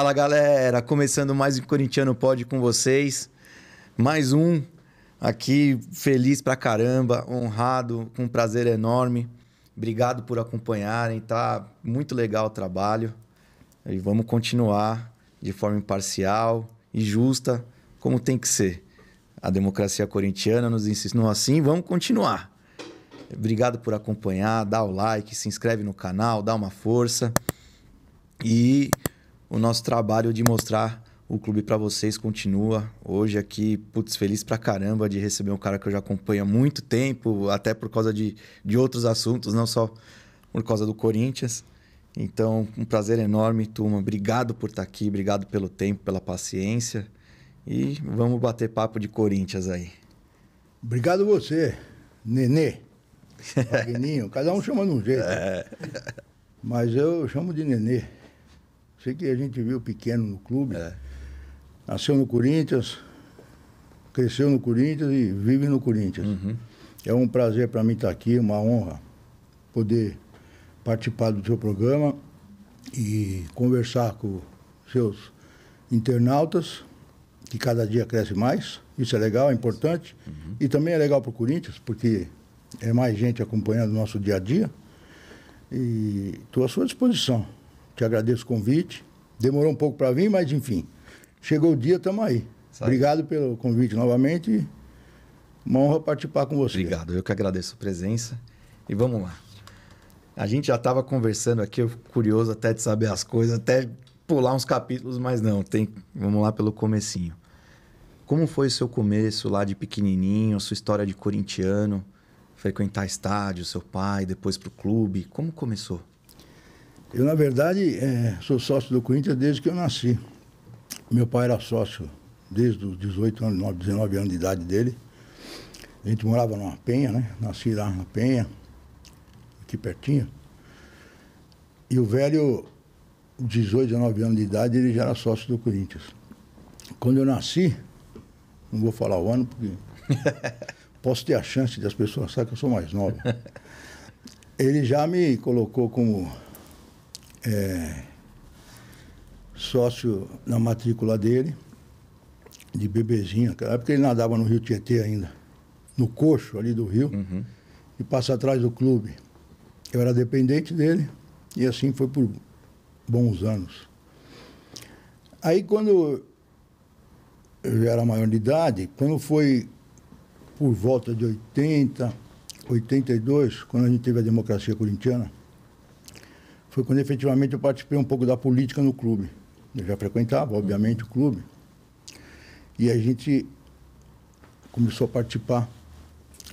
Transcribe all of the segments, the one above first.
Fala galera, começando mais um Corintiano Pod com vocês. Mais um aqui, feliz pra caramba, honrado, com um prazer enorme. Obrigado por acompanharem, tá muito legal o trabalho. E vamos continuar de forma imparcial e justa, como tem que ser. A democracia corintiana nos ensinou assim, vamos continuar. Obrigado por acompanhar, dá o like, se inscreve no canal, dá uma força. E o nosso trabalho de mostrar o clube para vocês continua. Hoje aqui, putz, feliz pra caramba de receber um cara que eu já acompanho há muito tempo, até por causa de, de outros assuntos, não só por causa do Corinthians. Então, um prazer enorme, turma. Obrigado por estar tá aqui, obrigado pelo tempo, pela paciência. E vamos bater papo de Corinthians aí. Obrigado você, Nenê. Magninho, cada um chama de um jeito. É. Mas eu chamo de Nenê. Sei que a gente viu pequeno no clube. É. Nasceu no Corinthians, cresceu no Corinthians e vive no Corinthians. Uhum. É um prazer para mim estar tá aqui, uma honra poder participar do seu programa e conversar com seus internautas, que cada dia cresce mais. Isso é legal, é importante. Uhum. E também é legal para o Corinthians, porque é mais gente acompanhando o nosso dia a dia. E estou à sua disposição. Te agradeço o convite. Demorou um pouco para vir, mas enfim. Chegou o dia, estamos aí. Sabe? Obrigado pelo convite novamente. Uma honra participar com você. Obrigado, eu que agradeço a presença. E vamos lá. A gente já estava conversando aqui, eu curioso até de saber as coisas, até pular uns capítulos, mas não, tem, vamos lá pelo comecinho. Como foi o seu começo lá de pequenininho, sua história de corintiano, frequentar estádio, seu pai, depois para o clube? Como começou? Eu, na verdade, é, sou sócio do Corinthians desde que eu nasci. Meu pai era sócio desde os 18 anos, 19 anos de idade dele. A gente morava numa penha, né? Nasci lá na penha, aqui pertinho. E o velho, 18, 19 anos de idade, ele já era sócio do Corinthians. Quando eu nasci, não vou falar o ano, porque posso ter a chance de as pessoas saberem que eu sou mais novo. Ele já me colocou como é, sócio na matrícula dele, de bebezinho, naquela época ele nadava no Rio Tietê ainda, no coxo ali do rio, uhum. e passa atrás do clube. Eu era dependente dele e assim foi por bons anos. Aí quando eu já era maior de idade, quando foi por volta de 80, 82, quando a gente teve a democracia corintiana, foi quando efetivamente eu participei um pouco da política no clube. Eu já frequentava, obviamente, o clube. E a gente começou a participar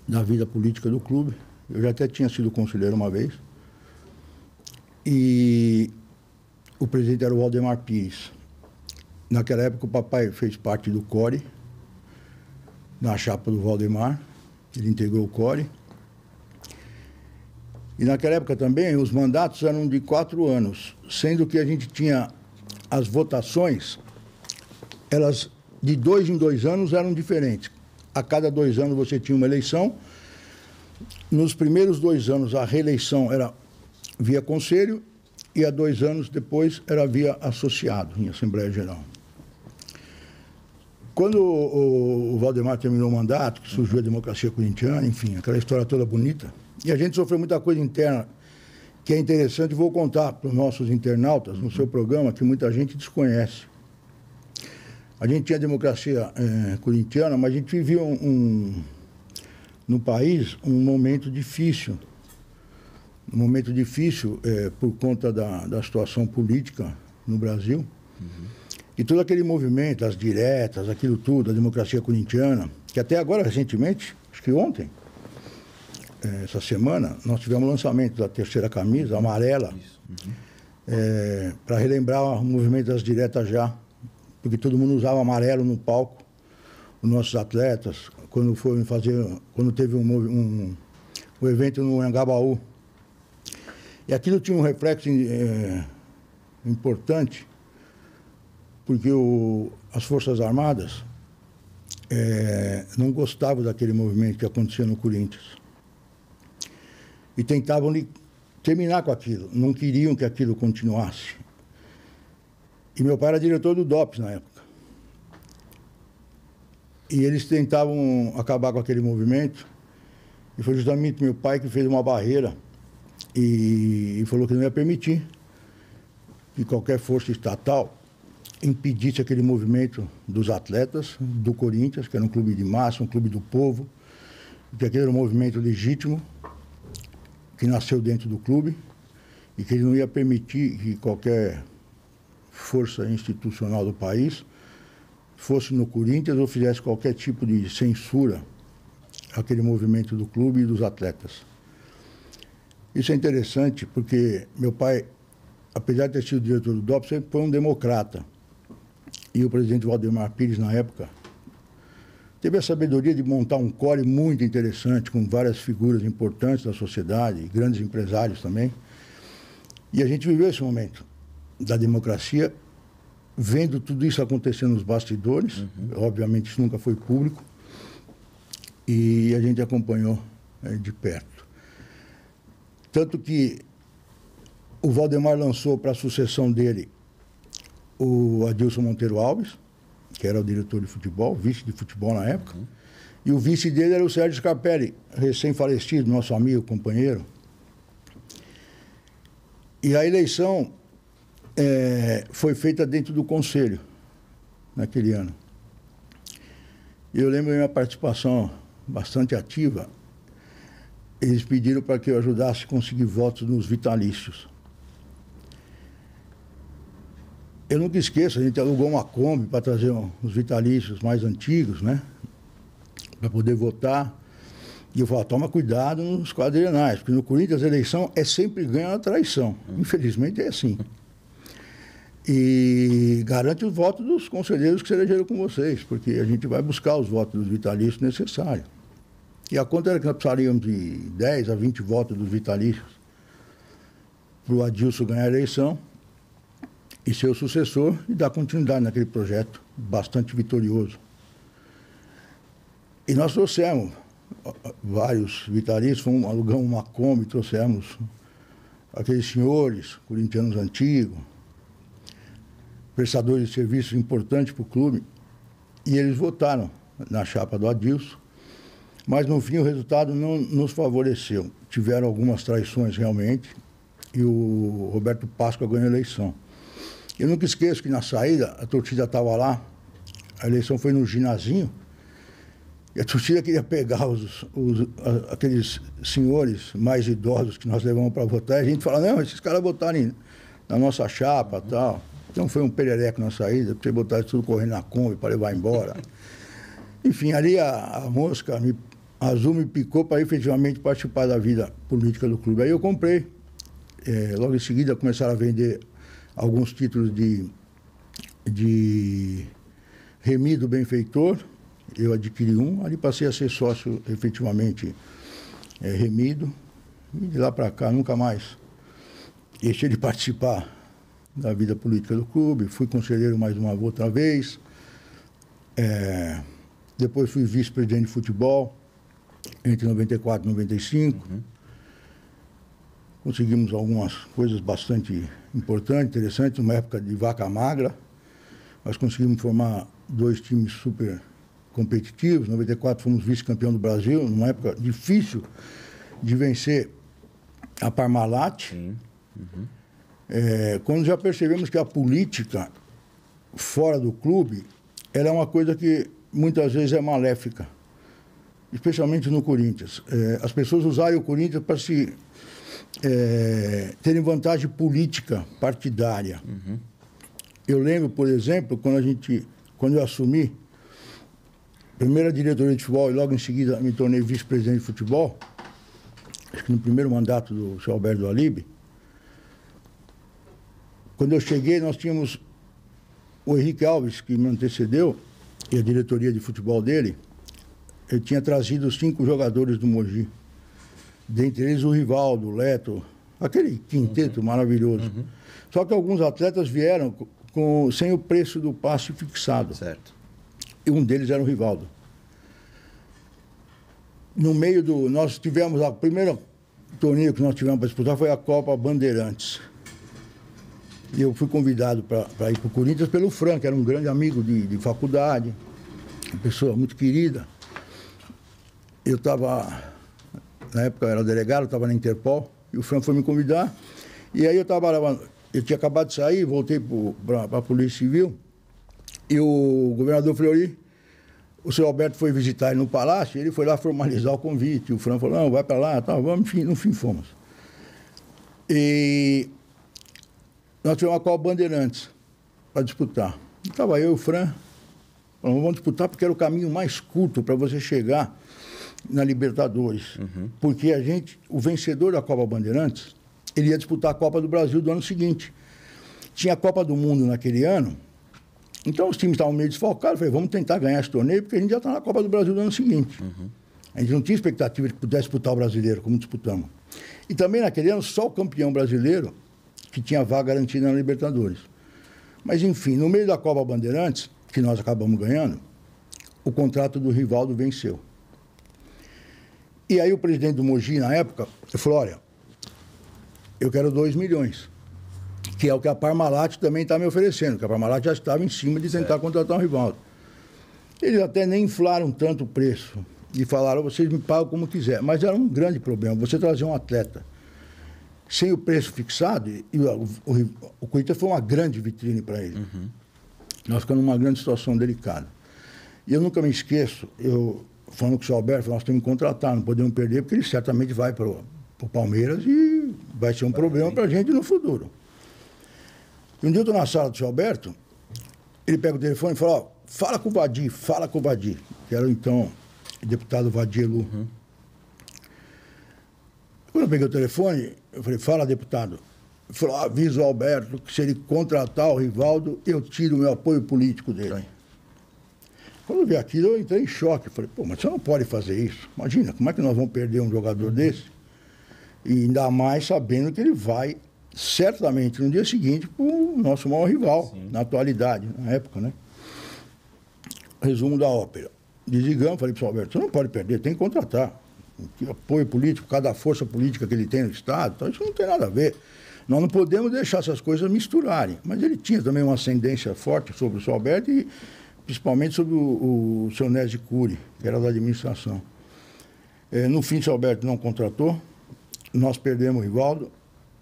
da vida política do clube. Eu já até tinha sido conselheiro uma vez. E o presidente era o Waldemar Pires. Naquela época, o papai fez parte do CORE, na chapa do Waldemar. Ele integrou o CORE. E naquela época também os mandatos eram de quatro anos, sendo que a gente tinha as votações, elas de dois em dois anos eram diferentes. A cada dois anos você tinha uma eleição. Nos primeiros dois anos a reeleição era via conselho e há dois anos depois era via associado em Assembleia Geral. Quando o, Valdemar terminou o mandato, que surgiu a democracia corintiana, enfim, aquela história toda bonita e a gente sofreu muita coisa interna, que é interessante, vou contar para os nossos internautas no seu programa, que muita gente desconhece. A gente tinha democracia é, corintiana, mas a gente vivia um, um, no país um momento difícil. Um momento difícil é, por conta da, da situação política no Brasil. Uhum. E todo aquele movimento, as diretas, aquilo tudo, a democracia corintiana, que até agora, recentemente, acho que ontem, essa semana, nós tivemos o lançamento da terceira camisa, amarela, uhum. é, para relembrar o movimento das diretas já, porque todo mundo usava amarelo no palco. Os nossos atletas, quando foram fazer, quando teve um, um, um evento no Angabaú. E aquilo tinha um reflexo é, importante, porque o, as Forças Armadas é, não gostavam daquele movimento que acontecia no Corinthians e tentavam terminar com aquilo. Não queriam que aquilo continuasse. E meu pai era diretor do DOPS na época. E eles tentavam acabar com aquele movimento. E foi justamente meu pai que fez uma barreira e, falou que não ia permitir que qualquer força estatal impedisse aquele movimento dos atletas do Corinthians, que era um clube de massa, um clube do povo, que aquele era um movimento legítimo que nasceu dentro do clube e que ele não ia permitir que qualquer força institucional do país fosse no Corinthians ou fizesse qualquer tipo de censura àquele movimento do clube e dos atletas. Isso é interessante porque meu pai, apesar de ter sido diretor do DOP, sempre foi um democrata. E o presidente Valdemar Pires, na época, Teve a sabedoria de montar um core muito interessante, com várias figuras importantes da sociedade, grandes empresários também. E a gente viveu esse momento da democracia, vendo tudo isso acontecer nos bastidores. Uhum. Obviamente, isso nunca foi público. E a gente acompanhou é, de perto. Tanto que o Valdemar lançou para a sucessão dele o Adilson Monteiro Alves, que era o diretor de futebol, vice de futebol na época. Uhum. E o vice dele era o Sérgio Scapelli, recém-falecido, nosso amigo, companheiro. E a eleição é, foi feita dentro do conselho, naquele ano. Eu lembro da minha participação bastante ativa. Eles pediram para que eu ajudasse a conseguir votos nos vitalícios. eu nunca esqueço, a gente alugou uma Kombi para trazer os vitalícios mais antigos, né? Para poder votar. E eu falo, toma cuidado nos quadrenais, porque no Corinthians a eleição é sempre ganha na traição. Uhum. Infelizmente é assim. E garante o voto dos conselheiros que se elegeram com vocês, porque a gente vai buscar os votos dos vitalícios necessários. E a conta era que nós precisaríamos de 10 a 20 votos dos vitalícios para o Adilson ganhar a eleição e ser o sucessor e dar continuidade naquele projeto bastante vitorioso. E nós trouxemos vários vitaristas, alugamos uma Kombi, trouxemos aqueles senhores corintianos antigos, prestadores de serviços importantes para o clube, e eles votaram na chapa do Adilson, mas no fim o resultado não nos favoreceu. Tiveram algumas traições realmente, e o Roberto Páscoa ganhou a eleição. Eu nunca esqueço que na saída a torcida estava lá, a eleição foi no ginazinho, e a torcida queria pegar os, os a, aqueles senhores mais idosos que nós levamos para votar, e a gente fala, não, esses caras votaram na nossa chapa tal. Então foi um perereco na saída, porque botaram tudo correndo na Kombi para levar embora. Enfim, ali a, a mosca me, azul me picou para efetivamente participar da vida política do clube. Aí eu comprei. É, logo em seguida começaram a vender alguns títulos de, de remido benfeitor, eu adquiri um, ali passei a ser sócio efetivamente é, remido, e de lá para cá nunca mais deixei de participar da vida política do clube, fui conselheiro mais uma outra vez, é, depois fui vice-presidente de futebol entre 94 e 95. Uhum conseguimos algumas coisas bastante importantes, interessantes, numa época de vaca magra. Nós conseguimos formar dois times super competitivos. Em 94 fomos vice-campeão do Brasil, numa época difícil de vencer a Parmalat. Uhum. É, quando já percebemos que a política fora do clube ela é uma coisa que muitas vezes é maléfica, especialmente no Corinthians. É, as pessoas usarem o Corinthians para se é, terem vantagem política, partidária. Uhum. Eu lembro, por exemplo, quando a gente, quando eu assumi primeira diretoria de futebol e logo em seguida me tornei vice-presidente de futebol, acho que no primeiro mandato do seu Alberto Alibe. Quando eu cheguei, nós tínhamos o Henrique Alves, que me antecedeu, e a diretoria de futebol dele, ele tinha trazido cinco jogadores do Mogi. Dentre eles o Rivaldo, o Leto, aquele quinteto uhum. maravilhoso. Uhum. Só que alguns atletas vieram com, sem o preço do passe fixado. Certo. E um deles era o Rivaldo. No meio do. Nós tivemos a primeira torneio que nós tivemos para disputar foi a Copa Bandeirantes. E eu fui convidado para ir para o Corinthians pelo Frank que era um grande amigo de, de faculdade, uma pessoa muito querida. Eu estava na época eu era delegado, estava na Interpol, e o Fran foi me convidar. E aí eu lá, eu tinha acabado de sair, voltei para a Polícia Civil, e o governador Fleury, o senhor Alberto foi visitar ele no palácio, ele foi lá formalizar o convite. O Fran falou, não, vai para lá, tá, vamos, enfim, no fim fomos. E nós tivemos uma qual Bandeirantes para disputar. Estava eu e o Fran, vamos disputar porque era o caminho mais curto para você chegar na Libertadores. Uhum. Porque a gente, o vencedor da Copa Bandeirantes, ele ia disputar a Copa do Brasil do ano seguinte. Tinha a Copa do Mundo naquele ano, então os times estavam meio desfalcados. Eu falei, vamos tentar ganhar esse torneio, porque a gente já está na Copa do Brasil do ano seguinte. Uhum. A gente não tinha expectativa de que pudesse disputar o brasileiro, como disputamos. E também naquele ano, só o campeão brasileiro que tinha vaga garantida na Libertadores. Mas, enfim, no meio da Copa Bandeirantes, que nós acabamos ganhando, o contrato do Rivaldo venceu. E aí o presidente do Mogi, na época, falou, olha, eu quero 2 milhões, que é o que a Parmalat também está me oferecendo, que a Parmalat já estava em cima de tentar é. contratar um Rivaldo. Eles até nem inflaram tanto o preço e falaram, vocês me pagam como quiser. Mas era um grande problema, você trazer um atleta sem o preço fixado, e o, o, o Corinthians foi uma grande vitrine para ele. Uhum. Nós ficamos numa grande situação delicada. E eu nunca me esqueço, eu, falando com o seu Alberto, nós temos que contratar, não podemos perder, porque ele certamente vai para o Palmeiras e vai ser um vai problema para a gente no futuro. E um dia eu estou na sala do seu Alberto, ele pega o telefone e fala, ó, fala com o Vadir, fala com o Vadir, que era então o deputado Vadir Lu. Uhum. Quando eu peguei o telefone, eu falei, fala, deputado. Ele falou, avisa o Alberto que se ele contratar o Rivaldo, eu tiro o meu apoio político dele. Sim. Quando eu vi aquilo, eu entrei em choque. Falei, pô, mas você não pode fazer isso. Imagina, como é que nós vamos perder um jogador uhum. desse? E ainda mais sabendo que ele vai, certamente, no dia seguinte, para o nosso maior rival, Sim. na atualidade, na época, né? Resumo da ópera. Desligamos, falei para o Alberto, você não pode perder, tem que contratar. Que apoio político, cada força política que ele tem no Estado, então isso não tem nada a ver. Nós não podemos deixar essas coisas misturarem. Mas ele tinha também uma ascendência forte sobre o Salberto e principalmente sobre o, o seu Nézio Cury, que era da administração. É, no fim, o seu Alberto não contratou, nós perdemos o Rivaldo,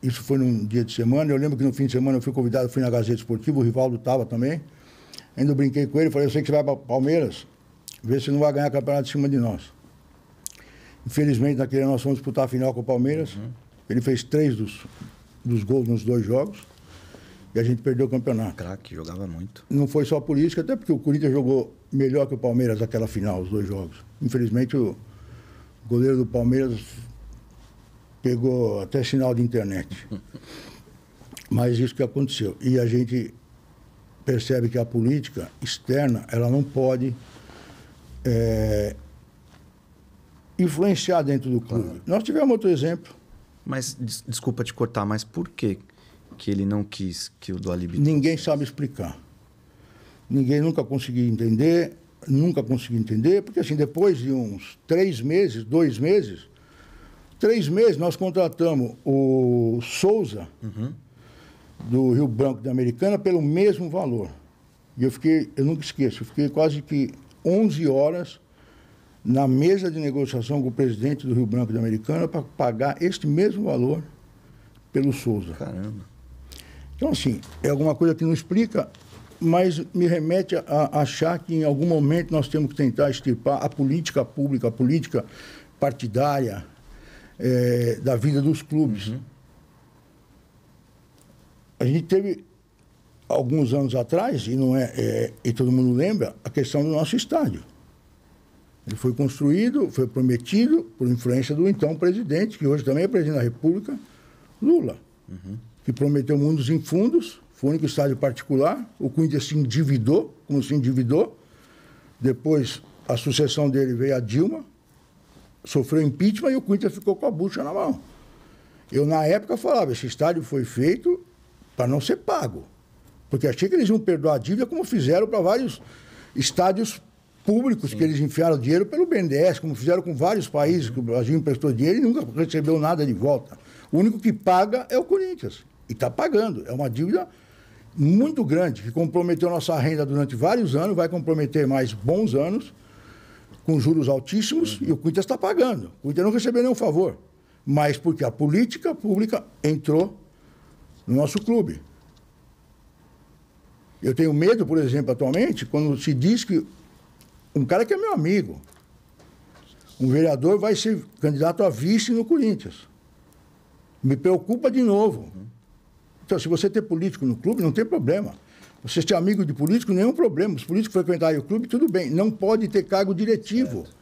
isso foi num dia de semana. Eu lembro que no fim de semana eu fui convidado, fui na Gazeta Esportiva, o Rivaldo estava também. Ainda brinquei com ele, falei, eu sei que você vai para Palmeiras, vê se não vai ganhar campeonato em cima de nós. Infelizmente, naquele ano nós fomos disputar a final com o Palmeiras. Uhum. Ele fez três dos, dos gols nos dois jogos. E a gente perdeu o campeonato. Craque, jogava muito. Não foi só por isso, até porque o Corinthians jogou melhor que o Palmeiras naquela final, os dois jogos. Infelizmente, o goleiro do Palmeiras pegou até sinal de internet. Mas isso que aconteceu. E a gente percebe que a política externa, ela não pode é, influenciar dentro do clube. Claro. Nós tivemos outro exemplo. Mas, des desculpa te cortar, mas por quê? que ele não quis que o Dua Lipa... Ninguém sabe explicar. Ninguém nunca conseguiu entender, nunca conseguiu entender, porque assim, depois de uns três meses, dois meses, três meses nós contratamos o Souza, uhum. do Rio Branco da Americana, pelo mesmo valor. E eu fiquei, eu nunca esqueço, eu fiquei quase que 11 horas na mesa de negociação com o presidente do Rio Branco da Americana para pagar este mesmo valor pelo Souza. Caramba. Então, assim, é alguma coisa que não explica, mas me remete a achar que em algum momento nós temos que tentar extirpar a política pública, a política partidária é, da vida dos clubes. Uhum. A gente teve alguns anos atrás, e não é, é, e todo mundo lembra, a questão do nosso estádio. Ele foi construído, foi prometido por influência do então presidente, que hoje também é presidente da República, Lula. Uhum que prometeu mundos em fundos, foi o único estádio particular. O Corinthians se endividou, como se endividou. Depois, a sucessão dele veio a Dilma, sofreu impeachment e o Corinthians ficou com a bucha na mão. Eu, na época, falava: esse estádio foi feito para não ser pago. Porque achei que eles iam perdoar a dívida, como fizeram para vários estádios públicos, Sim. que eles enfiaram dinheiro pelo BNDES, como fizeram com vários países, uhum. que o Brasil emprestou dinheiro e nunca recebeu nada de volta. O único que paga é o Corinthians. E está pagando. É uma dívida muito grande, que comprometeu nossa renda durante vários anos, vai comprometer mais bons anos, com juros altíssimos, uhum. e o Corinthians está pagando. O Corinthians não recebeu nenhum favor, mas porque a política pública entrou no nosso clube. Eu tenho medo, por exemplo, atualmente, quando se diz que um cara que é meu amigo, um vereador vai ser candidato a vice no Corinthians. Me preocupa de novo. Uhum então, se você tem político no clube, não tem problema. Você ser amigo de político, nenhum é problema. Os políticos frequentarem o clube, tudo bem. Não pode ter cargo diretivo. Certo.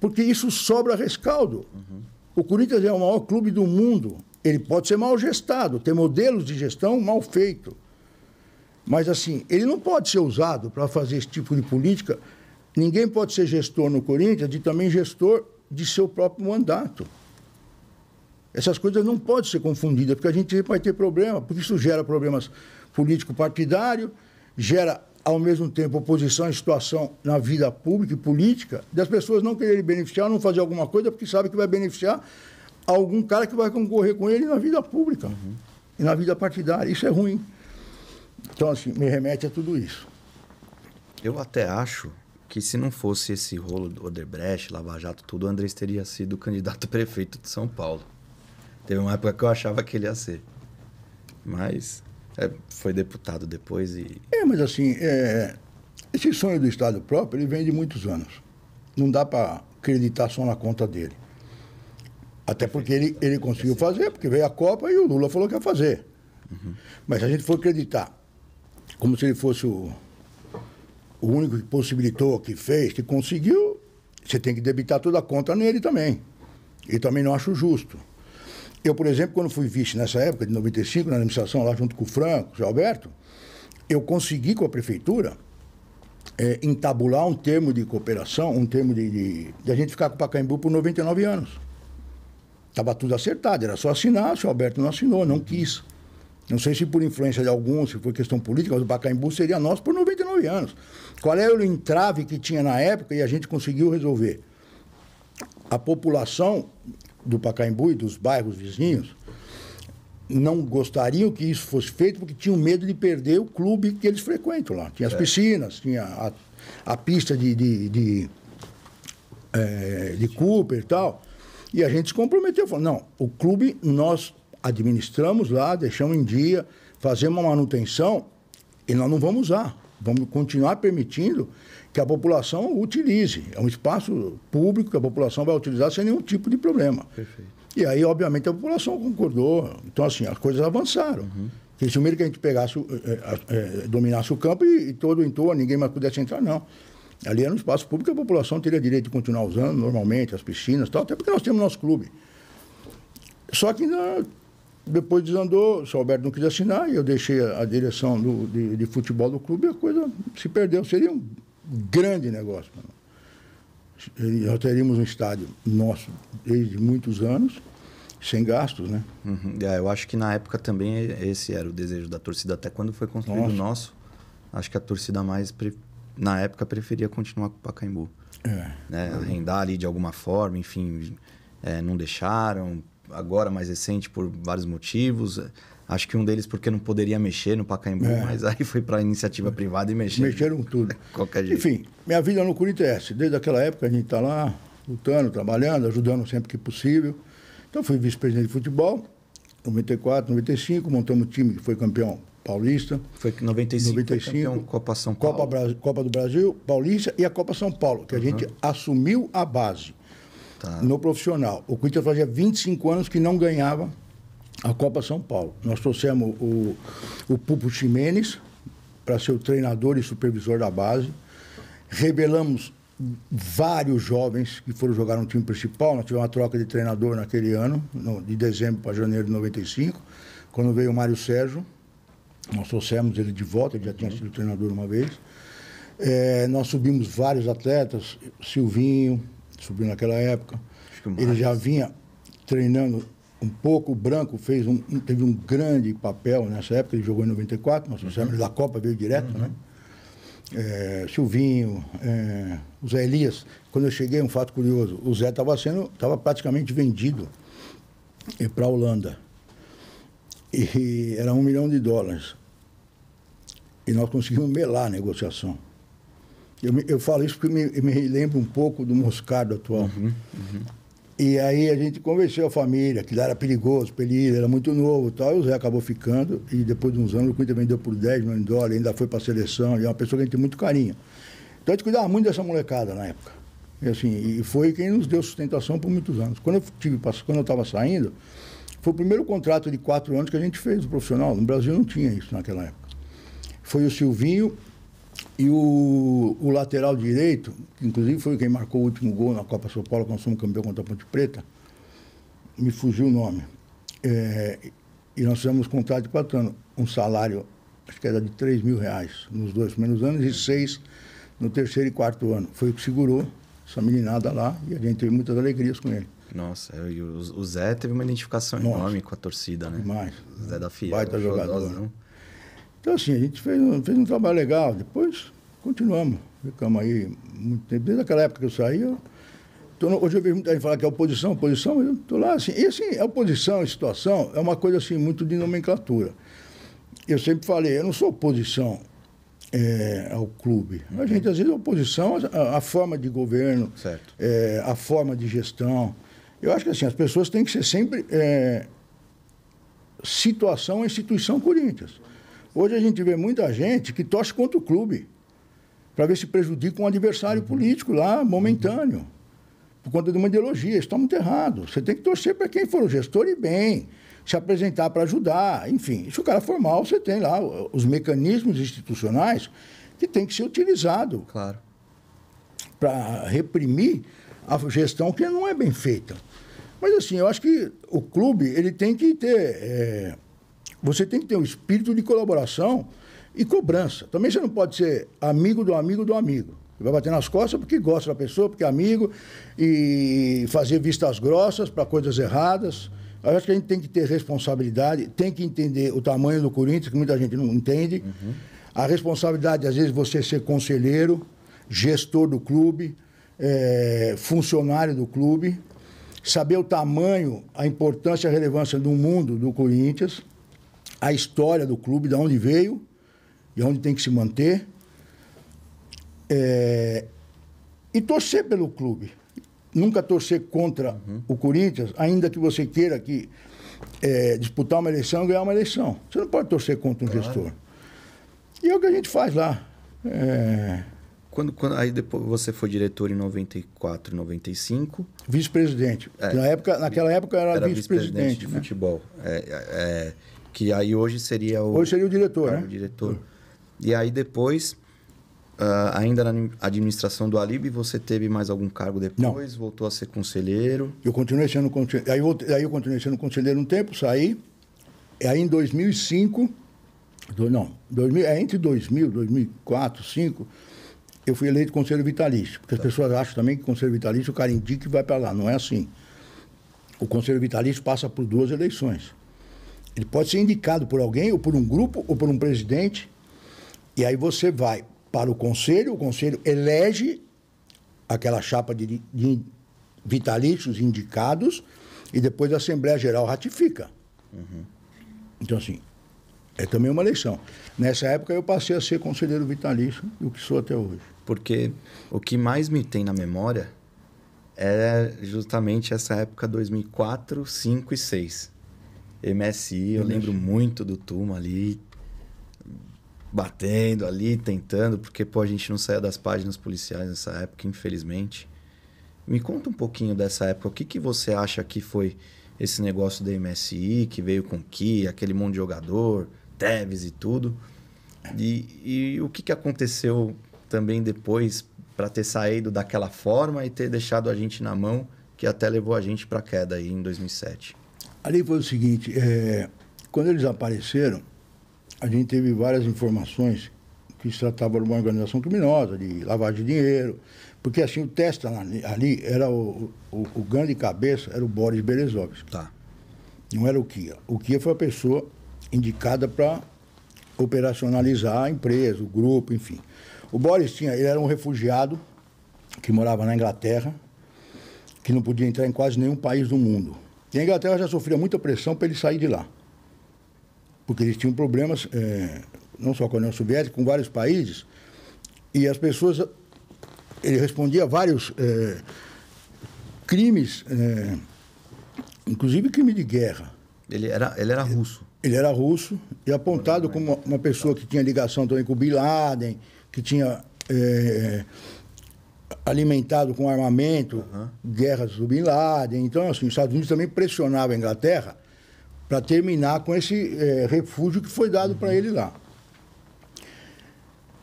Porque isso sobra rescaldo. Uhum. O Corinthians é o maior clube do mundo. Ele pode ser mal gestado, ter modelos de gestão mal feito. Mas, assim, ele não pode ser usado para fazer esse tipo de política. Ninguém pode ser gestor no Corinthians e também gestor de seu próprio mandato. Essas coisas não podem ser confundidas, porque a gente vai ter problema, porque isso gera problemas político-partidário, gera, ao mesmo tempo, oposição à situação na vida pública e política, das pessoas não quererem beneficiar, não fazer alguma coisa, porque sabe que vai beneficiar algum cara que vai concorrer com ele na vida pública uhum. e na vida partidária. Isso é ruim. Então, assim, me remete a tudo isso. Eu até acho que se não fosse esse rolo do Odebrecht, Lava Jato, tudo, o Andrés teria sido candidato a prefeito de São Paulo. Teve uma época que eu achava que ele ia ser. Mas é, foi deputado depois e. É, mas assim, é, esse sonho do Estado próprio ele vem de muitos anos. Não dá para acreditar só na conta dele. Até porque ele, ele conseguiu fazer, porque veio a Copa e o Lula falou que ia fazer. Uhum. Mas se a gente for acreditar, como se ele fosse o, o único que possibilitou, que fez, que conseguiu, você tem que debitar toda a conta nele também. E também não acho justo. Eu, por exemplo, quando fui vice nessa época, de 95, na administração lá junto com o Franco, o José Alberto, eu consegui com a prefeitura é, entabular um termo de cooperação, um termo de, de, de a gente ficar com o Pacaembu por 99 anos. Estava tudo acertado, era só assinar, o José Alberto não assinou, não quis. Não sei se por influência de alguns, se foi questão política, mas o Pacaembu seria nosso por 99 anos. Qual era o entrave que tinha na época e a gente conseguiu resolver? A população do Pacaembu e dos bairros vizinhos não gostariam que isso fosse feito porque tinham medo de perder o clube que eles frequentam lá. Tinha as é. piscinas, tinha a, a pista de, de, de, é, de Cooper e tal. E a gente se comprometeu, falou, não, o clube nós administramos lá, deixamos em dia, fazemos uma manutenção e nós não vamos usar. Vamos continuar permitindo que a população utilize. É um espaço público que a população vai utilizar sem nenhum tipo de problema. Perfeito. E aí, obviamente, a população concordou. Então, assim, as coisas avançaram. Uhum. o sumiram que a gente pegasse, é, é, dominasse o campo e, e todo o entorno, ninguém mais pudesse entrar, não. Ali era um espaço público que a população teria direito de continuar usando normalmente, as piscinas e tal, até porque nós temos nosso clube. Só que ainda, né, depois desandou, o seu Alberto não quis assinar, e eu deixei a, a direção do, de, de, futebol do clube e a coisa se perdeu. Seria um, grande negócio. Mano. Nós teríamos um estádio nosso desde muitos anos, sem gastos, né? Uhum. É, eu acho que na época também esse era o desejo da torcida. Até quando foi construído o nosso, acho que a torcida mais, na época, preferia continuar com o Pacaembu. É. Né? Arrendar ali de alguma forma, enfim, é, não deixaram. Agora, mais recente, por vários motivos Acho que um deles porque não poderia mexer no Pacaembu, é. mas aí foi para iniciativa é. privada e mexeram. Mexeram tudo. Qualquer jeito. Enfim, minha vida no Corinthians é essa. Desde aquela época a gente está lá, lutando, trabalhando, ajudando sempre que possível. Então fui vice-presidente de futebol, 94, 95, montamos um time que foi campeão paulista. Foi 95, 95 foi campeão Copa São Paulo. Copa, Bra Copa do Brasil, Paulista e a Copa São Paulo, que uhum. a gente assumiu a base. Tá. No profissional. O Corinthians fazia 25 anos que não ganhava a Copa São Paulo. Nós trouxemos o, o Pupo Ximenes para ser o treinador e supervisor da base. Revelamos vários jovens que foram jogar no time principal. Nós tivemos uma troca de treinador naquele ano, no, de dezembro para janeiro de 95, quando veio o Mário Sérgio. Nós trouxemos ele de volta, ele já tinha sido treinador uma vez. É, nós subimos vários atletas, Silvinho, subiu naquela época. Ele já vinha treinando um pouco o Branco fez um, teve um grande papel nessa época, ele jogou em 94, nós trouxemos da Copa, veio direto, né? uhum. né? É, Silvinho, é, o Zé Elias. Quando eu cheguei, um fato curioso, o Zé estava sendo, estava praticamente vendido é, para a Holanda. E era um milhão de dólares. E nós conseguimos melar a negociação. Eu, eu falo isso porque me, me lembro um pouco do Moscardo atual. Uhum, uhum. E aí a gente convenceu a família, que lá era perigoso, perigo, era muito novo e tal. E o Zé acabou ficando. E depois de uns anos, o Quinta vendeu por 10 milhões de dólares, ainda foi para a seleção. Ele é uma pessoa que a gente tem muito carinho. Então a gente cuidava muito dessa molecada na época. E, assim, e foi quem nos deu sustentação por muitos anos. Quando eu tive, quando eu estava saindo, foi o primeiro contrato de quatro anos que a gente fez, o profissional. No Brasil não tinha isso naquela época. Foi o Silvinho, e o, o lateral direito, que inclusive foi quem marcou o último gol na Copa São Paulo, quando somos campeão contra a Ponte Preta, me fugiu o nome. É, e nós fizemos contrato de quatro anos, um salário, acho que era de 3 mil reais nos dois primeiros anos e seis no terceiro e quarto ano. Foi o que segurou essa meninada lá e a gente teve muitas alegrias com ele. Nossa, e o Zé teve uma identificação Nossa, enorme com a torcida, né? Demais. O Zé da Fiel. Baita jogador. Né? Então, assim, a gente fez um, fez um trabalho legal. Depois, continuamos. Ficamos aí muito tempo. Desde aquela época que eu saí, eu no, hoje eu vejo muita gente falar que é oposição, oposição, mas eu estou lá assim. E assim, a oposição, a situação, é uma coisa assim, muito de nomenclatura. Eu sempre falei, eu não sou oposição é, ao clube. A gente, às vezes, é oposição à, forma de governo, é, à eh, forma de gestão. Eu acho que assim, as pessoas têm que ser sempre é, situação instituição Corinthians. Hoje a gente vê muita gente que torce contra o clube para ver se prejudica um adversário uhum. político lá, uhum. momentâneo, por conta de uma ideologia. Isso está muito errado. Você tem que torcer para quem for o gestor e bem, se apresentar para ajudar, enfim. Se o cara for mal, você tem lá os mecanismos institucionais que tem que ser utilizado claro. para reprimir a gestão que não é bem feita. Mas assim, eu acho que o clube ele tem que ter... É você tem que ter um espírito de colaboração e cobrança. Também você não pode ser amigo do amigo do amigo. vai bater nas costas porque gosta da pessoa, porque é amigo, e fazer vistas grossas para coisas erradas. Eu acho que a gente tem que ter responsabilidade, tem que entender o tamanho do Corinthians, que muita gente não entende. Uhum. A responsabilidade, às vezes, você ser conselheiro, gestor do clube, é, funcionário do clube, saber o tamanho, a importância e a relevância do mundo do Corinthians a história do clube, de onde veio, de onde tem que se manter. É, e torcer pelo clube. Nunca torcer contra uhum. o Corinthians, ainda que você queira que é, disputar uma eleição e ganhar uma eleição. Você não pode torcer contra um claro. gestor. E é o que a gente faz lá. É... Quando, quando, aí depois você foi diretor em 94, 95. Vice-presidente. É, na época, naquela época era, era vice-presidente. Vice de né? futebol. É, é, é. Que aí hoje seria o. Hoje seria o diretor, é, né? O diretor. E aí depois, uh, ainda na administração do Alib, você teve mais algum cargo depois? Não. Voltou a ser conselheiro? Eu continuei sendo conselheiro. Aí, voltei, aí eu continuei sendo conselheiro um tempo, saí. E aí em 2005. Do, não, 2000, é entre 2000, 2004, 2005 eu fui eleito conselho vitalício. Porque as tá. pessoas acham também que conselho vitalício o cara indica e vai para lá. Não é assim. O conselho vitalício passa por duas eleições. Ele pode ser indicado por alguém, ou por um grupo, ou por um presidente. E aí você vai para o conselho, o conselho elege aquela chapa de, de vitalícios indicados e depois a Assembleia Geral ratifica. Uhum. Então, assim, é também uma eleição. Nessa época eu passei a ser conselheiro vitalício, e o que sou até hoje. Porque o que mais me tem na memória é justamente essa época 2004, 5 e 6. MSI, eu lembro muito do Tuma ali, batendo ali, tentando, porque pô, a gente não saía das páginas policiais nessa época, infelizmente. Me conta um pouquinho dessa época, o que, que você acha que foi esse negócio da MSI, que veio com Ki, aquele monte de jogador, Tevez e tudo, e, e o que, que aconteceu também depois para ter saído daquela forma e ter deixado a gente na mão, que até levou a gente para a queda aí em 2007? Ali foi o seguinte, é, quando eles apareceram, a gente teve várias informações que se tratava de uma organização criminosa, de lavagem de dinheiro, porque assim, o testa ali, era o, o, o grande cabeça, era o Boris Berezovski. Tá. Não era o Kia. O Kia foi a pessoa indicada para operacionalizar a empresa, o grupo, enfim. O Boris tinha, ele era um refugiado que morava na Inglaterra, que não podia entrar em quase nenhum país do mundo. E a Inglaterra já sofria muita pressão para ele sair de lá. Porque eles tinham problemas, é, não só com a União Soviética, com vários países. E as pessoas. Ele respondia a vários é, crimes, é, inclusive crime de guerra. Ele era, ele era russo. Ele era russo e apontado como uma pessoa que tinha ligação também com o Bin Laden, que tinha é, alimentado com armamento, uhum. guerras do Bin Laden. Então, assim, os Estados Unidos também pressionavam a Inglaterra para terminar com esse é, refúgio que foi dado uhum. para ele lá.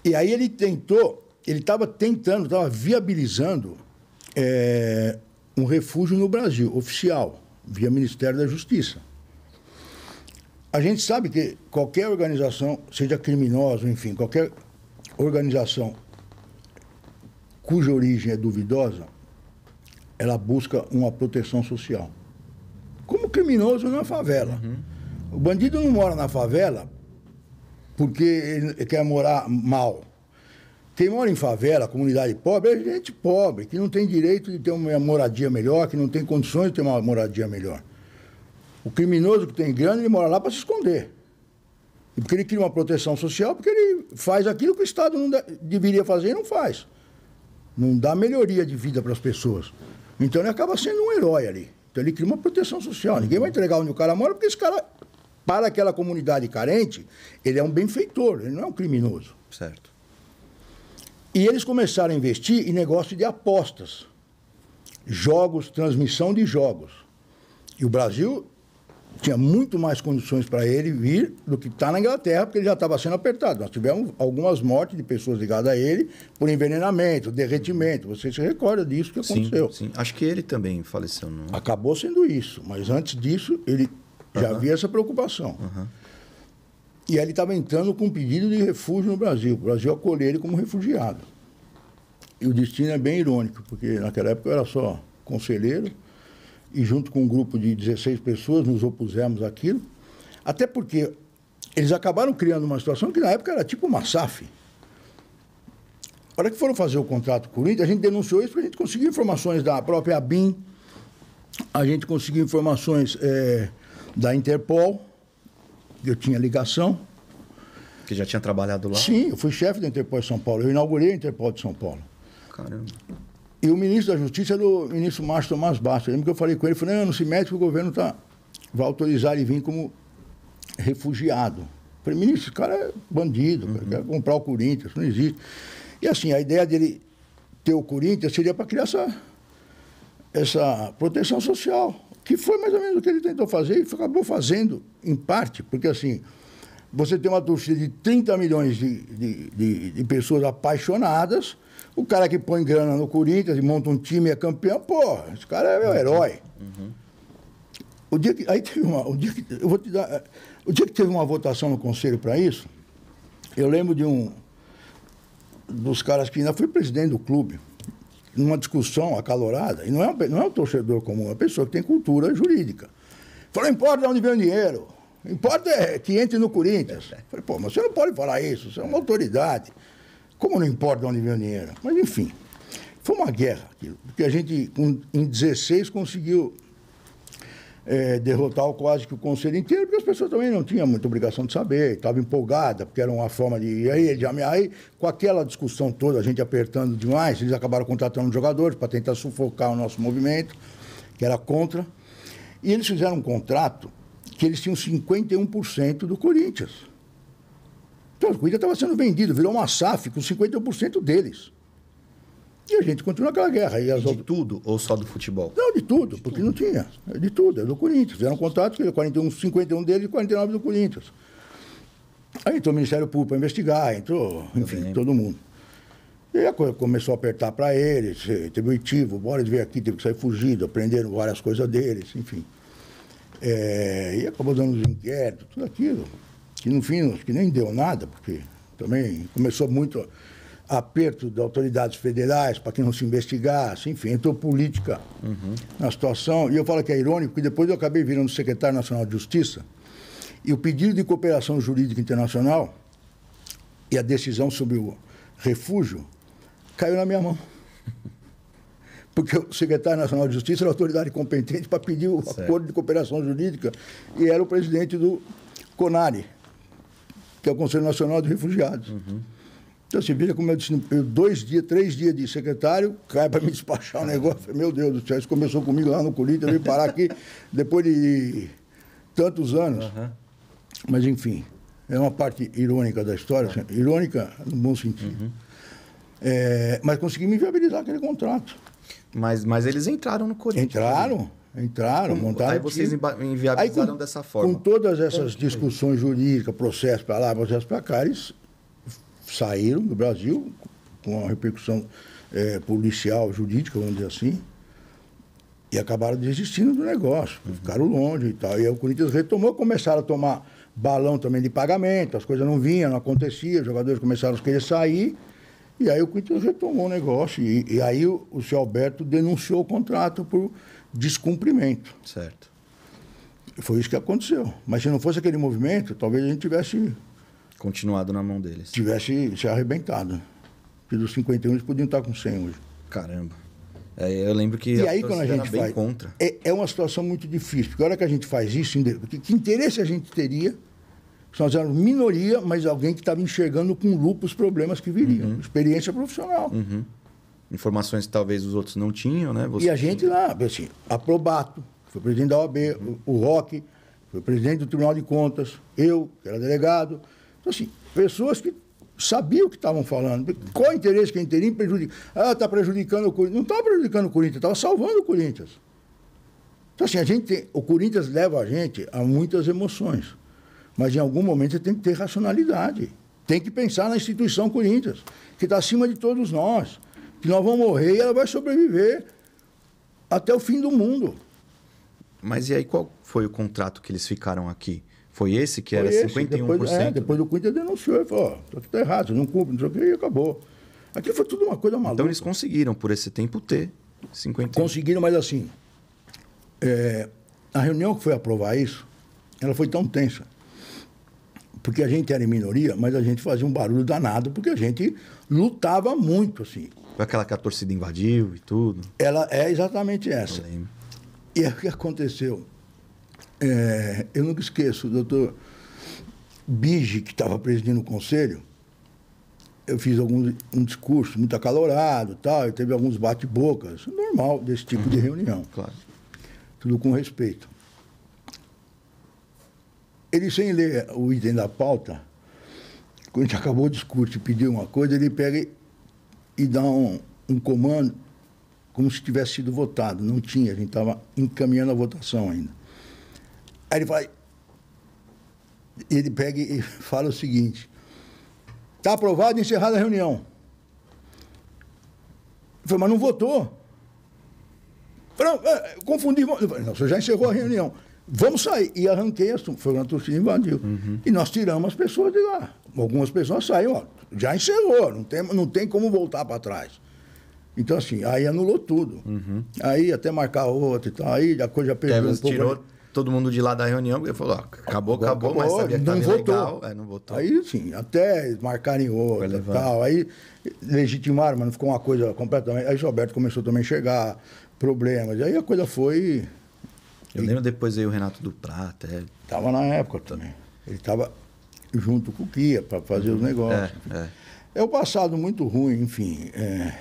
E aí ele tentou, ele estava tentando, estava viabilizando é, um refúgio no Brasil, oficial, via Ministério da Justiça. A gente sabe que qualquer organização, seja criminosa, enfim, qualquer organização cuja origem é duvidosa, ela busca uma proteção social. Como criminoso na favela. Uhum. O bandido não mora na favela porque ele quer morar mal. Quem mora em favela, comunidade pobre, é gente pobre, que não tem direito de ter uma moradia melhor, que não tem condições de ter uma moradia melhor. O criminoso que tem grana, ele mora lá para se esconder. Porque ele cria uma proteção social, porque ele faz aquilo que o Estado não deveria fazer e não faz não dá melhoria de vida para as pessoas. Então ele acaba sendo um herói ali. Então ele cria uma proteção social. Ninguém vai entregar onde o cara mora, porque esse cara, para aquela comunidade carente, ele é um benfeitor, ele não é um criminoso. Certo. E eles começaram a investir em negócio de apostas, jogos, transmissão de jogos. E o Brasil tinha muito mais condições para ele vir do que está na Inglaterra, porque ele já estava sendo apertado. Nós tivemos algumas mortes de pessoas ligadas a ele por envenenamento, derretimento. Você se recorda disso que aconteceu. Sim, sim. acho que ele também faleceu. Não? É? Acabou sendo isso, mas antes disso ele uhum. já havia essa preocupação. Uhum. E aí ele estava entrando com um pedido de refúgio no Brasil. O Brasil acolheu ele como refugiado. E o destino é bem irônico, porque naquela época eu era só conselheiro e junto com um grupo de 16 pessoas nos opusemos àquilo, até porque eles acabaram criando uma situação que na época era tipo uma SAF. olha hora que foram fazer o contrato com o Corinthians, a gente denunciou isso porque a gente conseguiu informações da própria BIM, a gente conseguiu informações é, da Interpol, eu tinha ligação. Que já tinha trabalhado lá? Sim, eu fui chefe da Interpol de São Paulo, eu inaugurei a Interpol de São Paulo. Caramba. E o ministro da Justiça era o ministro Márcio Tomás Bastos. Eu lembro que eu falei com ele, falei, não, não se mete que o governo tá, vai autorizar ele vir como refugiado. Eu falei, ministro, esse cara é bandido, uhum. quer comprar o Corinthians, não existe. E assim, a ideia dele ter o Corinthians seria para criar essa, essa proteção social, que foi mais ou menos o que ele tentou fazer e acabou fazendo, em parte, porque assim, você tem uma torcida de 30 milhões de, de, de, de pessoas apaixonadas, o cara que põe grana no Corinthians e monta um time e é campeão, pô, esse cara é meu herói. Uhum. O dia que, aí teve uma. O dia que, eu vou te dar, o dia que teve uma votação no conselho para isso, eu lembro de um dos caras que ainda foi presidente do clube, numa discussão acalorada, e não é, um, não é um torcedor comum, é uma pessoa que tem cultura jurídica. Falou, importa de onde vem o dinheiro, importa é que entre no Corinthians. Falei, pô, mas você não pode falar isso, você é uma autoridade. Como não importa de onde vem o dinheiro. Mas, enfim, foi uma guerra aquilo. Porque a gente, em 16, conseguiu é, derrotar quase que o conselho inteiro, porque as pessoas também não tinham muita obrigação de saber, estavam empolgadas, porque era uma forma de. E aí, de, aí, com aquela discussão toda, a gente apertando demais, eles acabaram contratando jogadores para tentar sufocar o nosso movimento, que era contra. E eles fizeram um contrato que eles tinham 51% do Corinthians. Então, o Tranquila estava sendo vendido, virou uma SAF com 51% deles. E a gente continua aquela guerra. E as... De tudo ou só do futebol? Não, de tudo, de porque tudo. não tinha. De tudo, era é do Corinthians. Fizeram um contrato, 41, 51 deles e 49 do Corinthians. Aí entrou o Ministério Público para investigar, entrou, enfim, todo mundo. E a coisa começou a apertar para eles, eh, teve o Itivo, o Boris veio aqui, teve que sair fugido, aprenderam várias coisas deles, enfim. É, e acabou dando os inquéritos, tudo aquilo que no fim que nem deu nada, porque também começou muito aperto de autoridades federais para que não se investigasse, enfim, entrou política uhum. na situação. E eu falo que é irônico, porque depois eu acabei virando secretário nacional de Justiça, e o pedido de cooperação jurídica internacional e a decisão sobre o refúgio caiu na minha mão. Porque o secretário nacional de Justiça era a autoridade competente para pedir o certo. acordo de cooperação jurídica e era o presidente do CONARE que é o Conselho Nacional de Refugiados. Uhum. Então, assim, veja como eu disse, dois dias, três dias de secretário, cai para me despachar o um negócio. Meu Deus do céu, isso começou comigo lá no Corinthians, vim parar aqui depois de tantos anos. Uhum. Mas, enfim, é uma parte irônica da história, assim, irônica no bom sentido. Uhum. É, mas consegui me viabilizar aquele contrato. Mas, mas eles entraram no Corinthians. Né? Entraram? Entraram, com, montaram. Aí vocês inviabilizaram dessa forma. Com todas essas discussões jurídicas, processo para lá, processo para cá, eles saíram do Brasil com a repercussão é, policial, jurídica, vamos dizer assim, e acabaram desistindo do negócio, uhum. ficaram longe e tal. E aí o Corinthians retomou, começaram a tomar balão também de pagamento, as coisas não vinham, não acontecia, os jogadores começaram a querer sair. E aí o Corinthians retomou o negócio. E, e aí o, o seu Alberto denunciou o contrato por descumprimento. Certo. Foi isso que aconteceu. Mas se não fosse aquele movimento, talvez a gente tivesse. Continuado na mão deles. Tivesse se arrebentado. Que dos 51 eles podiam estar com 100 hoje. Caramba. É, eu lembro que. E aí, quando a gente faz. Contra. É, é uma situação muito difícil, porque a hora que a gente faz isso, que, que interesse a gente teria se nós éramos minoria, mas alguém que estava enxergando com lupa os problemas que viriam. Uhum. Experiência profissional. Uhum informações que talvez os outros não tinham, né? Você e a gente tinha... lá, assim, Aprobato, foi presidente da OAB, uhum. o, o Roque, foi presidente do Tribunal de Contas, eu, que era delegado. Então, assim, pessoas que sabiam o que estavam falando. Qual é o interesse que a em prejudicar? Ah, está prejudicando o Corinthians. Não estava prejudicando o Corinthians, estava salvando o Corinthians. Então, assim, a gente tem... o Corinthians leva a gente a muitas emoções. Mas em algum momento você tem que ter racionalidade. Tem que pensar na instituição Corinthians, que está acima de todos nós que nós vamos morrer e ela vai sobreviver até o fim do mundo. Mas e aí qual foi o contrato que eles ficaram aqui? Foi esse que era esse. 51%? Depois, é, depois o Corinthians denunciou e falou, ó, oh, tá errado, não cumpre, não sei o que, e acabou. Aqui foi tudo uma coisa então maluca. Então eles conseguiram, por esse tempo, ter 51%. Conseguiram, mas assim, é, a reunião que foi aprovar isso, ela foi tão tensa. Porque a gente era em minoria, mas a gente fazia um barulho danado, porque a gente lutava muito, assim. Foi aquela que a torcida invadiu e tudo? Ela é exatamente essa. E é o que aconteceu. É, eu nunca esqueço, o doutor Bige, que estava presidindo o conselho, eu fiz algum, um discurso muito acalorado tal, e teve alguns bate-bocas, normal desse tipo de uhum. reunião. Claro. Tudo com respeito. Ele, sem ler o item da pauta, quando a gente acabou o discurso e pediu uma coisa, ele pega e dar um, um comando como se tivesse sido votado. Não tinha, a gente estava encaminhando a votação ainda. Aí ele vai. Ele pega e fala o seguinte: está aprovado e encerrada a reunião. Ele falou, mas não votou. Falei, confundi. Falei, não, é, você já encerrou a reunião. Vamos sair. E arranquei a Foi uma a torcida invadiu. Uhum. E nós tiramos as pessoas de lá. Algumas pessoas saíram, ó, já encerrou, não tem, não tem como voltar para trás. Então, assim, aí anulou tudo. Uhum. Aí até marcar outro e tal, aí a coisa perdeu um pouco. Tirou todo mundo de lá da reunião porque falou, ó, acabou, acabou, acabou, mas sabia que não votou. É, não votou. Aí, sim, até marcarem outro e tal. Aí legitimaram, mas não ficou uma coisa completamente... Aí o Roberto começou também a chegar problemas. Aí a coisa foi... Eu e... lembro depois aí o Renato do Prata. É... Tava na época também. Ele estava junto com o Kia para fazer os uhum. negócios. É, é. é um passado muito ruim, enfim. É,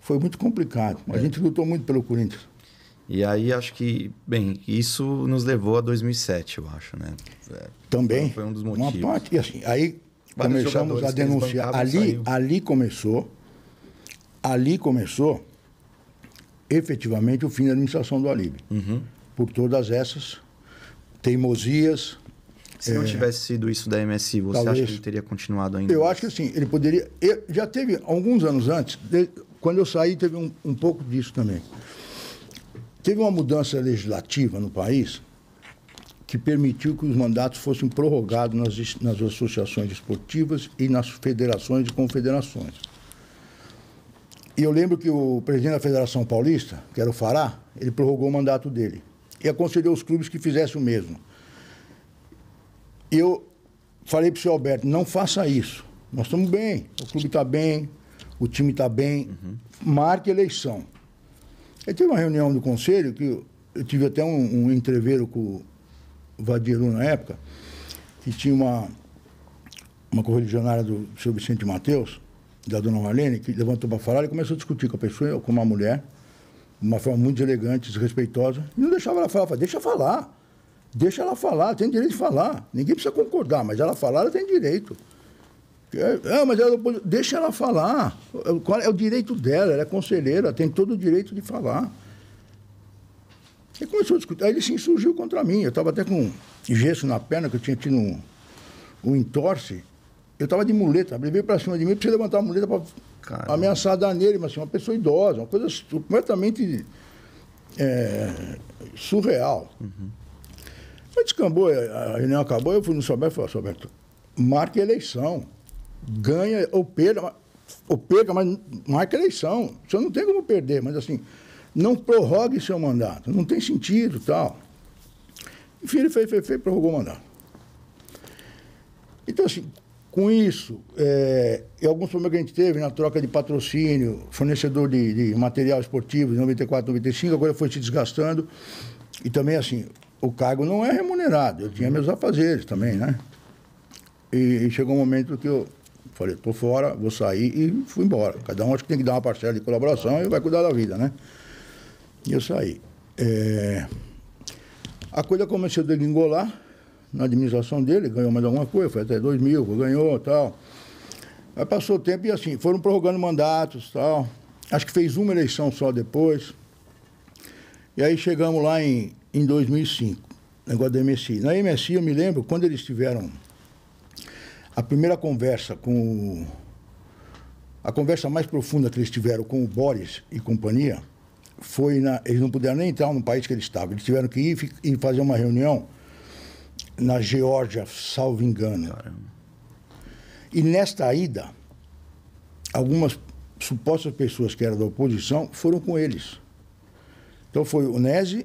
foi muito complicado. A é. gente lutou muito pelo Corinthians. E aí acho que, bem, isso nos levou a 2007, eu acho, né? É, Também. Foi um dos motivos. Uma parte, assim, aí Vários começamos a denunciar. Ali, ali começou, ali começou efetivamente o fim da administração do Alibe. Uhum. Por todas essas teimosias, se é... não tivesse sido isso da MSI, você Talvez. acha que ele teria continuado ainda? Eu acho que sim, ele poderia. Eu já teve alguns anos antes, quando eu saí, teve um, um pouco disso também. Teve uma mudança legislativa no país que permitiu que os mandatos fossem prorrogados nas, nas associações esportivas e nas federações e confederações. E eu lembro que o presidente da Federação Paulista, que era o Fará, ele prorrogou o mandato dele e aconselhou os clubes que fizessem o mesmo eu falei para o senhor Alberto, não faça isso. Nós estamos bem, o clube está bem, o time está bem, uhum. marque eleição. Eu tive uma reunião do conselho que eu tive até um, um entreveiro com o Vadiru na época, que tinha uma, uma correligionária do seu Vicente Mateus, da dona Marlene, que levantou para falar e começou a discutir com a pessoa, com uma mulher, de uma forma muito elegante, desrespeitosa, e não deixava ela falar, falava, deixa falar. Deixa ela falar, tem direito de falar. Ninguém precisa concordar, mas ela falar, ela tem direito. É, é mas ela, deixa ela falar. É, é o direito dela, ela é conselheira, tem todo o direito de falar. e começou a discutir. Aí ele assim, se insurgiu contra mim. Eu estava até com gesso na perna, que eu tinha tido um, um entorse. Eu estava de muleta. Ele veio para cima de mim, precisei levantar a muleta para ameaçar dar nele. Mas assim, uma pessoa idosa, uma coisa completamente é, surreal. Uhum. Mas descambou, a reunião acabou, eu fui no Soberto e falei, marca eleição. Ganha ou perde ou perca, mas marca eleição. Você não tem como perder, mas assim, não prorrogue seu mandato. Não tem sentido tal. Enfim, ele fez, fez, fez, prorrogou o mandato. Então, assim, com isso, é, eh, e alguns problemas que a gente teve na troca de patrocínio, fornecedor de, de material esportivo de 94, 95, agora foi se desgastando. E também, assim, o cargo não é remunerado. Eu tinha meus afazeres também, né? E, e chegou um momento que eu falei, tô fora, vou sair e fui embora. Cada um acho que tem que dar uma parcela de colaboração e vai cuidar da vida, né? E eu saí. É... A coisa começou a degringolar na administração dele, ganhou mais alguma coisa, foi até 2 mil, ganhou tal. Aí passou o tempo e assim, foram prorrogando mandatos tal. Acho que fez uma eleição só depois. E aí chegamos lá em em 2005, negócio da MSI. Na MSI, eu me lembro, quando eles tiveram a primeira conversa com o, a conversa mais profunda que eles tiveram com o Boris e companhia foi na eles não puderam nem entrar no país que eles estavam eles tiveram que ir e fazer uma reunião na Geórgia salvo engano Caramba. e nesta ida algumas supostas pessoas que eram da oposição foram com eles então foi o Nese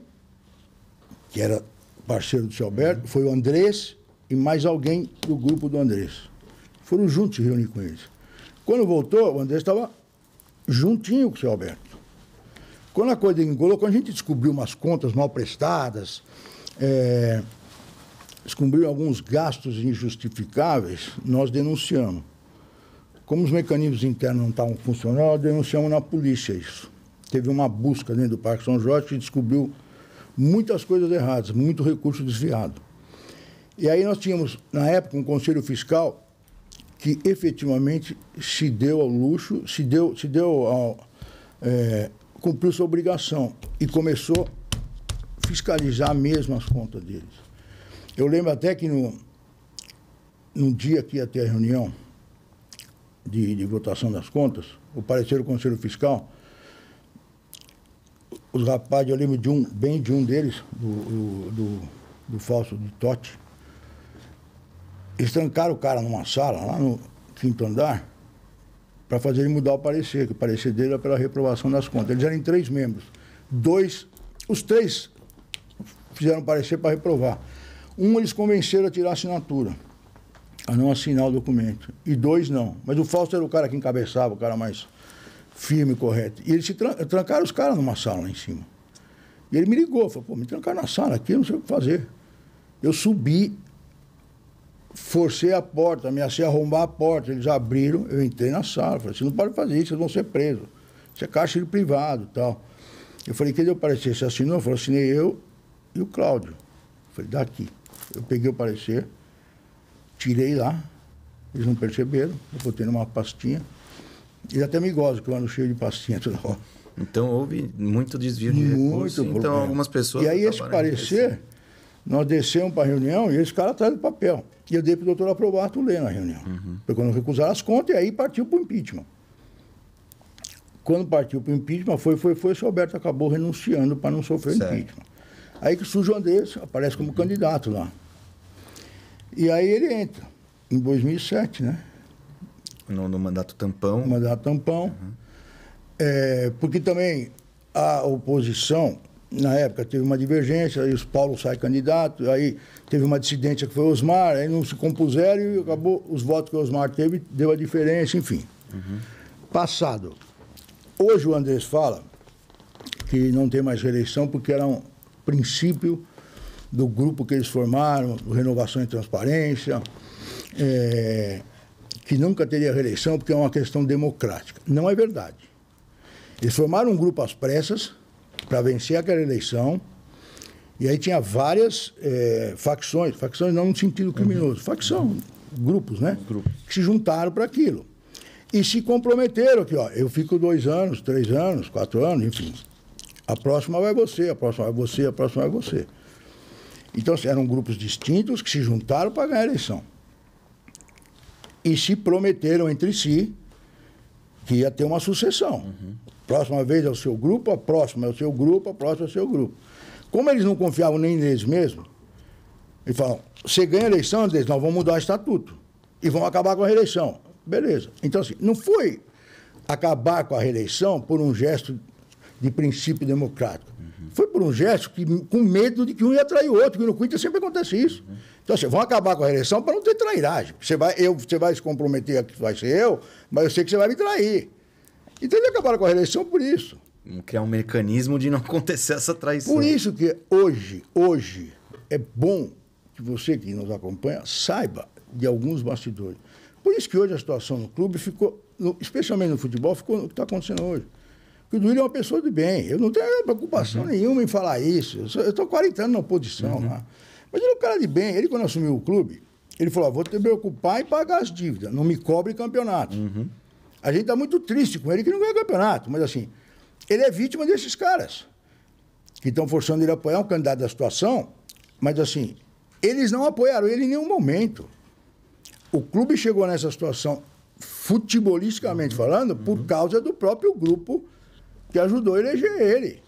que era parceiro do seu Alberto, foi o Andrés e mais alguém do grupo do Andrés. Foram juntos reunir com eles. Quando voltou, o Andrés estava juntinho com o seu Alberto. Quando a coisa engolou, quando a gente descobriu umas contas mal prestadas, é, descobriu alguns gastos injustificáveis, nós denunciamos. Como os mecanismos internos não estavam funcionando, denunciamos na polícia isso. Teve uma busca dentro do Parque São Jorge e descobriu muitas coisas erradas, muito recurso desviado. E aí nós tínhamos, na época, um conselho fiscal que efetivamente se deu ao luxo, se deu, se deu ao. É, cumpriu sua obrigação e começou a fiscalizar mesmo as contas deles. Eu lembro até que no, no dia que ia ter a reunião de, de votação das contas, o parecer do Conselho Fiscal, os rapazes, eu lembro de um, bem de um deles, do, do, do falso do Totti. Eles trancaram o cara numa sala, lá no quinto andar, para fazer ele mudar o parecer, que o parecer dele era é pela reprovação das contas. Eles eram três membros. Dois, os três fizeram parecer para reprovar. Um, eles convenceram a tirar a assinatura, a não assinar o documento. E dois, não. Mas o falso era o cara que encabeçava, o cara mais firme, correto. E eles se tran trancaram os caras numa sala lá em cima. E ele me ligou, falou, pô, me trancaram na sala aqui, eu não sei o que fazer. Eu subi, forcei a porta, ameacei arrombar a porta, eles abriram, eu entrei na sala, falei, você não pode fazer isso, vocês vão ser presos. Isso é caixa de privado e tal. Eu falei, quem deu parecer? Você assinou? Eu falei, assinei eu e o Cláudio. Eu falei, daqui. Eu peguei o parecer, tirei lá, eles não perceberam, eu botei numa pastinha, eles é até me gozam que eu ando cheio de pastinha tudo hora. Então houve muito desvio de muito recurso, então algumas pessoas... E aí esse parecer, nós descemos para a reunião e esse cara traz o papel. E eu dei para o doutor Aprovato ler na reunião. Uhum. Porque quando recusaram as contas, e aí partiu para o impeachment. Quando partiu para o impeachment, foi, foi, foi, o Alberto acabou renunciando para não sofrer certo. impeachment. Aí que surge o Andrés, aparece como uhum. candidato lá. E aí ele entra, em 2007, né? No, no mandato tampão. No mandato tampão. Uhum. É, porque também a oposição, na época, teve uma divergência, aí os Paulo sai candidato, aí teve uma dissidência que foi o Osmar, aí não se compuseram e acabou os votos que o Osmar teve, deu a diferença, enfim. Uhum. Passado. Hoje o Andrés fala que não tem mais reeleição porque era um princípio do grupo que eles formaram, Renovação e Transparência, é, que nunca teria reeleição porque é uma questão democrática. Não é verdade. Eles formaram um grupo às pressas para vencer aquela eleição. E aí tinha várias é, facções, facções não no sentido criminoso, facção, grupos, né? Grupos. Que se juntaram para aquilo. E se comprometeram que, ó, eu fico dois anos, três anos, quatro anos, enfim. A próxima vai você, a próxima vai você, a próxima vai você. Então, assim, eram grupos distintos que se juntaram para ganhar a eleição e se prometeram entre si que ia ter uma sucessão. Uhum. Próxima vez é o seu grupo, a próxima é o seu grupo, a próxima é o seu grupo. Como eles não confiavam nem neles mesmos, eles falaram, você ganha a eleição, eles não vão mudar o estatuto e vão acabar com a reeleição. Beleza. Então, assim, não foi acabar com a reeleição por um gesto de princípio democrático. Uhum. Foi por um gesto que, com medo de que um ia trair o outro, que no Corinthians sempre acontece isso. Uhum. Então, assim, vão acabar com a eleição para não ter trairagem. Você vai, eu, você vai se comprometer que vai ser eu, mas eu sei que você vai me trair. Então, eles acabaram com a eleição por isso. Vamos criar é um mecanismo de não acontecer essa traição. Por isso que hoje, hoje, é bom que você que nos acompanha saiba de alguns bastidores. Por isso que hoje a situação no clube ficou, no, especialmente no futebol, ficou o que está acontecendo hoje. Porque o Duílio é uma pessoa de bem. Eu não tenho preocupação uhum. nenhuma em falar isso. Eu estou 40 anos na oposição. Uhum. Né? Mas ele é um cara de bem. Ele, quando assumiu o clube, ele falou: ah, vou me ocupar e pagar as dívidas. Não me cobre campeonato. Uhum. A gente está muito triste com ele que não ganha campeonato. Mas, assim, ele é vítima desses caras que estão forçando ele a apoiar é um candidato da situação. Mas, assim, eles não apoiaram ele em nenhum momento. O clube chegou nessa situação, futebolisticamente uhum. falando, por uhum. causa do próprio grupo que ajudou a eleger ele.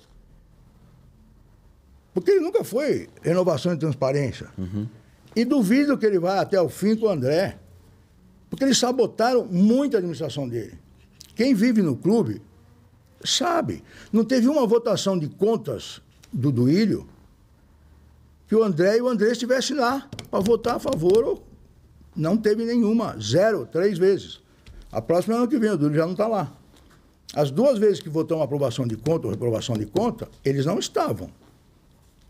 Porque ele nunca foi renovação e transparência. Uhum. E duvido que ele vá até o fim com o André. Porque eles sabotaram muito a administração dele. Quem vive no clube sabe. Não teve uma votação de contas do Duílio que o André e o André estivessem lá para votar a favor. Não teve nenhuma. Zero, três vezes. A próxima é ano que vem, o Duílio já não está lá. As duas vezes que votou uma aprovação de conta ou reprovação de conta, eles não estavam.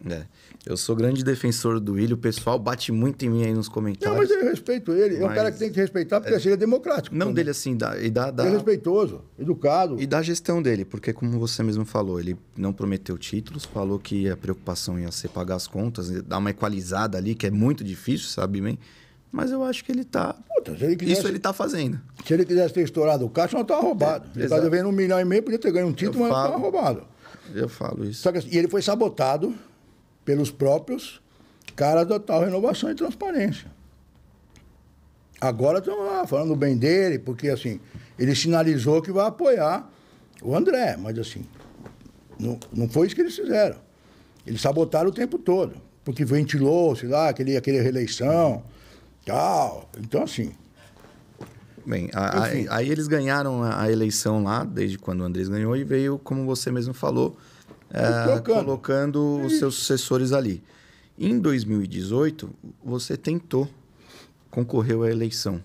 É. Eu sou grande defensor do Willian, o pessoal bate muito em mim aí nos comentários. Não, mas eu respeito ele. Mas... É um cara que tem que respeitar porque é... ele é democrático. Não também. dele assim, da, e da, da... É respeitoso, educado. E da gestão dele, porque como você mesmo falou, ele não prometeu títulos, falou que a preocupação ia ser pagar as contas, dar uma equalizada ali, que é muito difícil, sabe bem? Mas eu acho que ele tá. Puta, ele quisesse... Isso ele tá fazendo. Se ele quisesse ter estourado o caixa, não tava tá roubado. É, ele tá devendo um milhão e meio, podia ter ganho um título, eu mas tá falo... tava roubado. Eu falo isso. Só que, assim, e ele foi sabotado pelos próprios caras da tal renovação e transparência. Agora estamos lá falando bem dele, porque assim, ele sinalizou que vai apoiar o André, mas assim, não, não foi isso que eles fizeram. Eles sabotaram o tempo todo, porque ventilou-se lá, aquele, aquele reeleição, tal. Então, assim. Bem, a, aí eles ganharam a, a eleição lá, desde quando o Andrés ganhou, e veio, como você mesmo falou, uh, colocando os seus sucessores ali. Em 2018, você tentou, concorreu à eleição,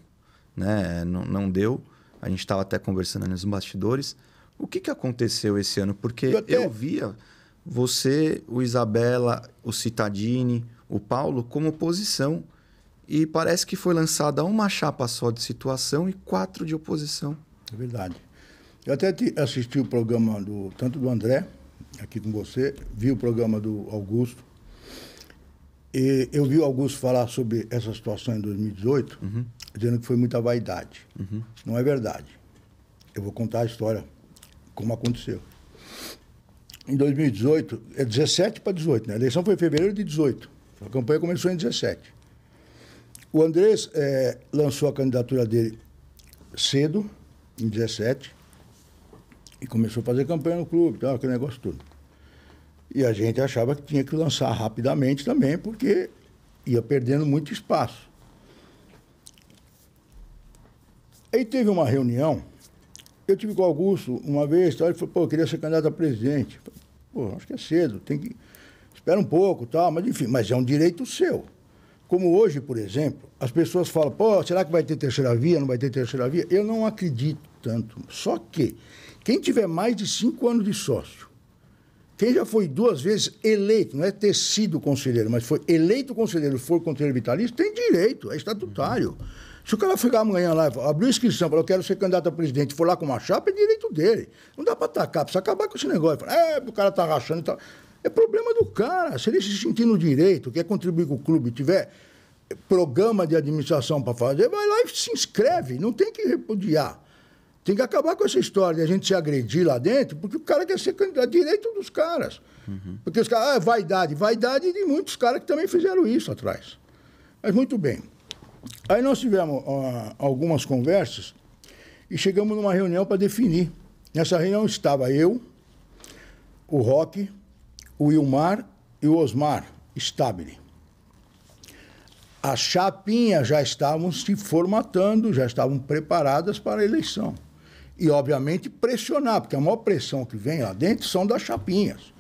né? Não, não deu. A gente estava até conversando nos bastidores. O que, que aconteceu esse ano? Porque eu, até... eu via você, o Isabela, o Citadini, o Paulo como oposição. E parece que foi lançada uma chapa só de situação e quatro de oposição. É verdade. Eu até assisti o programa do tanto do André aqui com você, vi o programa do Augusto. E eu vi o Augusto falar sobre essa situação em 2018, uhum. dizendo que foi muita vaidade. Uhum. Não é verdade. Eu vou contar a história, como aconteceu. Em 2018, é 17 para 18, né? A eleição foi em fevereiro de 18. A campanha começou em 17. O Andrés é, lançou a candidatura dele cedo, em 17. E começou a fazer campanha no clube, tal, aquele negócio tudo. E a gente achava que tinha que lançar rapidamente também, porque ia perdendo muito espaço. Aí teve uma reunião, eu tive com o Augusto uma vez, tal, ele falou, pô, eu queria ser candidato a presidente. pô, acho que é cedo, tem que. Espera um pouco, tal, mas enfim, mas é um direito seu. Como hoje, por exemplo, as pessoas falam, pô, será que vai ter terceira via? Não vai ter terceira via? Eu não acredito tanto. Só que quem tiver mais de cinco anos de sócio, quem já foi duas vezes eleito, não é ter sido conselheiro, mas foi eleito conselheiro, for conselheiro vitalício, tem direito, é estatutário. Se o cara ficar amanhã lá, abrir inscrição, falar, eu quero ser candidato a presidente, for lá com uma chapa, é direito dele. Não dá para atacar, precisa acabar com esse negócio. Fala, é, o cara tá rachando e tal. É problema do cara. Se ele se sentir no direito, quer contribuir com o clube, tiver programa de administração para fazer, vai lá e se inscreve. Não tem que repudiar. Tem que acabar com essa história de a gente se agredir lá dentro, porque o cara quer ser candidato é direito dos caras. Uhum. Porque os caras, ah, é vaidade, vaidade de muitos caras que também fizeram isso atrás. Mas muito bem. Aí nós tivemos uh, algumas conversas e chegamos numa reunião para definir. Nessa reunião estava eu, o Roque, o Ilmar e o Osmar Stabile. As chapinhas já estavam se formatando, já estavam preparadas para a eleição. E, obviamente, pressionar, porque a maior pressão que vem lá dentro são das chapinhas.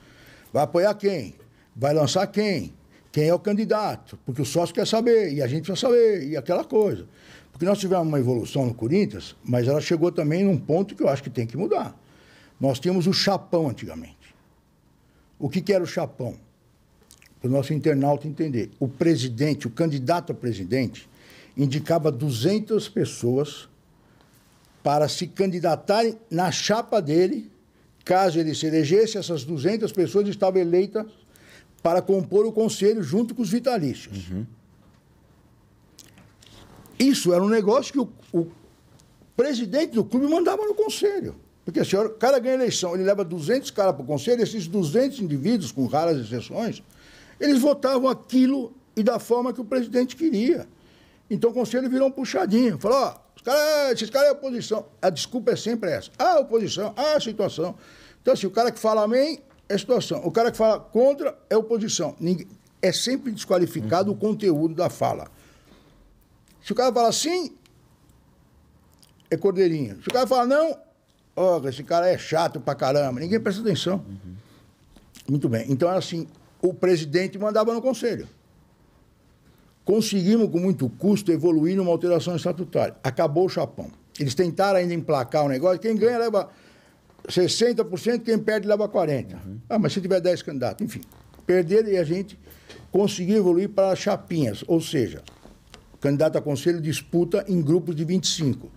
Vai apoiar quem? Vai lançar quem? Quem é o candidato? Porque o sócio quer saber, e a gente quer saber, e aquela coisa. Porque nós tivemos uma evolução no Corinthians, mas ela chegou também num ponto que eu acho que tem que mudar. Nós tínhamos o chapão antigamente. O que, que era o chapão? Para o nosso internauta entender. O presidente, o candidato a presidente, indicava 200 pessoas para se candidatarem na chapa dele, caso ele se elegesse, essas 200 pessoas estavam eleitas para compor o conselho junto com os vitalícios. Uhum. Isso era um negócio que o, o, presidente do clube mandava no conselho. Porque se o cara ganha eleição, ele leva 200 caras para o conselho, esses 200 indivíduos, com raras exceções, eles votavam aquilo e da forma que o presidente queria. Então o conselho virou um puxadinho. Falou, ó, cara, ah, é oposição. A desculpa é sempre essa. Ah, oposição, ah, situação. Então, assim, o cara que fala amém é situação. O cara que fala contra é oposição. Ninguém, é sempre desqualificado uhum. o conteúdo da fala. Se o cara fala sim, é cordeirinho. Se o cara fala não, ó, oh, esse cara é chato pra caramba. Ninguém presta atenção. Uhum. Muito bem. Então, é assim, o presidente mandava no conselho. Conseguimos, com muito custo, evoluir numa alteração estatutária. Acabou o chapão. Eles tentaram ainda emplacar o negócio. Quem ganha leva 60%, quem perde leva 40%. Uhum. Ah, mas se tiver 10 candidatos, enfim. Perderam e a gente conseguiu evoluir para chapinhas, ou seja, candidato a conselho disputa em grupos de 25.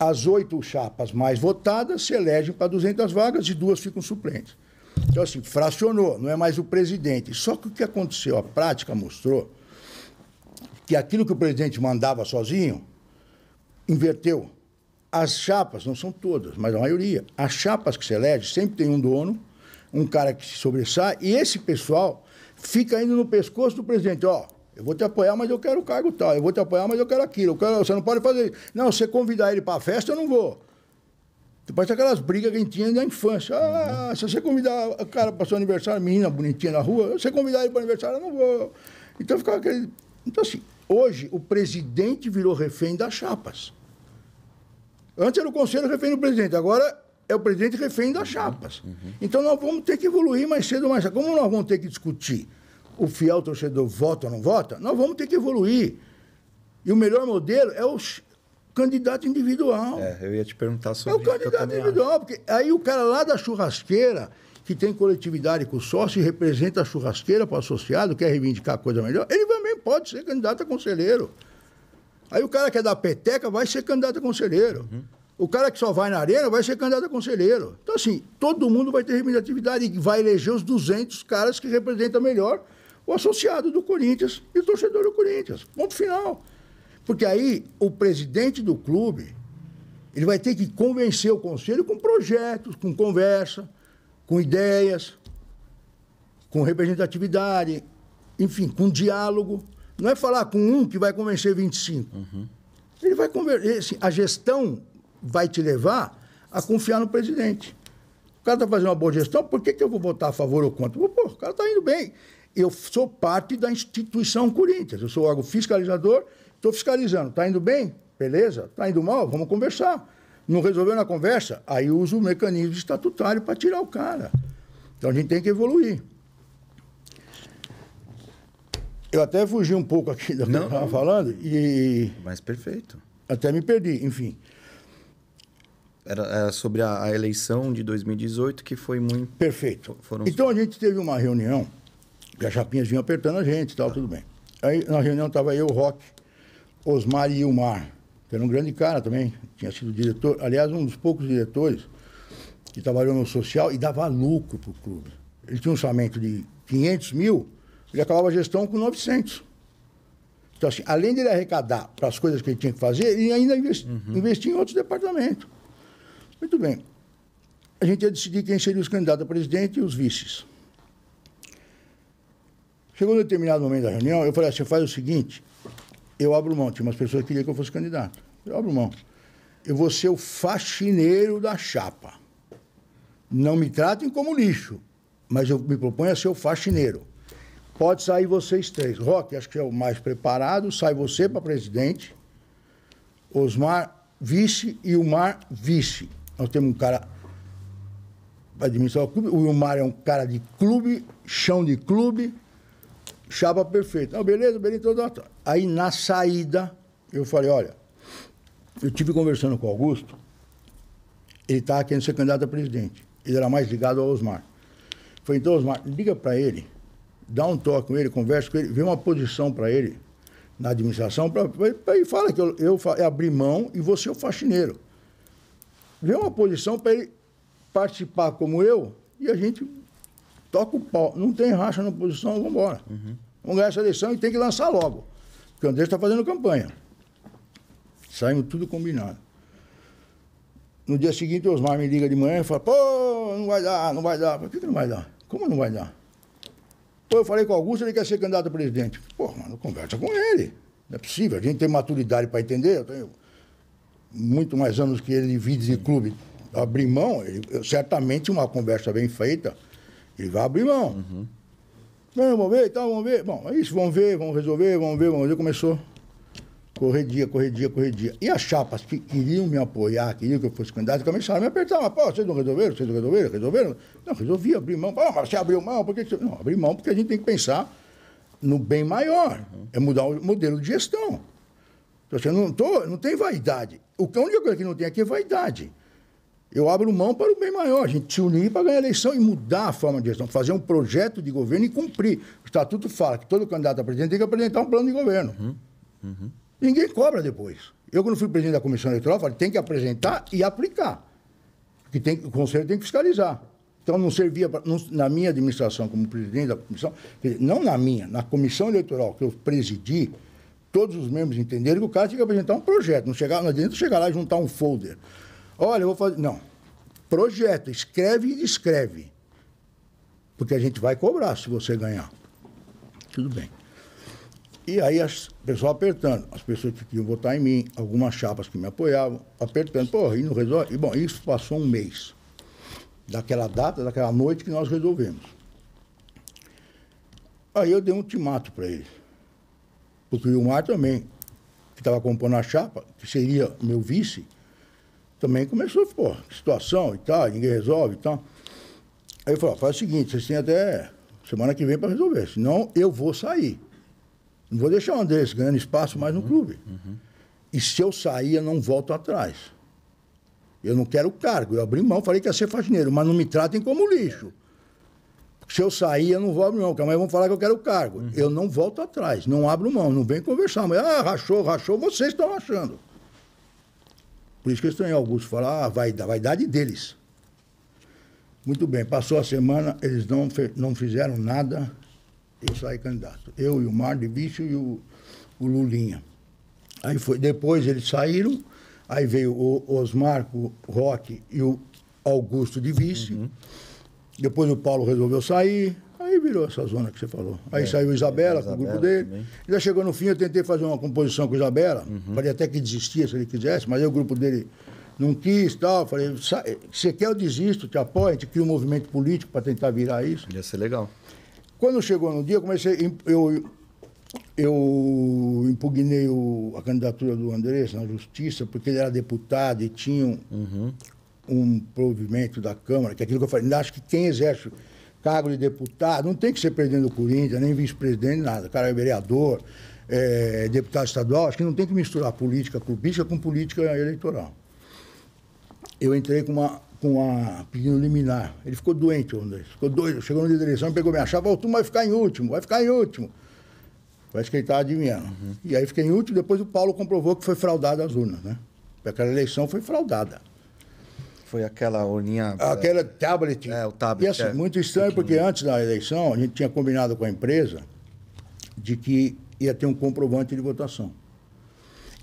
As oito chapas mais votadas se elegem para 200 vagas e duas ficam suplentes. Então, assim, fracionou, não é mais o presidente. Só que o que aconteceu, a prática mostrou que aquilo que o presidente mandava sozinho inverteu. As chapas, não são todas, mas a maioria, as chapas que se elege sempre tem um dono, um cara que se sobressai, e esse pessoal fica indo no pescoço do presidente, ó, oh, eu vou te apoiar, mas eu quero o cargo tal, eu vou te apoiar, mas eu quero aquilo, eu quero... você não pode fazer isso. Não, você convidar ele para a festa, eu não vou. Depois aquelas brigas que a gente tinha na infância. Ah, uhum. se você convidar o cara para seu aniversário, menina bonitinha na rua, se você convidar ele para o aniversário, eu não vou. Então ficava aquele... Então assim, Hoje, o presidente virou refém das chapas. Antes era o conselho refém do presidente, agora é o presidente refém das uhum. chapas. Uhum. Então nós vamos ter que evoluir mais cedo ou mais tarde. Como nós vamos ter que discutir o fiel torcedor vota ou não vota, nós vamos ter que evoluir. E o melhor modelo é o candidato individual. É, eu ia te perguntar sobre É o candidato individual, porque aí o cara lá da churrasqueira que tem coletividade com sócio e representa a churrasqueira para o associado, quer reivindicar coisa melhor, ele também pode ser candidato a conselheiro. Aí o cara que é da peteca vai ser candidato a conselheiro. Uhum. O cara que só vai na arena vai ser candidato a conselheiro. Então, assim, todo mundo vai ter representatividade e vai eleger os 200 caras que representam melhor o associado do Corinthians e o torcedor do Corinthians. Ponto final. Porque aí o presidente do clube ele vai ter que convencer o conselho com projetos, com conversa, com ideias, com representatividade, enfim, com diálogo. Não é falar com um que vai convencer 25. Uhum. Ele vai convencer. Assim, a gestão vai te levar a confiar no presidente. O cara está fazendo uma boa gestão, por que, que eu vou votar a favor ou contra? Pô, o cara está indo bem. Eu sou parte da instituição Corinthians. Eu sou órgão fiscalizador, estou fiscalizando. Está indo bem? Beleza? Está indo mal? Vamos conversar. Não resolveu na conversa? Aí usa o mecanismo estatutário para tirar o cara. Então a gente tem que evoluir. Eu até fugi um pouco aqui da que eu estava falando e. Mas perfeito. Até me perdi, enfim. Era, era sobre a, a, eleição de 2018 que foi muito. Perfeito. Foram... Então a gente teve uma reunião, que as chapinhas vinham apertando a gente e tal, ah. tudo bem. Aí na reunião estava eu, Rock, Osmar e Ilmar. Era um grande cara também, tinha sido diretor, aliás, um dos poucos diretores que trabalhou no social e dava lucro para o clube. Ele tinha um orçamento de 500 mil, ele acabava a gestão com 900. Então, assim, além de ele arrecadar para as coisas que ele tinha que fazer, ele ainda investi uhum. investia em outros departamentos. Muito bem. A gente ia decidir quem seria os candidatos a presidente e os vices. Chegou um determinado momento da reunião, eu falei assim: faz o seguinte, eu abro mão. Tinha umas pessoas que queriam que eu fosse candidato. Eu abro mão. Eu vou ser o faxineiro da chapa. Não me tratem como lixo, mas eu me proponho a ser o faxineiro. Pode sair vocês três. Roque, acho que é o mais preparado. Sai você para presidente. Osmar, vice. E o Mar, vice. Nós temos um cara para administrar o clube. O Wilmar é um cara de clube, chão de clube chapa perfeita. Ah, beleza, beleza, então, Aí na saída, eu falei, olha, eu tive conversando com o Augusto, ele estava tá querendo ser candidato a presidente. Ele era mais ligado ao Osmar. falei, então, Osmar, liga para ele, dá um toque com ele, conversa com ele, vê uma posição para ele na administração, para ele e fala que eu, eu, eu abri mão e você é o faxineiro. Vê uma posição para ele participar como eu e a gente toca o pau. Não tem racha na oposição, vamos embora. Uhum. Vamos ganhar essa eleição e tem que lançar logo. Porque o André está fazendo campanha. Saímos tudo combinado. No dia seguinte, o Osmar me liga de manhã e fala: pô, não vai dar, não vai dar. Por que, que não vai dar? Como não vai dar? Pô, eu falei com o Augusto, ele quer ser candidato a presidente. Pô, mano, conversa com ele. Não é possível. A gente tem maturidade para entender. Eu tenho muito mais anos que ele de vida de clube. Abrir mão, ele, certamente uma conversa bem feita ele vai abrir mão. Uhum. Não, vamos ver, então, vamos ver. Bom, é isso, vamos ver, vamos resolver, vamos ver, vamos ver. Começou. Corredia, corredia, corredia. E as chapas que queriam me apoiar, queriam que eu fosse candidato, começaram a me apertar. Mas, pô, vocês não resolveram? Vocês não resolveram? Resolveram? Não, resolvi abrir mão. Pô, mas você abriu mão, por que você... Não, abri mão porque a gente tem que pensar no bem maior. Uhum. É mudar o modelo de gestão. Então, assim, não, tô, não tem vaidade. O que a única coisa que não tem aqui é vaidade eu abro mão para o bem maior, a gente se unir para ganhar a eleição e mudar a forma de gestão, fazer um projeto de governo e cumprir. O Estatuto fala que todo candidato a presidente tem que apresentar um plano de governo. Uhum. Uhum. Ninguém cobra depois. Eu, quando fui presidente da Comissão Eleitoral, falei, tem que apresentar e aplicar. que tem, o Conselho tem que fiscalizar. Então, não servia, pra, não, na minha administração como presidente da comissão, não na minha, na comissão eleitoral que eu presidi, todos os membros entenderam que o cara tinha que apresentar um projeto. Não, chegar, não adianta chegar lá e juntar um folder. Olha, eu vou fazer. Não. Projeto, escreve e descreve. Porque a gente vai cobrar se você ganhar. Tudo bem. E aí as pessoal apertando, as pessoas que queriam votar em mim, algumas chapas que me apoiavam, apertando, porra, e não resolve. E bom, isso passou um mês. Daquela data, daquela noite que nós resolvemos. Aí eu dei um ultimato para ele. Porque o Mar também, que estava compondo a chapa, que seria meu vice, também começou, pô, situação e tal, ninguém resolve e tal. Aí eu falei, faz o seguinte, vocês têm até semana que vem para resolver, senão eu vou sair. Não vou deixar o Andrés ganhando espaço mais no uhum, clube. Uhum. E se eu sair, eu não volto atrás. Eu não quero cargo. Eu abri mão, falei que ia ser faxineiro, mas não me tratem como lixo. Se eu sair, eu não vou abrir mão, mas vão falar que eu quero cargo. Uhum. Eu não volto atrás, não abro mão, não vem conversar. Mas, ah, rachou, rachou, vocês estão rachando. Por isso que eu estranhei Augusto falar, ah, vai, vaidade deles. Muito bem, passou a semana, eles não, não fizeram nada, eu saí candidato. Eu e o Mar de Bicho e o, o Lulinha. Aí foi, depois eles saíram, aí veio o Osmar, o Roque e o Augusto de vice. Uhum. Depois o Paulo resolveu sair, Aí virou essa zona que você falou. Aí é, saiu Isabela, é, Isabela, com o grupo dele. Também. Já chegou no fim, eu tentei fazer uma composição com Isabela. Uhum. Falei até que desistia se ele quisesse, mas aí o grupo dele não quis tal. Falei, você quer eu desisto, te apoio, a gente cria um movimento político para tentar virar isso. Ia ser legal. Quando chegou no dia, eu comecei. Eu, eu impugnei o, a candidatura do Andrés na justiça, porque ele era deputado e tinha um, uhum. um provimento da Câmara, que é aquilo que eu falei, acho que quem exerce cargo de deputado, não tem que ser presidente do Corinthians, nem vice-presidente, nada. O cara é vereador, é deputado estadual, acho que não tem que misturar política clubística com política eleitoral. Eu entrei com uma, com uma pedindo liminar. Ele ficou doente, o Andrés. Ficou doido, chegou na direção, pegou minha chave, tu vai ficar em último, vai ficar em último. Parece que ele estava adivinhando. Uhum. E aí fiquei em último, depois o Paulo comprovou que foi fraudada as urnas, né? Porque aquela eleição foi fraudada. Foi aquela urninha. É, aquela tablet. É, o tablet. E assim, é, muito estranho, porque antes da eleição, a gente tinha combinado com a empresa de que ia ter um comprovante de votação.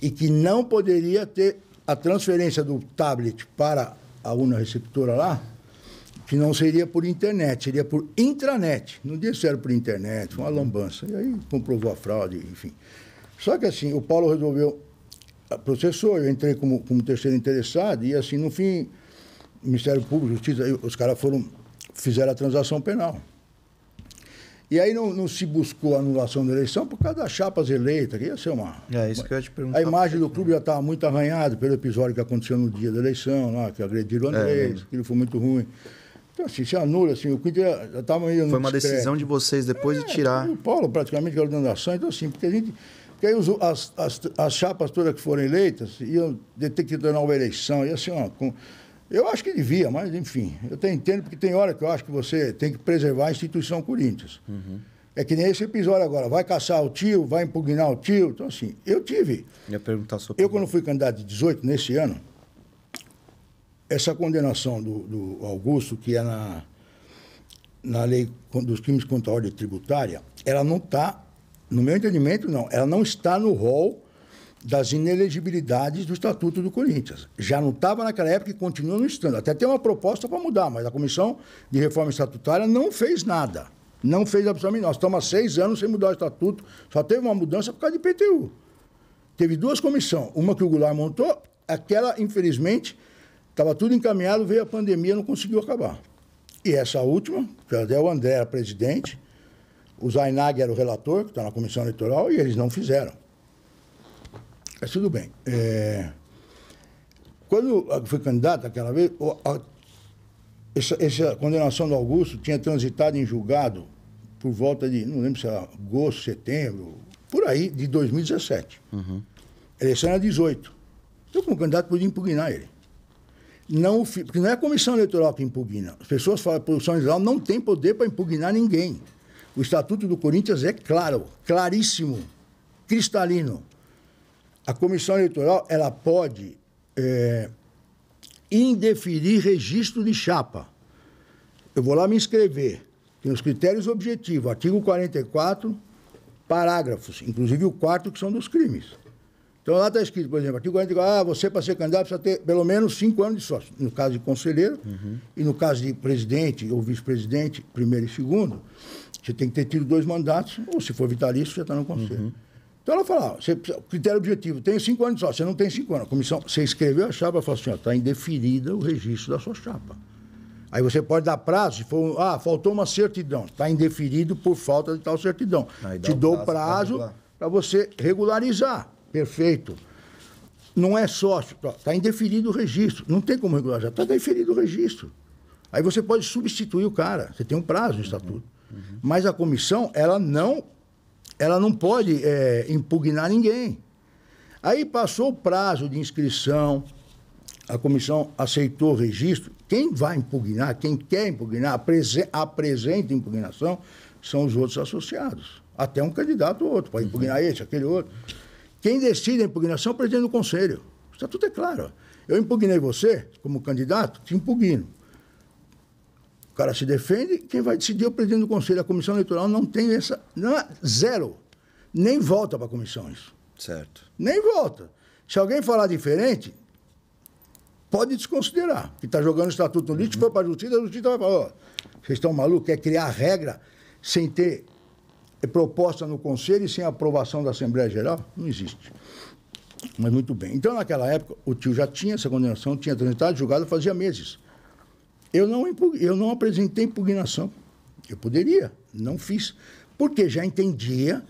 E que não poderia ter a transferência do tablet para a urna receptora lá, que não seria por internet, seria por intranet. Não disse era por internet, foi uma lambança. E aí comprovou a fraude, enfim. Só que assim, o Paulo resolveu processou, eu entrei como, como terceiro interessado, e assim, no fim, Ministério Público, Justiça, os caras foram, fizeram a transação penal. E aí não, não, se buscou a anulação da eleição por causa das chapas eleitas, que ia ser uma. É isso que eu ia te perguntar. A imagem do clube já estava muito arranhada pelo episódio que aconteceu no dia da eleição, lá, que agrediram o é, Andrés, é. aquilo foi muito ruim. Então, assim, se anula, assim, o Quinto já estava meio. Foi uma discreto. decisão de vocês depois é, de tirar. O Paulo praticamente era ação, então assim, porque a gente. Porque aí as, as, as, chapas todas que foram eleitas iam ter que donar uma eleição, ia ser uma. Com, eu acho que devia, mas enfim, eu até entendo, porque tem hora que eu acho que você tem que preservar a instituição Corinthians. Uhum. É que nem esse episódio agora, vai caçar o tio, vai impugnar o tio. Então, assim, eu tive. perguntar sobre. Eu, quando fui candidato de 18, nesse ano, essa condenação do, do Augusto, que é na, na lei dos crimes contra a ordem tributária, ela não está, no meu entendimento, não, ela não está no rol das inelegibilidades do Estatuto do Corinthians. Já não estava naquela época e continua não estando. Até tem uma proposta para mudar, mas a Comissão de Reforma Estatutária não fez nada. Não fez absolutamente nada. Nós estamos há seis anos sem mudar o Estatuto. Só teve uma mudança por causa de PTU. Teve duas comissões. Uma que o Goulart montou, aquela, infelizmente, estava tudo encaminhado, veio a pandemia não conseguiu acabar. E essa última, que até o André era presidente, o Zainag era o relator, que está na Comissão Eleitoral, e eles não fizeram. Mas tudo bem. É... Quando eu fui candidato aquela vez, a... essa, essa, condenação do Augusto tinha transitado em julgado por volta de, não lembro se era agosto, setembro, por aí, de 2017. Uhum. A eleição era 18. Eu, como candidato, podia impugnar ele. Não, porque não é a comissão eleitoral que impugna. As pessoas falam que a produção eleitoral não tem poder para impugnar ninguém. O Estatuto do Corinthians é claro, claríssimo, cristalino a comissão eleitoral ela pode é, indeferir registro de chapa. Eu vou lá me inscrever. Tem os critérios objetivos, artigo 44, parágrafos, inclusive o quarto que são dos crimes. Então lá está escrito, por exemplo, artigo 44, ah, você para ser candidato precisa ter pelo menos cinco anos de sócio. No caso de conselheiro, uhum. e no caso de presidente ou vice-presidente, primeiro e segundo, você tem que ter tido dois mandatos, ou se for vitalício, você está no conselho. Uhum. Então ela fala, ó, ah, você, critério objetivo, tem cinco anos só, você não tem cinco anos. A comissão, você escreveu a chapa, ela fala assim, está indeferida o registro da sua chapa. Aí você pode dar prazo, se for, ah, faltou uma certidão, está indeferido por falta de tal certidão. Aí Te dou prazo, prazo para você regularizar. Perfeito. Não é sócio, está indeferido o registro. Não tem como regularizar, está indeferido o registro. Aí você pode substituir o cara, você tem um prazo no uhum. estatuto. Uhum. Mas a comissão, ela não ela não pode é, impugnar ninguém. Aí passou o prazo de inscrição, a comissão aceitou o registro. Quem vai impugnar, quem quer impugnar, aprese apresenta impugnação, são os outros associados. Até um candidato ou outro, pode uhum. impugnar esse, aquele outro. Quem decide a impugnação é o presidente do conselho. Está estatuto é, é claro. Eu impugnei você como candidato, te impugno cara se defende, quem vai decidir é o presidente do conselho. A comissão eleitoral não tem essa. Não, é zero. Nem volta para a comissão isso. Certo. Nem volta. Se alguém falar diferente, pode desconsiderar. Que está jogando o estatuto no lixo, uhum. foi para a justiça, a justiça vai falar: ó, vocês estão malucos, quer criar regra sem ter proposta no conselho e sem aprovação da Assembleia Geral? Não existe. Mas muito bem. Então, naquela época, o tio já tinha essa condenação, tinha transitado, julgado fazia meses. Eu não, eu não apresentei impugnação. Eu poderia, não fiz. Porque já entendia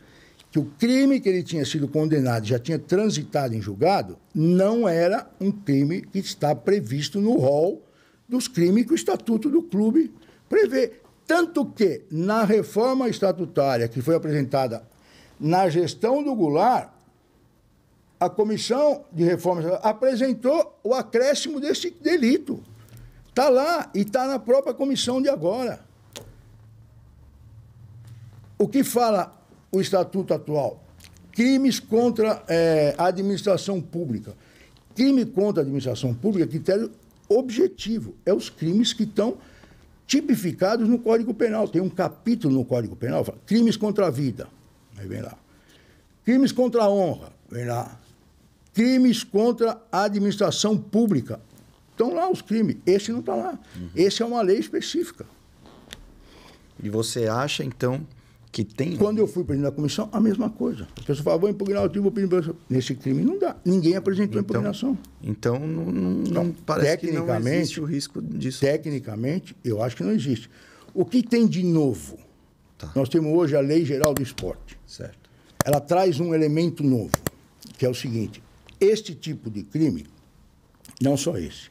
que o crime que ele tinha sido condenado, já tinha transitado em julgado, não era um crime que está previsto no rol dos crimes que o estatuto do clube prevê. Tanto que, na reforma estatutária que foi apresentada na gestão do Goulart, a Comissão de Reforma apresentou o acréscimo desse delito. Está lá e está na própria comissão de agora. O que fala o estatuto atual? Crimes contra é, a administração pública. Crime contra a administração pública, é critério objetivo, é os crimes que estão tipificados no Código Penal. Tem um capítulo no Código Penal, fala, crimes contra a vida. Aí vem lá. Crimes contra a honra, vem lá. Crimes contra a administração pública. Estão lá os crimes. Esse não está lá. Uhum. Esse é uma lei específica. E você acha, então, que tem. Quando eu fui presidente da comissão, a mesma coisa. A pessoa fala, ah, vou impugnar o time, vou pedir Nesse crime não dá. Ninguém apresentou então, impugnação. Então, não, não, não parece que não existe o risco disso. Tecnicamente, eu acho que não existe. O que tem de novo? Tá. Nós temos hoje a Lei Geral do Esporte. Certo. Ela traz um elemento novo, que é o seguinte: este tipo de crime, não só esse,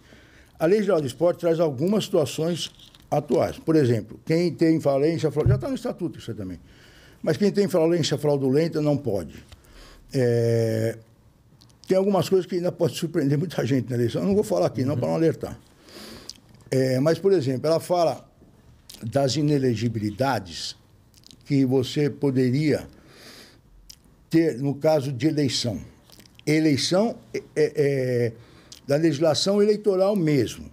a Lei Geral do Esporte traz algumas situações atuais. Por exemplo, quem tem falência, já está no estatuto isso também, mas quem tem falência fraudulenta não pode. É, tem algumas coisas que ainda pode surpreender muita gente na eleição. Eu não vou falar aqui, não, uhum. para não alertar. É, mas, por exemplo, ela fala das inelegibilidades que você poderia ter no caso de eleição. Eleição é, é, é da legislação eleitoral mesmo.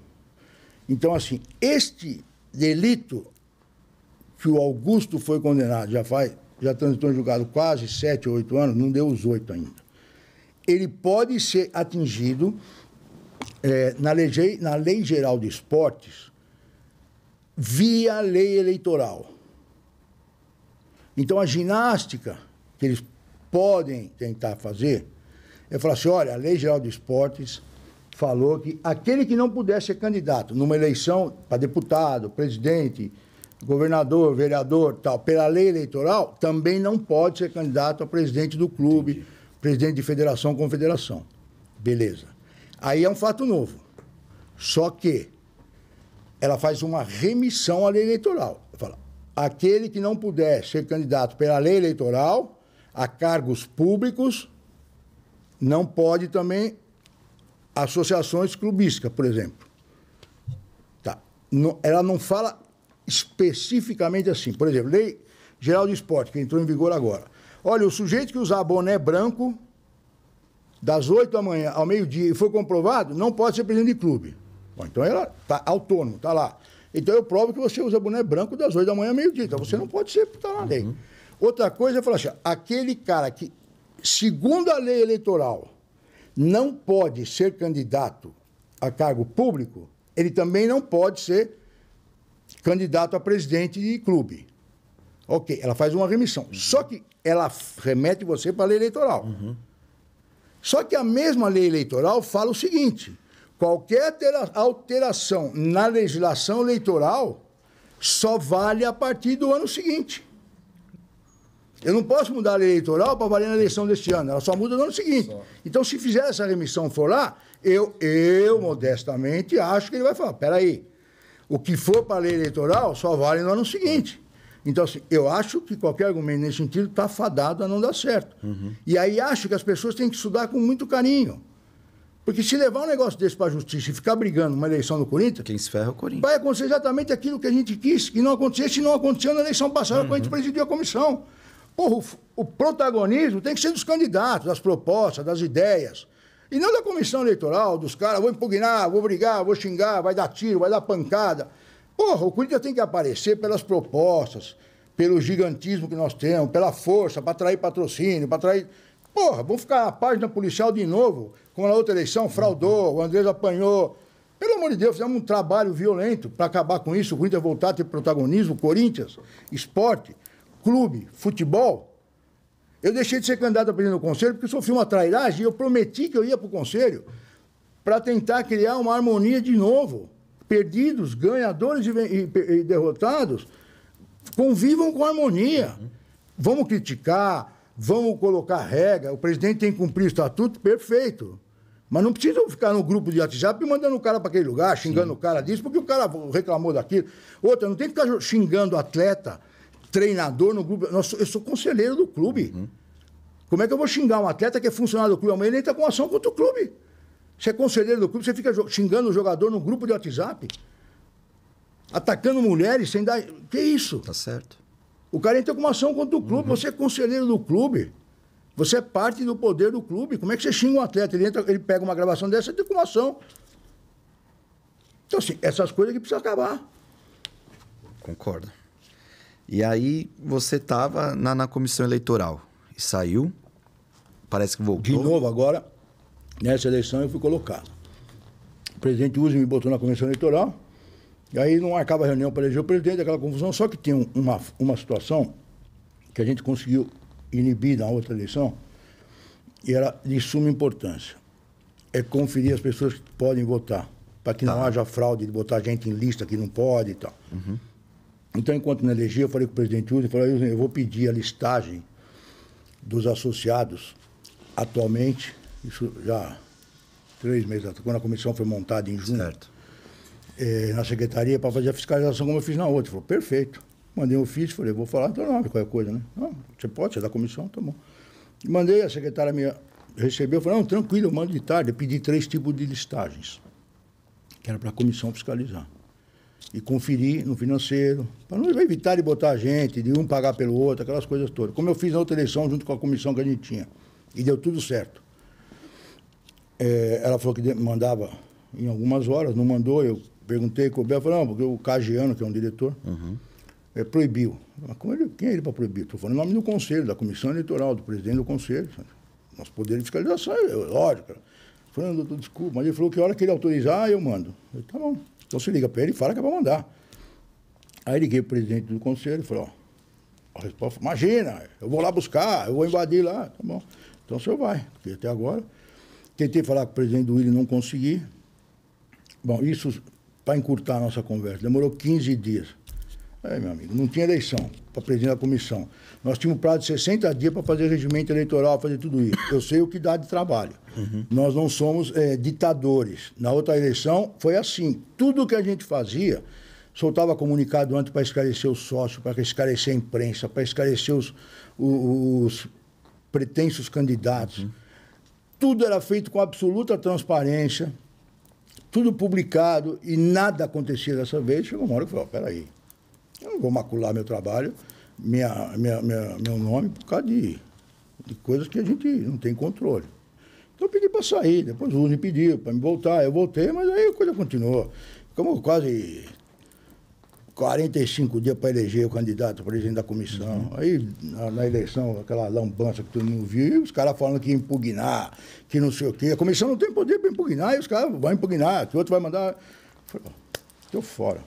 Então, assim, este delito que o Augusto foi condenado, já faz, já transitou em julgado quase sete ou oito anos, não deu os oito ainda. Ele pode ser atingido é, na, lei, na Lei Geral de Esportes via lei eleitoral. Então, a ginástica que eles podem tentar fazer é falar assim: olha, a Lei Geral de Esportes falou que aquele que não puder ser candidato numa eleição para deputado, presidente, governador, vereador, tal, pela lei eleitoral, também não pode ser candidato a presidente do clube, Entendi. presidente de federação, confederação. Beleza. Aí é um fato novo. Só que ela faz uma remissão à lei eleitoral. Fala, aquele que não puder ser candidato pela lei eleitoral a cargos públicos não pode também associações clubísticas, por exemplo. Tá. Não, ela não fala especificamente assim. Por exemplo, Lei Geral de Esporte, que entrou em vigor agora. Olha, o sujeito que usar boné branco das 8 da manhã ao meio-dia e foi comprovado, não pode ser presidente de clube. Bom, então ela está autônomo, está lá. Então eu provo que você usa boné branco das 8 da manhã ao meio-dia. Então você não pode ser, está na lei. Uhum. Outra coisa é falar assim: aquele cara que, segundo a lei eleitoral, não pode ser candidato a cargo público, ele também não pode ser candidato a presidente de clube. Ok, ela faz uma remissão. Uhum. Só que ela remete você para a lei eleitoral. Uhum. Só que a mesma lei eleitoral fala o seguinte: qualquer alteração na legislação eleitoral só vale a partir do ano seguinte. Eu não posso mudar a lei eleitoral para valer na eleição deste ano. Ela só muda no ano seguinte. Só. Então, se fizer essa remissão for lá, eu, eu modestamente, acho que ele vai falar: peraí, o que for para a lei eleitoral só vale no ano seguinte. Então, assim, eu acho que qualquer argumento nesse sentido está fadado a não dar certo. Uhum. E aí acho que as pessoas têm que estudar com muito carinho. Porque se levar um negócio desse para a justiça e ficar brigando uma eleição no Corinthians. Quem se ferra é o Corinthians. Vai acontecer exatamente aquilo que a gente quis que não acontecesse e não aconteceu na eleição passada, uhum. quando a gente uhum. presidiu a comissão. Porra, o, protagonismo tem que ser dos candidatos, das propostas, das ideias. E não da comissão eleitoral, dos caras, vou impugnar, vou brigar, vou xingar, vai dar tiro, vai dar pancada. Porra, o Corinthians tem que aparecer pelas propostas, pelo gigantismo que nós temos, pela força, para atrair patrocínio, para atrair. Porra, vamos ficar na página policial de novo, como na outra eleição, fraudou, o Andrés apanhou. Pelo amor de Deus, fizemos um trabalho violento para acabar com isso, o Corinthians voltar a ter protagonismo, Corinthians, esporte clube, futebol, eu deixei de ser candidato a presidente do conselho porque sofri uma trairagem e eu prometi que eu ia para o conselho para tentar criar uma harmonia de novo. Perdidos, ganhadores e, e, e derrotados convivam com harmonia. Uhum. Vamos criticar, vamos colocar regra. O presidente tem que cumprir o estatuto, perfeito. Mas não precisa ficar no grupo de WhatsApp mandando o cara para aquele lugar, xingando Sim. o cara disso, porque o cara reclamou daquilo. Outra, não tem que ficar xingando atleta treinador no clube. eu sou conselheiro do clube. Uhum. Como é que eu vou xingar um atleta que é funcionário do clube? Amanhã ele entra com ação contra o clube. Você é conselheiro do clube, você fica xingando o jogador no grupo de WhatsApp, atacando mulheres sem dar. Que isso? Tá certo. O cara entra com uma ação contra o clube, uhum. você é conselheiro do clube. Você é parte do poder do clube. Como é que você xinga um atleta? Ele, entra, ele pega uma gravação dessa e entra com uma ação. Então, assim, essas coisas que precisam acabar. Concordo. E aí você estava na, na comissão eleitoral e saiu, parece que voltou. De novo, agora, nessa eleição eu fui colocado. O presidente Uzi me botou na comissão eleitoral, e aí não acaba a reunião para eleger o presidente, aquela confusão. Só que tinha uma, uma situação que a gente conseguiu inibir na outra eleição, e era de suma importância. É conferir as pessoas que podem votar, para que tá. não haja fraude de botar gente em lista que não pode e tal. Uhum. Então, enquanto na elegia, eu falei com o presidente Uzi, eu falei, eu vou pedir a listagem dos associados atualmente, isso já três meses atrás, quando a comissão foi montada em junho, é, na secretaria, para fazer a fiscalização como eu fiz na outra. Ele falou, perfeito. Mandei um ofício, falei, vou falar, então não, qualquer coisa, né? Não, você pode, você é da comissão, tá bom. Mandei, a secretária me recebeu, falou, não, tranquilo, eu mando de tarde. Eu pedi três tipos de listagens, que era para a comissão fiscalizar e conferir no financeiro, para não evitar de botar a gente, de um pagar pelo outro, aquelas coisas todas. Como eu fiz na outra eleição junto com a comissão que a gente tinha. E deu tudo certo. É, ela falou que mandava em algumas horas, não mandou, eu perguntei com o Bel, falou, não, porque o Cagiano, que é um diretor, uhum. é, proibiu. Mas como ele, quem é ele para proibir? Estou falando o nome do conselho, da comissão eleitoral, do presidente do conselho. Nosso poder de fiscalização, é lógico. Falando, doutor, desculpa, mas ele falou que a hora que ele autorizar, eu mando. Eu, tá bom. Então você liga para ele e fala que vai é mandar. Aí liguei para o presidente do conselho e falei, ó, a resposta, imagina, eu vou lá buscar, eu vou invadir lá, tá bom. Então o senhor vai, porque até agora. Tentei falar com o presidente do Willi, não consegui. Bom, isso para encurtar a nossa conversa, demorou 15 dias. Aí, meu amigo, não tinha eleição para presidente da comissão. Nós tínhamos um prazo de 60 dias para fazer regimento eleitoral, fazer tudo isso. Eu sei o que dá de trabalho. Uhum. Nós não somos é, ditadores. Na outra eleição foi assim. Tudo que a gente fazia, soltava comunicado antes para esclarecer o sócio, para esclarecer a imprensa, para esclarecer os, os, os pretensos candidatos. Uhum. Tudo era feito com absoluta transparência, tudo publicado e nada acontecia dessa vez. Chegou uma hora que eu falei: oh, peraí, eu não vou macular meu trabalho minha, minha, minha, meu nome por causa de, de coisas que a gente não tem controle. Então eu pedi para sair, depois o Uni pediu para me voltar, eu voltei, mas aí a coisa continuou. Ficamos quase 45 dias para eleger o candidato a presidente da comissão. Uhum. Aí, na, na, eleição, aquela lambança que todo mundo viu, e os caras falando que ia impugnar, que não sei o quê. A comissão não tem poder para impugnar, e os caras vão impugnar, que o outro vai mandar. Eu falei, estou fora.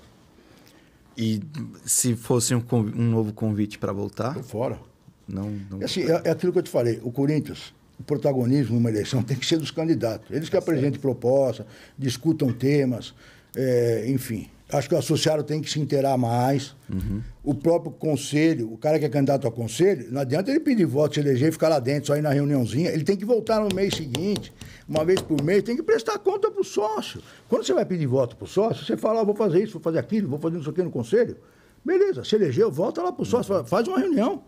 E se fosse um, um novo convite para voltar? Tô fora. Não, não... Assim, é, é, aquilo que eu te falei. O Corinthians, o protagonismo numa eleição tem que ser dos candidatos. Eles que é apresentem certo. proposta, discutam temas, é, enfim acho que o associado tem que se inteirar mais. Uhum. O próprio conselho, o cara que é candidato ao conselho, não adianta ele pedir voto, se eleger e ficar lá dentro, só ir na reuniãozinha. Ele tem que voltar no mês seguinte, uma vez por mês, tem que prestar conta para o sócio. Quando você vai pedir voto para o sócio, você fala, ah, vou fazer isso, vou fazer aquilo, vou fazer não sei o no conselho. Beleza, se elegeu, volta lá para o sócio, faz uma reunião.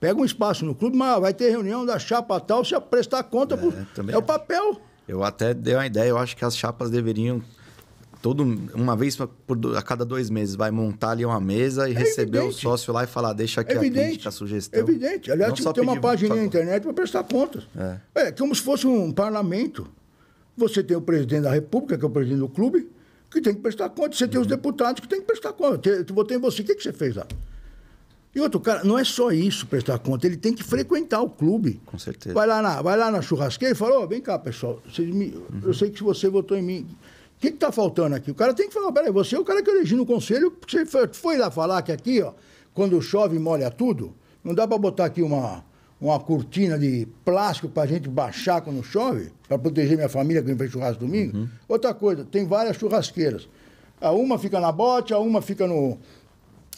Pega um espaço no clube, mas ah, vai ter reunião da chapa tal, se prestar conta. É, pro... é, é o papel. Eu até dei uma ideia, eu acho que as chapas deveriam todo uma vez por, a cada dois meses vai montar ali uma mesa e é receber evidente. o sócio lá e falar deixa aqui evidente. a crítica, a sugestão. Evidente. Aliás, tipo, tem uma página na internet para prestar contas. É. é. é. como se fosse um parlamento. Você tem o presidente da República, que é o presidente do clube, que tem que prestar contas. Você uhum. tem os uhum. deputados que tem que prestar contas. Eu votei em você, o que, que você fez lá? E outro cara, não é só isso prestar conta, ele tem que frequentar o clube. Com certeza. Vai lá na, vai lá na churrasqueira e fala, oh, vem cá, pessoal, me, uhum. eu sei que você votou em mim. O que está faltando aqui? O cara tem que falar, peraí, você é o cara que origina o conselho, você foi lá falar que aqui, ó, quando chove molha tudo, não dá para botar aqui uma, uma cortina de plástico para a gente baixar quando chove, para proteger minha família que vem churrasco domingo? Uhum. Outra coisa, tem várias churrasqueiras. A uma fica na bote, a uma fica no,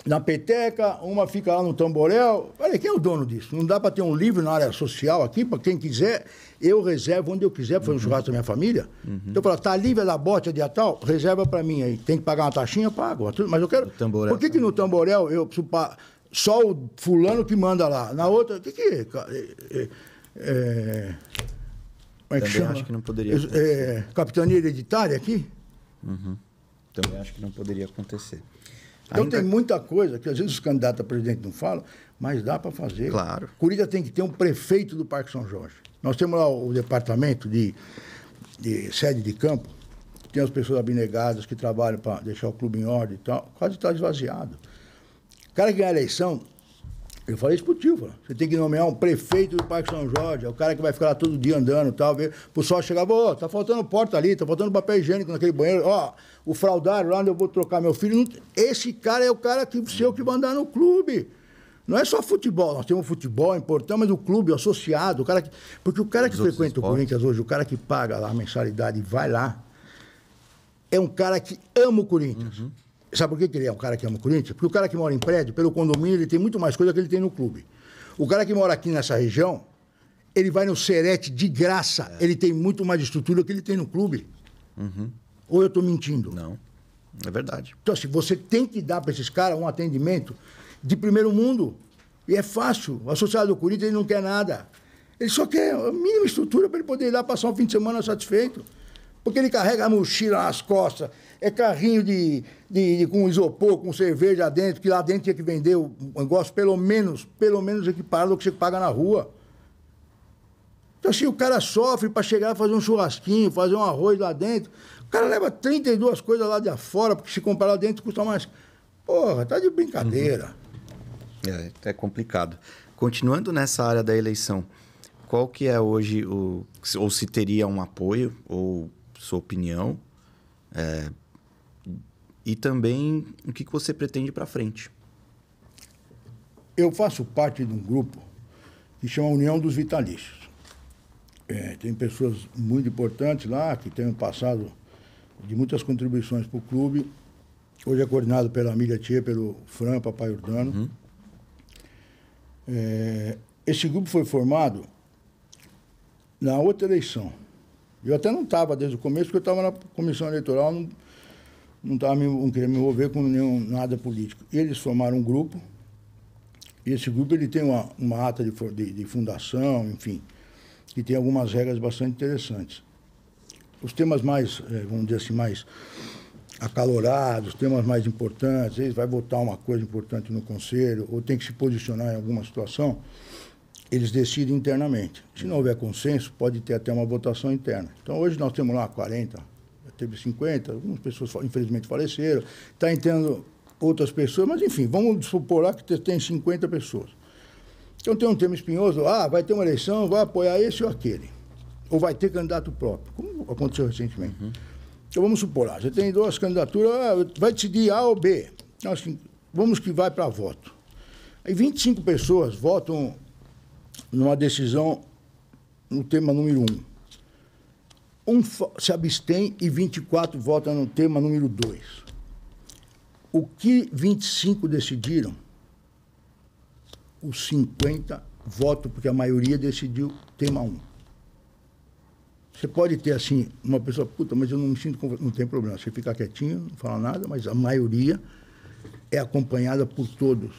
na peteca, uma fica lá no tamborel. Olha, quem é o dono disso? Não dá para ter um livro na área social aqui, para quem quiser, eu reservo onde eu quiser para fazer uhum. um churrasco da minha família. Uhum. Então eu falo, tá livre da bota de tal, reserva para mim aí. Tem que pagar uma taxinha, pago. Mas eu quero. Por que, que no tamborel eu preciso pa... só o fulano que manda lá? Na outra, o que, que é... É, é, é... Como é que Também chama? acho que não poderia é, acontecer. É, capitania hereditária aqui? Uhum. Também acho que não poderia acontecer. Então Ainda... tem muita coisa que às vezes os candidatos a presidente não falam, mas dá para fazer. Claro. Curitiba tem que ter um prefeito do Parque São Jorge. Nós temos lá o departamento de, de sede de campo, tem as pessoas abnegadas que trabalham para deixar o clube em ordem e tal, quase está esvaziado. O cara que ganha a eleição, eu falei isso pro tio, você tem que nomear um prefeito do Parque São Jorge, é o cara que vai ficar lá todo dia andando e tal, ver, o pessoal chegar, ó, oh, tá faltando porta ali, tá faltando papel higiênico naquele banheiro, ó, oh, o fraudário lá onde eu vou trocar meu filho. Esse cara é o cara que seu que mandar no clube. Não é só futebol, nós temos futebol importante, mas o clube, o associado, o cara que. Porque o cara que Os frequenta o Corinthians hoje, o cara que paga lá a mensalidade e vai lá, é um cara que ama o Corinthians. Uhum. Sabe por que ele é um cara que ama o Corinthians? Porque o cara que mora em prédio, pelo condomínio, ele tem muito mais coisa que ele tem no clube. O cara que mora aqui nessa região, ele vai no Serete de graça. É. Ele tem muito mais estrutura que ele tem no clube. Uhum. Ou eu estou mentindo? Não. É verdade. Então, assim, você tem que dar para esses caras um atendimento de primeiro mundo. E é fácil. O associado do Corinthians ele não quer nada. Ele só quer a mínima estrutura para ele poder ir lá passar um fim de semana satisfeito. Porque ele carrega a mochila nas costas, é carrinho de, de, de com isopor, com cerveja dentro, que lá dentro tinha que vender o negócio pelo menos, pelo menos equiparado ao que você paga na rua. Então, assim, o cara sofre para chegar e fazer um churrasquinho, fazer um arroz lá dentro. O cara leva 32 coisas lá de fora porque se comprar lá dentro custa mais. Porra, tá de brincadeira. Uhum. É, é complicado. Continuando nessa área da eleição, qual que é hoje o ou se teria um apoio ou sua opinião é, e também o que, que você pretende para frente? Eu faço parte de um grupo que chama União dos Vitalícios. É, tem pessoas muito importantes lá que têm um passado de muitas contribuições para o clube. Hoje é coordenado pela Amília Tia, pelo Fran, Papai Urdano. Uhum. É, esse grupo foi formado na outra eleição. Eu até não estava desde o começo, porque eu estava na comissão eleitoral, não, não, me, não queria me envolver com nenhum, nada político. E eles formaram um grupo, e esse grupo ele tem uma, uma ata de, de, de fundação, enfim, que tem algumas regras bastante interessantes os temas mais, eh, vamos dizer assim, mais acalorados, temas mais importantes, eles vai votar uma coisa importante no conselho ou tem que se posicionar em alguma situação, eles decidem internamente. Se não houver consenso, pode ter até uma votação interna. Então, hoje nós temos lá 40, teve 50, algumas pessoas infelizmente faleceram, está entrando outras pessoas, mas enfim, vamos supor lá que tem 50 pessoas. Então tem um tema espinhoso, ah, vai ter uma eleição, vai apoiar esse ou aquele ou vai ter candidato próprio, como aconteceu recentemente. Uhum. Então vamos supor, ah, você tem duas candidaturas, ah, vai decidir A ou B. Então, assim, vamos que vai para voto. Aí 25 pessoas votam numa decisão no tema número 1. Um. um se abstém e 24 votam no tema número 2. O que 25 decidiram? Os 50 votam, porque a maioria decidiu tema 1. Um. Você pode ter, assim, uma pessoa, puta, mas eu não me sinto confortável. Não tem problema. Você fica quietinho, não fala nada, mas a maioria é acompanhada por todos.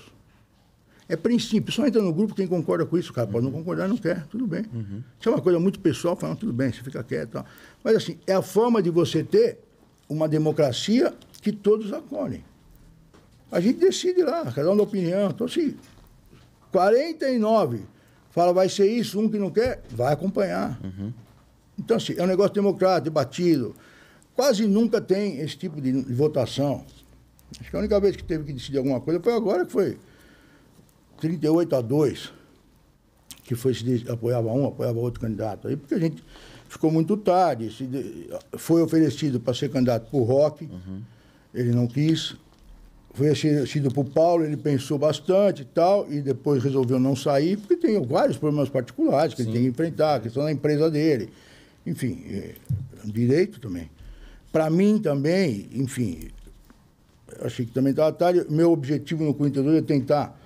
É princípio. Só entra no grupo quem concorda com isso. O cara pode não concordar, não quer. Tudo bem. Uhum. Se é uma coisa muito pessoal, fala, tudo bem, você fica quieto. Tal. Mas, assim, é a forma de você ter uma democracia que todos acolhem. A gente decide lá, cada um opinião. Então, se 49 fala vai ser isso, um que não quer, vai acompanhar. Uhum. Então, assim, é um negócio democrático, debatido. Quase nunca tem esse tipo de, de votação. Acho que a única vez que teve que decidir alguma coisa foi agora, que foi 38 a 2, que foi se apoiava um, apoiava outro candidato. Aí, porque a gente ficou muito tarde. Se, foi oferecido para ser candidato por Roque, uhum. ele não quis. Foi oferecido para o Paulo, ele pensou bastante e tal, e depois resolveu não sair, porque tem vários problemas particulares que Sim. ele tem que enfrentar, a questão da empresa dele enfim, é, direito também. Para mim também, enfim, achei que também estava tá tarde. Meu objetivo no Corinthians é tentar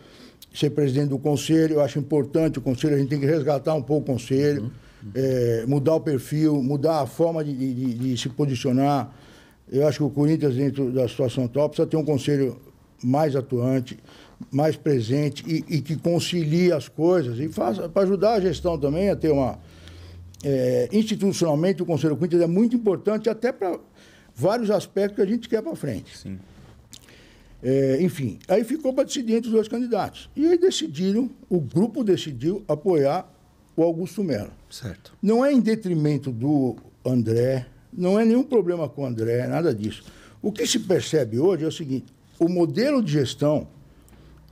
ser presidente do conselho. Eu acho importante o conselho, a gente tem que resgatar um pouco o conselho, uhum. é, mudar o perfil, mudar a forma de, de, de, se posicionar. Eu acho que o Corinthians, dentro da situação atual, precisa ter um conselho mais atuante, mais presente e, e que concilie as coisas e faça para ajudar a gestão também a ter uma é, institucionalmente, o Conselho Quintas é muito importante, até para vários aspectos que a gente quer para frente. Sim. É, enfim, aí ficou para decidir entre os dois candidatos. E aí decidiram, o grupo decidiu apoiar o Augusto Mello. Certo. Não é em detrimento do André, não é nenhum problema com o André, nada disso. O que se percebe hoje é o seguinte: o modelo de gestão,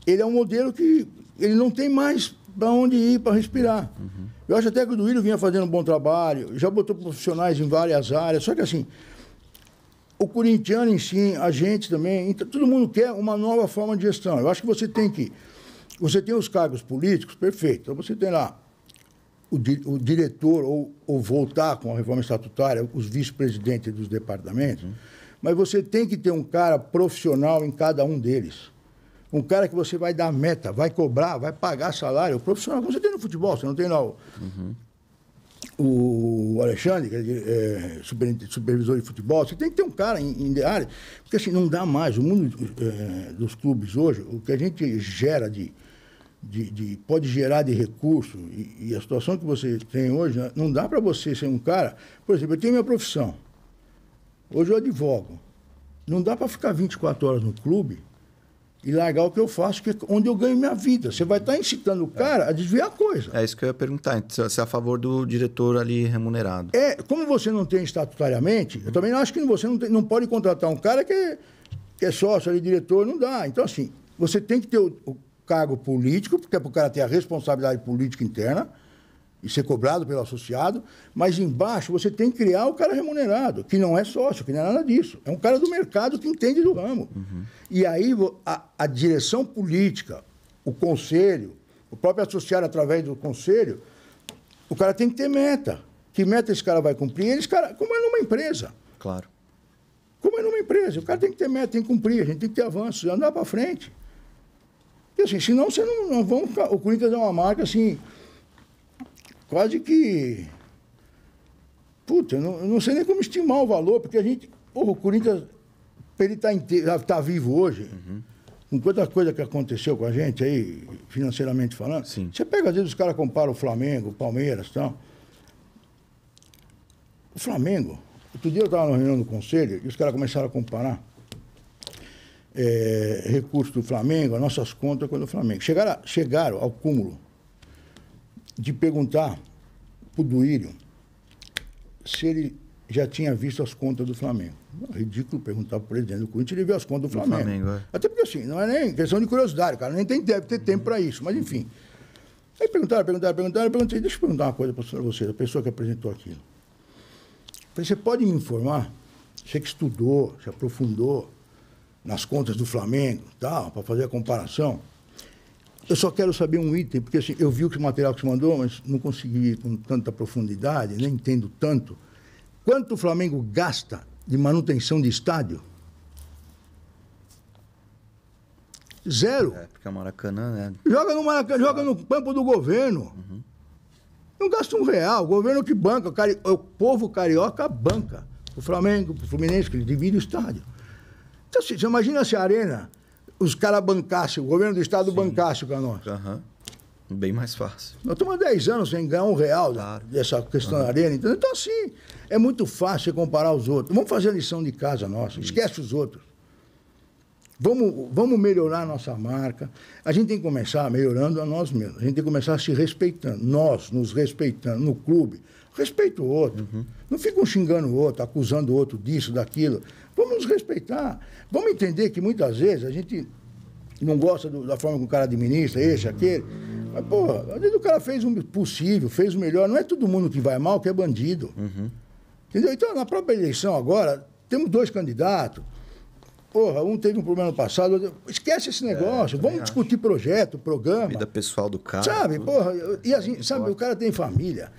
ele é um modelo que ele não tem mais para onde ir para respirar. Uhum. Eu acho até que o Duílio vinha fazendo um bom trabalho, já botou profissionais em várias áreas, só que assim, o corintiano em si, a gente também, então, todo mundo quer uma nova forma de gestão. Eu acho que você tem que. Você tem os cargos políticos, perfeito. Então você tem lá o, di, o diretor, ou, ou, voltar com a reforma estatutária, os vice-presidentes dos departamentos, uhum. mas você tem que ter um cara profissional em cada um deles um cara que você vai dar meta, vai cobrar, vai pagar salário. O profissional, como você tem no futebol, você não tem lá o, uhum. o Alexandre, que é, é, super, supervisor de futebol, você tem que ter um cara em, em área, porque assim, não dá mais. O mundo é, dos clubes hoje, o que a gente gera de. De, de, pode gerar de recurso e, e, a situação que você tem hoje, né, não dá para você ser um cara. Por exemplo, eu tenho minha profissão. Hoje eu advogo. Não dá para ficar 24 horas no clube e largar o que eu faço, que é onde eu ganho minha vida. Você vai estar incitando o é. cara a desviar a coisa. É isso que eu ia perguntar. Então, você é, é a favor do diretor ali remunerado. É, como você não tem estatutariamente, eu também acho que você não, tem, não pode contratar um cara que é, que é sócio ali, diretor, não dá. Então, assim, você tem que ter o, o cargo político, porque é para o cara ter a responsabilidade política interna e ser cobrado pelo associado, mas embaixo você tem que criar o cara remunerado, que não é sócio, que não é nada disso. É um cara do mercado que entende do ramo. Uhum. E aí a, a, direção política, o conselho, o próprio associado através do conselho, o cara tem que ter meta. Que meta esse cara vai cumprir? Eles, cara, como é numa empresa. Claro. Como é numa empresa. O cara tem que ter meta, tem que cumprir, a gente tem que ter avanços, andar para frente. E assim, senão você não, não O Corinthians é uma marca assim quase que. Puta, eu não, eu não, sei nem como estimar o valor, porque a gente. Porra, o Corinthians, ele está inteiro, tá, tá vivo hoje. Uhum. Com quanta coisa que aconteceu com a gente aí, financeiramente falando. Sim. Você pega, às vezes, os caras comparam o Flamengo, o Palmeiras e tal. O Flamengo. Outro dia eu estava na reunião do conselho e os caras começaram a comparar é, recursos do Flamengo, as nossas contas com o Flamengo. Chegaram, chegaram ao cúmulo de perguntar para o Duírio se ele já tinha visto as contas do Flamengo. É ridículo perguntar para o presidente do Corinthians, ele viu as contas do Flamengo. Flamengo é. Até porque assim, não é nem questão de curiosidade, cara, nem tem, deve ter tempo para isso, mas enfim. Aí perguntaram, perguntaram, perguntaram, perguntei, deixa eu perguntar uma coisa para você, a pessoa que apresentou aquilo. Falei, você pode me informar? Você que estudou, se aprofundou nas contas do Flamengo, tal, para fazer a comparação. Eu só quero saber um item, porque assim, eu vi o material que você mandou, mas não consegui ir com tanta profundidade, nem entendo tanto. Quanto o Flamengo gasta de manutenção de estádio? Zero. É, porque a é Maracanã, né? Joga no Maracanã, joga no campo do governo. Uhum. Não gasta um real. O governo que banca, o, cari... o povo carioca banca. O Flamengo, o Fluminense, que ele divide o estádio. Então, assim, você imagina se a arena os caras bancassem, o governo do estado Sim. bancasse para nós. Uhum. Bem mais fácil. Nós estamos há 10 anos sem ganhar um real né, claro. dessa questão uhum. da arena. Então, então, assim, é muito fácil comparar os outros. Vamos fazer a lição de casa nossa. Isso. Esquece os outros. Vamos, vamos melhorar a nossa marca. A gente tem que começar melhorando a nós mesmos. A gente tem que começar se respeitando. Nós nos respeitando no clube. Respeita o outro. Uhum. Não fiquem xingando o outro, acusando o outro disso, daquilo. Vamos nos respeitar. Vamos entender que muitas vezes a gente não gosta do, da forma que o cara administra, esse, aquele. Mas, pô, o cara fez o possível, fez o melhor. Não é todo mundo que vai mal que é bandido. Uhum. Entendeu? Então, na própria eleição agora, temos dois candidatos Porra, um teve um problema no passado, outro... esquece esse é, negócio, é, vamos discutir projeto, programa. Vida pessoal do cara. Sabe, tudo. porra, e assim, sabe, o cara tem família.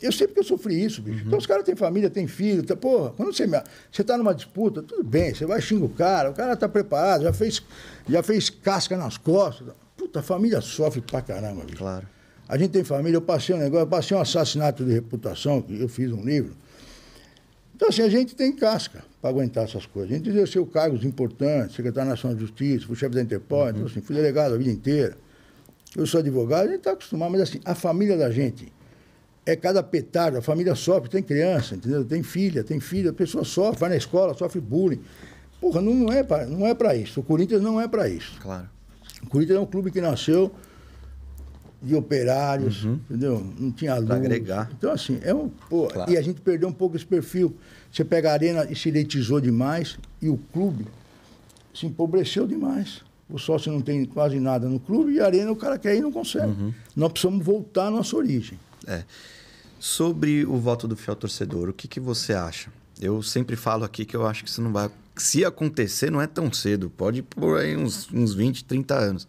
Eu sei porque eu sofri isso, bicho. Uhum. Então os caras têm família, têm filho, tá, porra, quando você, você tá numa disputa, tudo bem, você vai xingar o cara, o cara tá preparado, já fez, já fez casca nas costas. Puta, a família sofre pra caramba, bicho. Claro. A gente tem família, eu passei um negócio, eu passei um assassinato de reputação, que eu fiz um livro. Então, assim, a gente tem casca para aguentar essas coisas. A gente exerceu cargos importantes, secretário nacional de justiça, fui chefe da Interpol, uhum. então, assim, fui delegado a vida inteira. Eu sou advogado, a gente está acostumado, mas assim, a família da gente é cada petardo, a família sofre, tem criança, entendeu? Tem filha, tem filha, a pessoa sofre, vai na escola, sofre bullying. Porra, não é para é isso. O Corinthians não é para isso. Claro. O Corinthians é um clube que nasceu de operários, uhum. entendeu? Não tinha aluno. agregar. Então, assim, é um. Pô, claro. E a gente perdeu um pouco esse perfil. Você pega a arena e se elitizou demais, e o clube se empobreceu demais. O sócio não tem quase nada no clube, e a arena o cara quer ir e não consegue. Uhum. Nós precisamos voltar à nossa origem. É. Sobre o voto do fiel torcedor, o que, que você acha? Eu sempre falo aqui que eu acho que isso não vai. Se acontecer, não é tão cedo. Pode por aí uns, uns 20, 30 anos.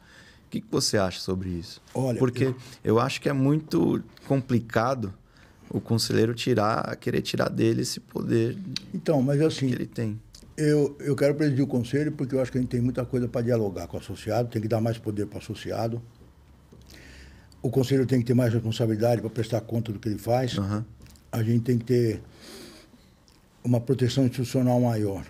O que, que você acha sobre isso? Olha, Porque eu... eu acho que é muito complicado o conselheiro tirar, querer tirar dele esse poder. Então, mas é assim, que ele tem. Eu, eu quero presidir o conselho porque eu acho que a gente tem muita coisa para dialogar com o associado, tem que dar mais poder para o associado. O conselho tem que ter mais responsabilidade para prestar conta do que ele faz. Uhum. A gente tem que ter uma proteção institucional maior.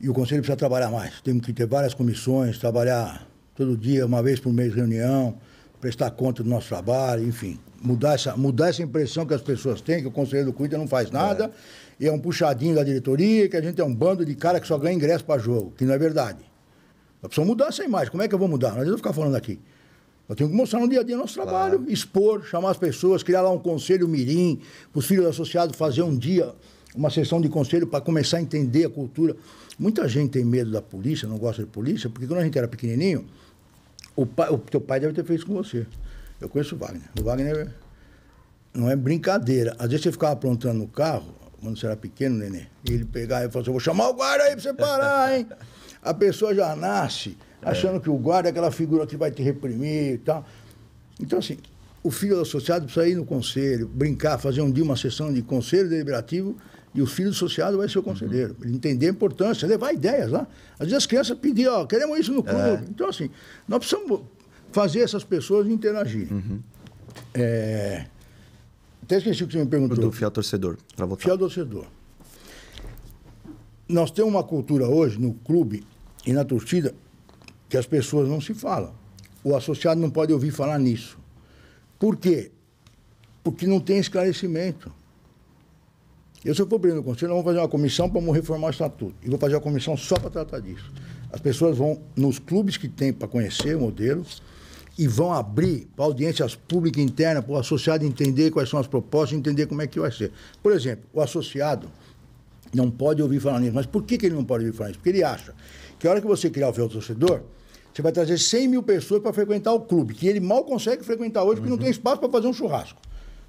E o conselho precisa trabalhar mais. Temos que ter várias comissões, trabalhar todo dia, uma vez por mês, reunião, prestar conta do nosso trabalho, enfim. Mudar essa, mudar essa impressão que as pessoas têm, que o conselheiro do Cuida não faz nada, é. e é um puxadinho da diretoria, que a gente é um bando de cara que só ganha ingresso para jogo, que não é verdade. Eu preciso mudar essa imagem. Como é que eu vou mudar? Não adianta ficar falando aqui. eu tenho que mostrar no dia a dia nosso trabalho, claro. expor, chamar as pessoas, criar lá um conselho mirim, para os filhos associados fazer um dia uma sessão de conselho para começar a entender a cultura. Muita gente tem medo da polícia, não gosta de polícia, porque quando a gente era pequenininho, o, pai, o teu pai deve ter feito com você. Eu conheço o Wagner. O Wagner não é brincadeira. Às vezes você ficava aprontando no carro, quando você era pequeno, neném, e ele pegava e falava assim, vou chamar o guarda aí pra você parar, hein? A pessoa já nasce é. achando é. que o guarda é aquela figura que vai te reprimir e tal. Então, assim, o filho do associado precisa ir no conselho, brincar, fazer um dia uma sessão de conselho deliberativo e o filho associado vai ser o uhum. conselheiro. entender a importância, levar ideias lá. Né? Às vezes as crianças pedem, ó, queremos isso no é. clube. É. Então, assim, nós precisamos fazer essas pessoas interagirem. Uhum. É... Até esqueci o que você me perguntou. Do fiel torcedor, para Fiel torcedor. Nós temos uma cultura hoje no clube e na torcida que as pessoas não se falam. O associado não pode ouvir falar nisso. Por quê? Porque não tem esclarecimento. Eu, se eu for presidente do conselho, nós vamos fazer uma comissão para reformar o estatuto. E vou fazer uma comissão só para tratar disso. As pessoas vão nos clubes que tem para conhecer o modelo e vão abrir para audiências públicas internas, para o associado entender quais são as propostas, entender como é que vai ser. Por exemplo, o associado não pode ouvir falar nisso. Mas por que, que ele não pode ouvir falar nisso? Porque ele acha que a hora que você criar o fiel torcedor, você vai trazer 100 mil pessoas para frequentar o clube, que ele mal consegue frequentar hoje, porque não uhum. tem espaço para fazer um churrasco.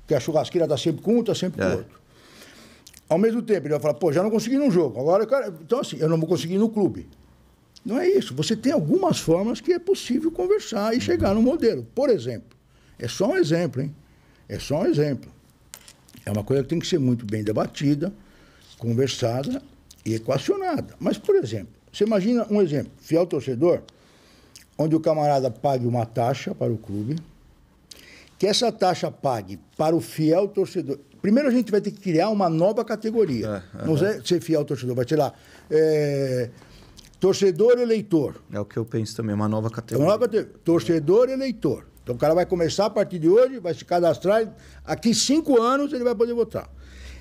Porque a churrasqueira está sempre com um, está sempre é. com outro. Ao mesmo tempo, ele vai falar, pô, já não consegui num jogo, agora cara, então assim, eu não vou conseguir no clube. Não é isso. Você tem algumas formas que é possível conversar e chegar no modelo. Por exemplo, é só um exemplo, hein? É só um exemplo. É uma coisa que tem que ser muito bem debatida, conversada e equacionada. Mas, por exemplo, você imagina um exemplo, fiel torcedor, onde o camarada pague uma taxa para o clube, que essa taxa pague para o fiel torcedor Primeiro a gente vai ter que criar uma nova categoria. É, não é ser é fiel ao torcedor, vai tirar. É, torcedor eleitor. É o que eu penso também, uma nova categoria. É uma nova categoria. Torcedor eleitor. Então o cara vai começar a partir de hoje, vai se cadastrar. Aqui cinco anos ele vai poder votar.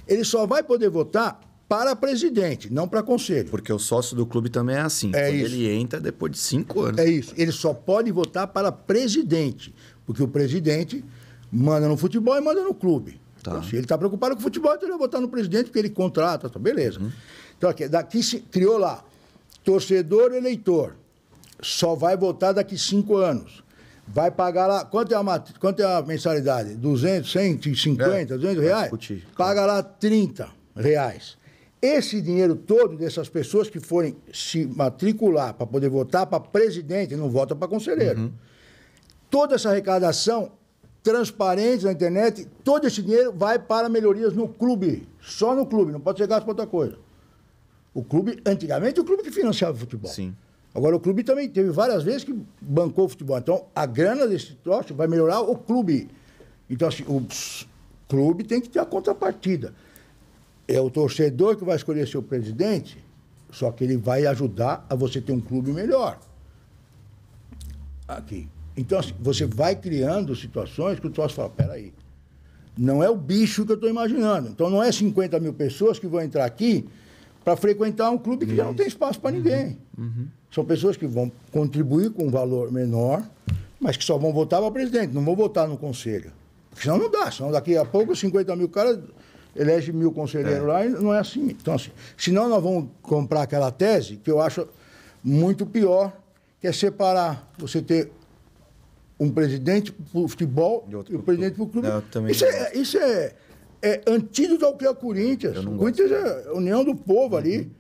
Ele só vai poder votar para presidente, não para conselho. Porque o sócio do clube também é assim. É Quando isso. ele entra depois de cinco anos. É isso. Ele só pode votar para presidente, porque o presidente manda no futebol e manda no clube. Tá. Então, se assim, ele está preocupado com o futebol, então ele vai votar no presidente, porque ele contrata. Tá, beleza. Uhum. Então, aqui, daqui se criou lá, torcedor eleitor, só vai votar daqui cinco anos. Vai pagar lá, quanto é a, quanto é a mensalidade? 200, 150, é, 200 reais? Discutir, Paga lá 30 reais. Esse dinheiro todo dessas pessoas que forem se matricular para poder votar para presidente, não vota para conselheiro. Uhum. Toda essa arrecadação transparentes na internet, todo esse dinheiro vai para melhorias no clube. Só no clube, não pode ser gasto para outra coisa. O clube, antigamente, o clube que financiava o futebol. Sim. Agora, o clube também teve várias vezes que bancou o futebol. Então, a grana desse troço vai melhorar o clube. Então, assim, o clube tem que ter a contrapartida. É o torcedor que vai escolher seu presidente, só que ele vai ajudar a você ter um clube melhor. Aqui. Então, assim, você vai criando situações que o troço fala, peraí, não é o bicho que eu estou imaginando. Então, não é 50 mil pessoas que vão entrar aqui para frequentar um clube que Isso. já não tem espaço para uhum. ninguém. Uhum. São pessoas que vão contribuir com um valor menor, mas que só vão votar para presidente, não vão votar no conselho. Porque senão não dá, senão daqui a pouco 50 mil caras elege mil conselheiros é. lá e não é assim. Então, assim, senão nós vamos comprar aquela tese que eu acho muito pior, que é separar você ter um presidente para o futebol e, outro, e presidente para o clube. isso, é, isso é, é antídoto ao que é o Corinthians. O Corinthians é a união do povo uhum. ali.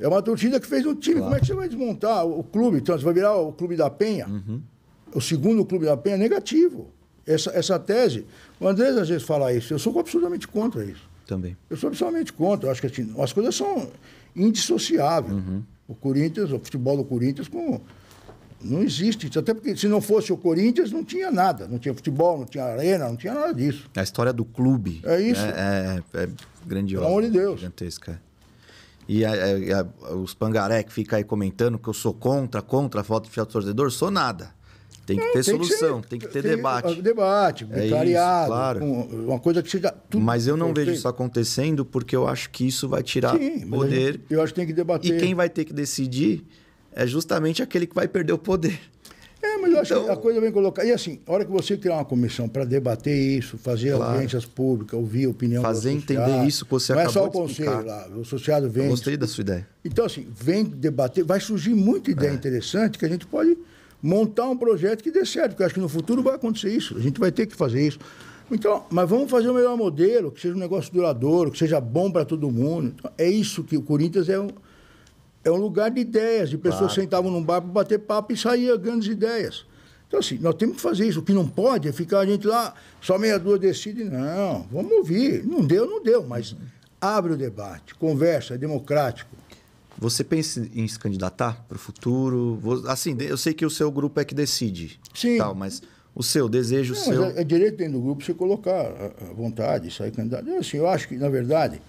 É uma torcida que fez um time. Claro. Como é que você vai desmontar o clube? Então, você vai virar o clube da Penha? Uhum. O segundo clube da Penha é negativo. Essa, essa tese. O Andrés às vezes fala isso. Eu sou absolutamente contra isso. Também. Eu sou absolutamente contra. Eu acho que assim, as coisas são indissociáveis. Uhum. O Corinthians, o futebol do Corinthians com não existe isso. Até porque se não fosse o Corinthians, não tinha nada. Não tinha futebol, não tinha arena, não tinha nada disso. É a história do clube. É isso. Né? É, é, é grandiosa. Pelo amor de Deus. Gigantesca. É. E a, a, a, os pangaré que ficam aí comentando que eu sou contra, contra a falta de torcedor, sou nada. Tem que ter tem solução, que ser, tem que ter tem, debate. Debate, vicariado, claro. Um, uma coisa que seja tudo. Mas eu não vejo isso acontecendo porque eu acho que isso vai tirar Sim, poder. Gente, eu acho que tem que debater. E quem vai ter que decidir é justamente aquele que vai perder o poder. É, mas eu acho então... que a coisa é bem colocada. E assim, a hora que você criar uma comissão para debater isso, fazer claro. audiências públicas, ouvir a opinião Fazer entender isso que você não Mas é só o conselho lá, o associado vem. Eu gostei da sua ideia. Então, assim, vem debater, vai surgir muita ideia é. interessante que a gente pode montar um projeto que dê certo, porque eu acho que no futuro vai acontecer isso, a gente vai ter que fazer isso. Então, mas vamos fazer o melhor modelo, que seja um negócio duradouro, que seja bom para todo mundo. Então, é isso que o Corinthians é um é um lugar de ideias, de pessoas claro. sentavam num bar para bater papo e saía grandes ideias. Então, assim, nós temos que fazer isso. O que não pode é ficar a gente lá, só meia dúzia decide. Não, vamos ouvir. Não deu, não deu, mas abre o debate, conversa, é democrático. Você pensa em se candidatar para o futuro? Assim, eu sei que o seu grupo é que decide. Sim. Tal, mas o seu desejo, o seu. É, é, direito dentro do grupo você colocar a vontade, sair candidato. assim, eu acho que, na verdade,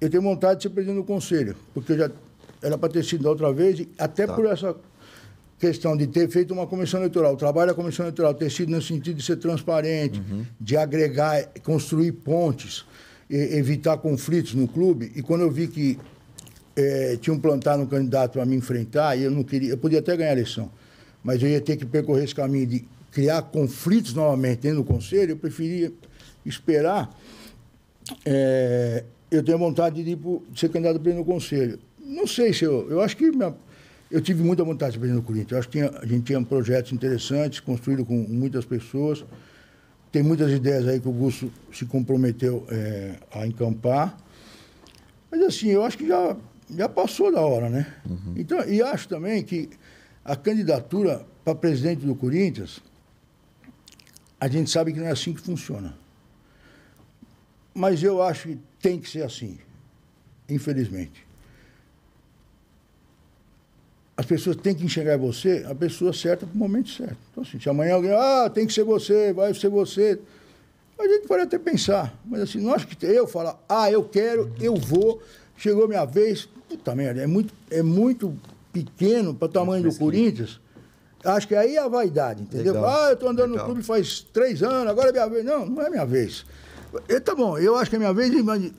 eu tenho vontade de ser presidente do conselho, porque eu já era para ter sido da outra vez, até tá. por essa questão de ter feito uma comissão eleitoral, o trabalho da comissão eleitoral ter sido no sentido de ser transparente, uhum. de agregar, construir pontes, evitar conflitos no clube. E quando eu vi que é, eh, tinham plantado um candidato para me enfrentar, e eu não queria, eu podia até ganhar a eleição, mas eu ia ter que percorrer esse caminho de criar conflitos novamente dentro do conselho, eu preferia esperar. É, eu tenho vontade de, de ser candidato para no conselho não sei se eu. Eu acho que minha, eu tive muita vontade de aprender no Corinthians. Eu acho que tinha, a gente tinha projetos interessantes, construído com muitas pessoas. Tem muitas ideias aí que o Gusto se comprometeu é, a encampar. Mas assim, eu acho que já, já passou da hora, né? Uhum. Então, e acho também que a candidatura para presidente do Corinthians, a gente sabe que não é assim que funciona. Mas eu acho que tem que ser assim, infelizmente as pessoas têm que enxergar você, a pessoa certa para o momento certo. Então, assim, se amanhã alguém, ah, tem que ser você, vai ser você. A gente pode até pensar, mas assim, não acho que eu falar, ah, eu quero, eu vou, chegou minha vez. Puta merda, é muito, é muito pequeno para o tamanho do né? Corinthians. Acho que aí é a vaidade, entendeu? Legal. Ah, eu estou andando Legal. no clube faz três anos, agora é minha vez. Não, não é minha vez. Eu, tá bom, eu acho que é minha vez, mas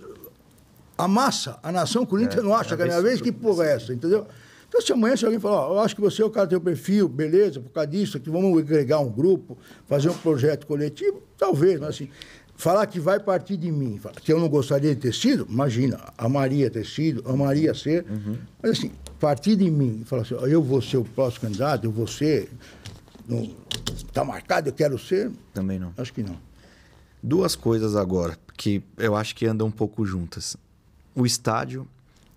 a massa, a nação Corinthians é, não acha que é minha vez, que porra é essa, entendeu? Então, se amanhã se alguém falar, oh, eu acho que você é o cara do teu perfil, beleza, por causa disso, aqui vamos agregar um grupo, fazer um projeto coletivo, talvez, mas assim, falar que vai partir de mim, que eu não gostaria de ter sido, imagina, amaria ter sido, amaria ser, uhum. mas assim, partir de mim, falar assim, eu vou ser o próximo candidato, eu vou ser, está marcado, eu quero ser. Também não. Acho que não. Duas coisas agora, que eu acho que andam um pouco juntas. O estádio,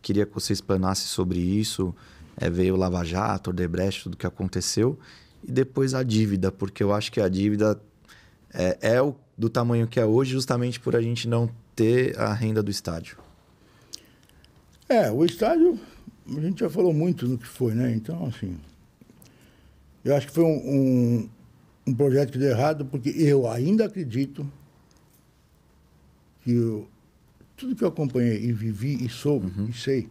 queria que você explanasse sobre isso, é, veio o Lava Jato, o tudo que aconteceu. E depois a dívida, porque eu acho que a dívida é, é o, do tamanho que é hoje, justamente por a gente não ter a renda do estádio. É, o estádio, a gente já falou muito no que foi, né? Então, assim. Eu acho que foi um, um, um projeto que deu errado, porque eu ainda acredito que eu, tudo que eu acompanhei e vivi e soube uhum. e sei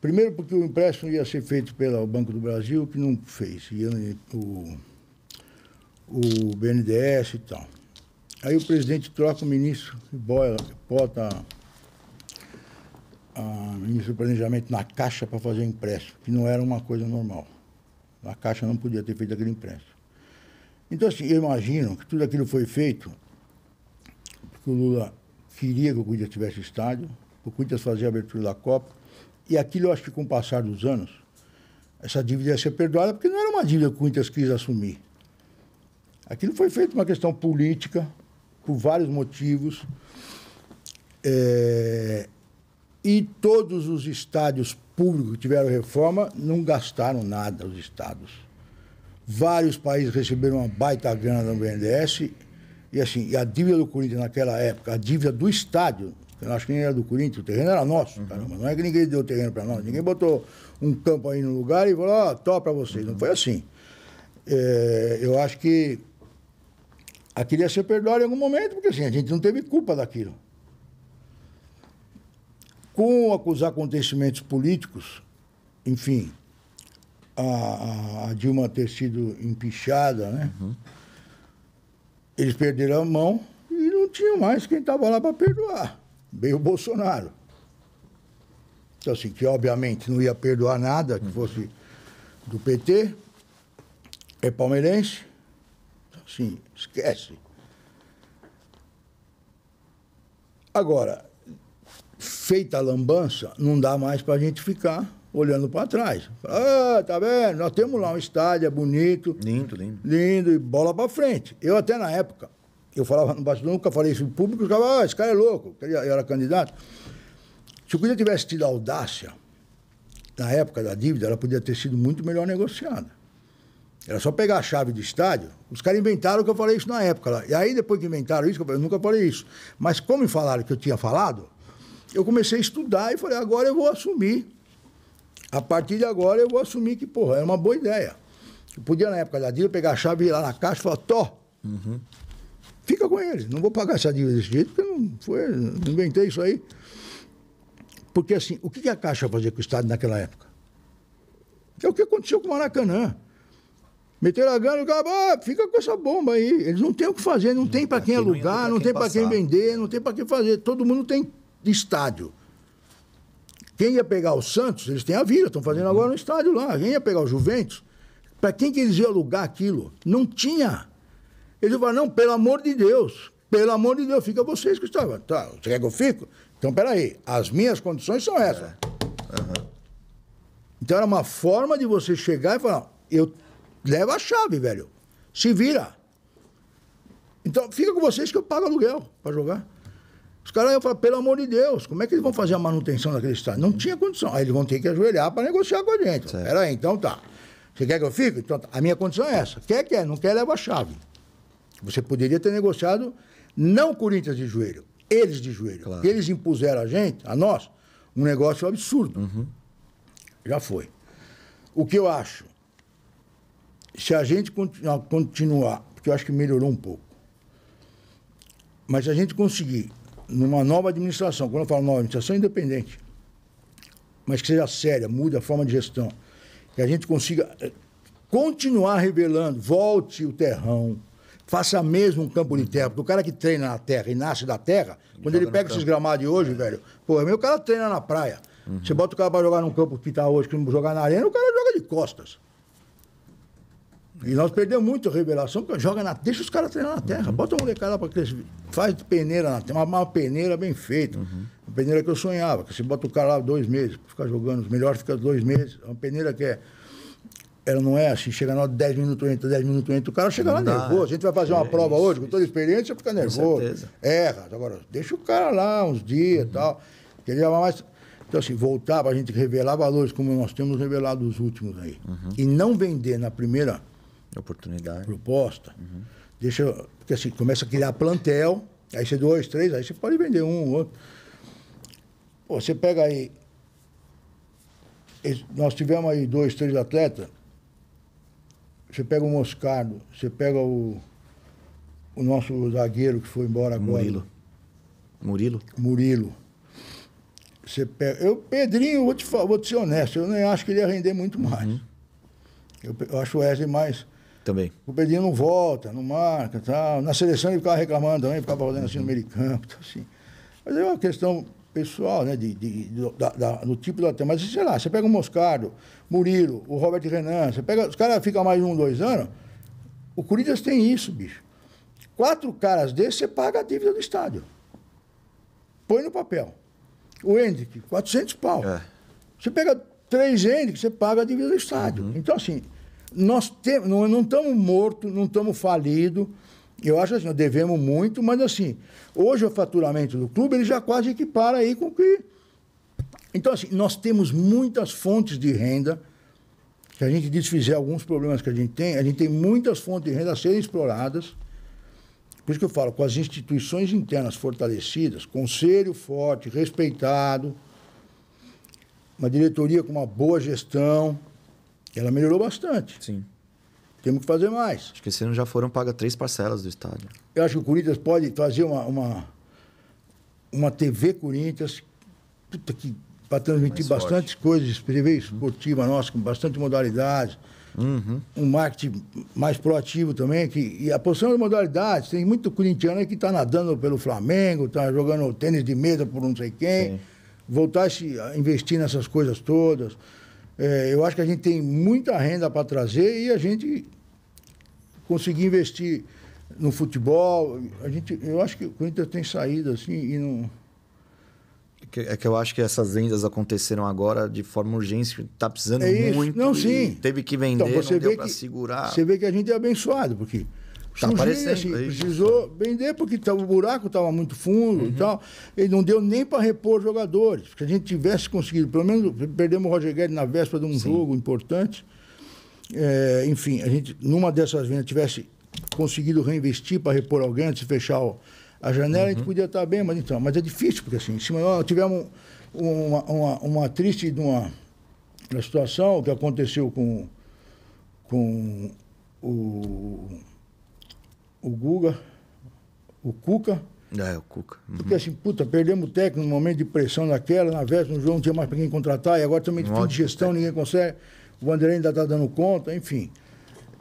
Primeiro, porque o empréstimo ia ser feito pelo Banco do Brasil, que não fez, o, o BNDES e tal. Aí o presidente troca o ministro e bota o ministro do Planejamento na Caixa para fazer empréstimo, que não era uma coisa normal. A Caixa não podia ter feito aquele empréstimo. Então, assim, eu imagino que tudo aquilo foi feito porque o Lula queria que o Corinthians tivesse estádio, o Corinthians fazia a abertura da Copa, e aquilo, eu acho que com o passar dos anos, essa dívida ia ser perdoada, porque não era uma dívida que o Inter quis assumir. Aquilo foi feito uma questão política, por vários motivos. É... E todos os estádios públicos que tiveram reforma não gastaram nada, os estados. Vários países receberam uma baita grana do BNDES. E assim, e a dívida do Corinthians naquela época, a dívida do estádio, eu acho que nem era é do Corinthians, o terreno era nosso, uhum. caramba. Não é que ninguém deu terreno para nós, ninguém botou um campo aí no lugar e falou, ó, oh, top para vocês. Uhum. Não foi assim. É, eu acho que aquilo ia ser perdoado em algum momento, porque assim, a gente não teve culpa daquilo. Com os acontecimentos políticos, enfim, a, a Dilma ter sido empichada, né? Uhum. Eles perderam a mão e não tinha mais quem estava lá para perdoar veio o Bolsonaro. Então, assim, que obviamente não ia perdoar nada que fosse do PT, é palmeirense, então, assim, esquece. Agora, feita a lambança, não dá mais para a gente ficar olhando para trás. Ah, tá vendo? Nós temos lá um estádio, é bonito. Lindo, lindo. Lindo e bola para frente. Eu até na época, eu falava no bastidor, nunca falei isso em público, os caras, ah, esse cara é louco, eu era candidato. Se o Cunha tivesse tido audácia, na época da dívida, ela podia ter sido muito melhor negociada. Era só pegar a chave do estádio. Os caras inventaram que eu falei isso na época. Lá. E aí, depois que inventaram isso, eu nunca falei isso. Mas como me falaram que eu tinha falado, eu comecei a estudar e falei, agora eu vou assumir. A partir de agora eu vou assumir que, porra, era uma boa ideia. Eu podia, na época da dívida, pegar a chave e ir lá na caixa e falar, tô uhum. Fica com ele. Não vou pagar essa dívida desse jeito, porque não foi, inventei isso aí. Porque assim, o que a Caixa fazia com o Estado naquela época? É o que aconteceu com o Maracanã. Meteram a grana, o cara, ah, fica com essa bomba aí. Eles não têm o que fazer, não, tem para quem alugar, não, tem para quem, quem vender, não tem para quem fazer. Todo mundo tem estádio. Quem ia pegar o Santos, eles têm a vila, estão fazendo uhum. agora um estádio lá. Quem ia pegar o Juventus, para quem que eles iam alugar aquilo? Não tinha. Ele falou, não, pelo amor de Deus, pelo amor de Deus, fica vocês, estão Tá, você quer que eu fico? Então, peraí, as minhas condições são essas. É. Uhum. Então era uma forma de você chegar e falar, eu levo a chave, velho. Se vira. Então fica com vocês que eu pago aluguel para jogar. Os caras eu falo, pelo amor de Deus, como é que eles vão fazer a manutenção daquele estádio? Não tinha condição. Aí eles vão ter que ajoelhar para negociar com a gente. Peraí, então tá. Você quer que eu fique? Então, tá. A minha condição é essa. Quer, quer. Não quer, leva a chave. Você poderia ter negociado não Corinthians de joelho, eles de joelho. Claro. Eles impuseram a gente, a nós, um negócio absurdo. Uhum. Já foi. O que eu acho? Se a gente continuar, porque eu acho que melhorou um pouco, mas se a gente conseguir, numa nova administração, quando eu falo nova administração, é independente, mas que seja séria, mude a forma de gestão, que a gente consiga eh, continuar revelando, volte o terrão, Faça mesmo um campo de terra, porque o cara que treina na terra e nasce da terra, quando ele pega esses gramados de hoje, é. velho, pô, o cara treina na praia. Uhum. Você bota o cara para jogar num campo que tá hoje, que não jogar na arena, o cara joga de costas. E nós perdemos muito a revelação, porque joga na deixa os caras treinar na terra. Uhum. Bota a molecada para crescer. Faz peneira na terra, uma, uma peneira bem feita. Uhum. Uma peneira que eu sonhava, que você bota o cara lá dois meses, ficar jogando, os melhores fica dois meses. Uma peneira que é ela não é assim, chega na hora 10 minutos entra, 10 minutos entra, o cara chega não lá dá, nervoso. A gente vai fazer é uma prova isso, hoje, com toda a experiência, fica nervoso. Certeza. Erra. Agora, deixa o cara lá uns dias e uhum. tal. Entendeu? Mas, então, assim, voltar para a gente revelar valores como nós temos revelado os últimos aí. Uhum. E não vender na primeira oportunidade proposta. Uhum. Deixa. Porque assim, começa a criar plantel, aí você dois, três, aí você pode vender um, outro. Pô, você pega aí. Nós tivemos aí dois, três atletas você pega o Moscardo, você pega o, o nosso zagueiro que foi embora agora. Murilo. Murilo? Murilo. Você pega, eu, Pedrinho, vou te, vou te ser honesto, eu nem acho que ele ia render muito uhum. mais. Uhum. Eu, eu, acho o Wesley mais. Também. O Pedrinho não volta, não marca tal. Na seleção ele ficava reclamando também, ficava rodando assim no meio de campo. Tá assim. Mas é uma questão pessoal, né, de, de, de da, da, do tipo Mas sei lá, você pega o Moscardo, Murilo, o Robert Renan, você pega, os caras ficam mais um, dois anos. O Corinthians tem isso, bicho. Quatro caras desses, você paga a dívida do estádio. Põe no papel. O Hendrick, 400 pau. É. Você pega três Hendrick, você paga a dívida do estádio. Uhum. Então, assim, nós temos, não estamos mortos, não estamos falidos eu acho assim, devemos muito, mas assim, hoje o faturamento do clube ele já quase equipara aí com o que. Então, assim, nós temos muitas fontes de renda. Se a gente desfizer alguns problemas que a gente tem, a gente tem muitas fontes de renda a serem exploradas. Por isso que eu falo, com as instituições internas fortalecidas, conselho forte, respeitado, uma diretoria com uma boa gestão, ela melhorou bastante. Sim. Temos que fazer mais. Acho que esse já foram pagas três parcelas do estádio. Eu acho que o Corinthians pode fazer uma, uma, uma TV Corinthians que para transmitir bastante bastantes coisas, TV esportiva nossa, com bastante modalidades. Uhum. Um marketing mais proativo também. Que, e a posição de modalidades, tem muito corintiano que está nadando pelo Flamengo, está jogando tênis de mesa por não sei quem. Sim. Voltar a investir nessas coisas todas. É, eu acho que a gente tem muita renda para trazer e a gente conseguir investir no futebol. A gente, eu acho que o Corinthians tem saída assim e não. É, é que eu acho que essas vendas aconteceram agora de forma urgente, está precisando é muito. Não, sim. Teve que então, vender, então, você não deu para segurar. Você vê que a gente é abençoado, porque Tá aparecendo. Assim, precisou vender porque tá, o buraco estava muito fundo uhum. e tal. E não deu nem para repor jogadores. Se a gente tivesse conseguido, pelo menos perdemos o Roger Guedes na véspera de um Sim. jogo importante. É, enfim, a gente, numa dessas vendas, tivesse conseguido reinvestir para repor alguém antes de fechar o, a janela, uhum. a gente uhum. podia estar tá bem, mas então, mas é difícil, porque assim, em cima nós tivemos uma, uma, uma triste uma, uma situação que aconteceu com, com o o Guga, o Cuca. É, o Cuca. Uhum. Porque assim, puta, perdemos o técnico no momento de pressão naquela, na véspera, no jogo não tinha mais para quem contratar, e agora também de fim de gestão, ninguém consegue. O Vanderlei ainda está dando conta, enfim.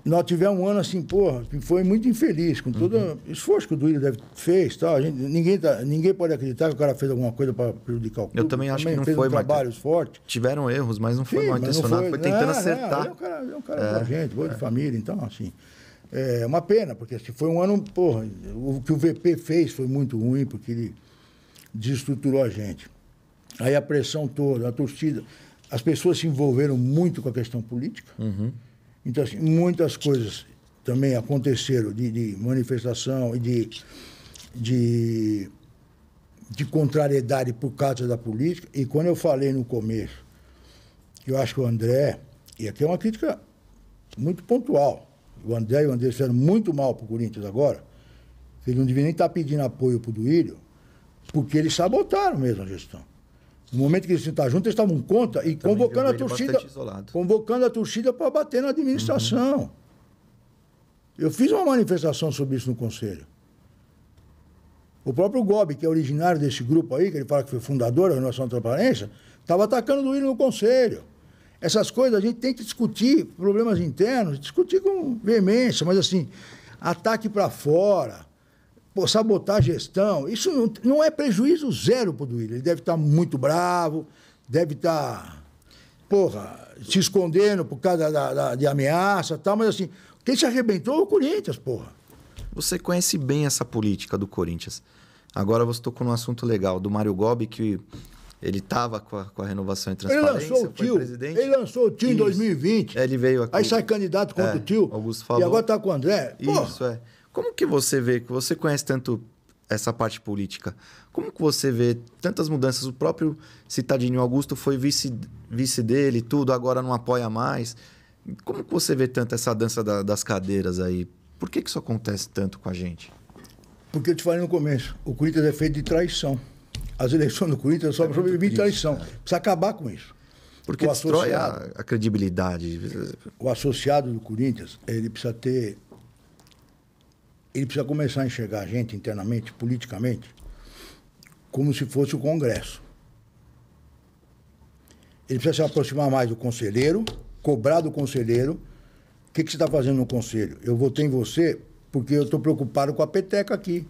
Nós tivemos um ano assim, porra, que foi muito infeliz, com todo uhum. o esforço que o Duílio deve, fez. Tal. Gente, ninguém, tá, ninguém pode acreditar que o cara fez alguma coisa para prejudicar o clube. Eu também acho também que não fez foi um mal. trabalhos fortes. Tiveram erros, mas não foi Sim, mal intencionado, foi, foi, tentando acertar. Não, é um cara, é um cara é, da gente, boa é. de família, então, assim. É uma pena, porque assim, foi um ano. Porra, o que o VP fez foi muito ruim, porque ele desestruturou a gente. Aí a pressão toda, a torcida. As pessoas se envolveram muito com a questão política. Uhum. Então, assim, muitas coisas também aconteceram de, de manifestação e de, de, de contrariedade por causa da política. E quando eu falei no começo, eu acho que o André, e aqui é uma crítica muito pontual, o André e o André fizeram muito mal para o Corinthians agora, ele não devia nem estar tá pedindo apoio para o Duílio, porque eles sabotaram mesmo a gestão. No momento que eles estavam tá juntos, eles estavam contra e convocando a torcida. Convocando a torcida para bater na administração. Uhum. Eu fiz uma manifestação sobre isso no Conselho. O próprio Gobi, que é originário desse grupo aí, que ele fala que foi fundador da Renovação da Transparência, estava atacando o Duílio no Conselho. Essas coisas a gente tem que discutir, problemas internos, discutir com veemência, mas assim, ataque para fora, pô, sabotar a gestão, isso não, não é prejuízo zero para o Duílio. Ele deve estar tá muito bravo, deve estar, tá, porra, se escondendo por causa da, da, de ameaça e tal, mas assim, quem se arrebentou é o Corinthians, porra. Você conhece bem essa política do Corinthians. Agora você tocou num assunto legal, do Mário Gobi, que ele estava com, com a, renovação e transparência, ele lançou o tio, presidente. Ele lançou o tio em 2020. É, ele veio aqui. Aí sai candidato contra é, o tio. Augusto falou. E agora está com o André. Porra. Isso, é. Como que você vê, que você conhece tanto essa parte política, como que você vê tantas mudanças? O próprio Citadinho Augusto foi vice, vice dele, tudo, agora não apoia mais. Como que você vê tanto essa dança da, das cadeiras aí? Por que, que isso acontece tanto com a gente? Porque eu te falei no começo, o Corinthians é feito de traição as eleições do Corinthians só é sobre 20 traição. Precisa acabar com isso. Porque o destrói a, a, credibilidade. O associado do Corinthians, ele precisa ter. Ele precisa começar a enxergar a gente internamente, politicamente, como se fosse o Congresso. Ele precisa se aproximar mais do conselheiro, cobrar do conselheiro. O que, que você está fazendo no conselho? Eu votei em você porque eu estou preocupado com a peteca aqui.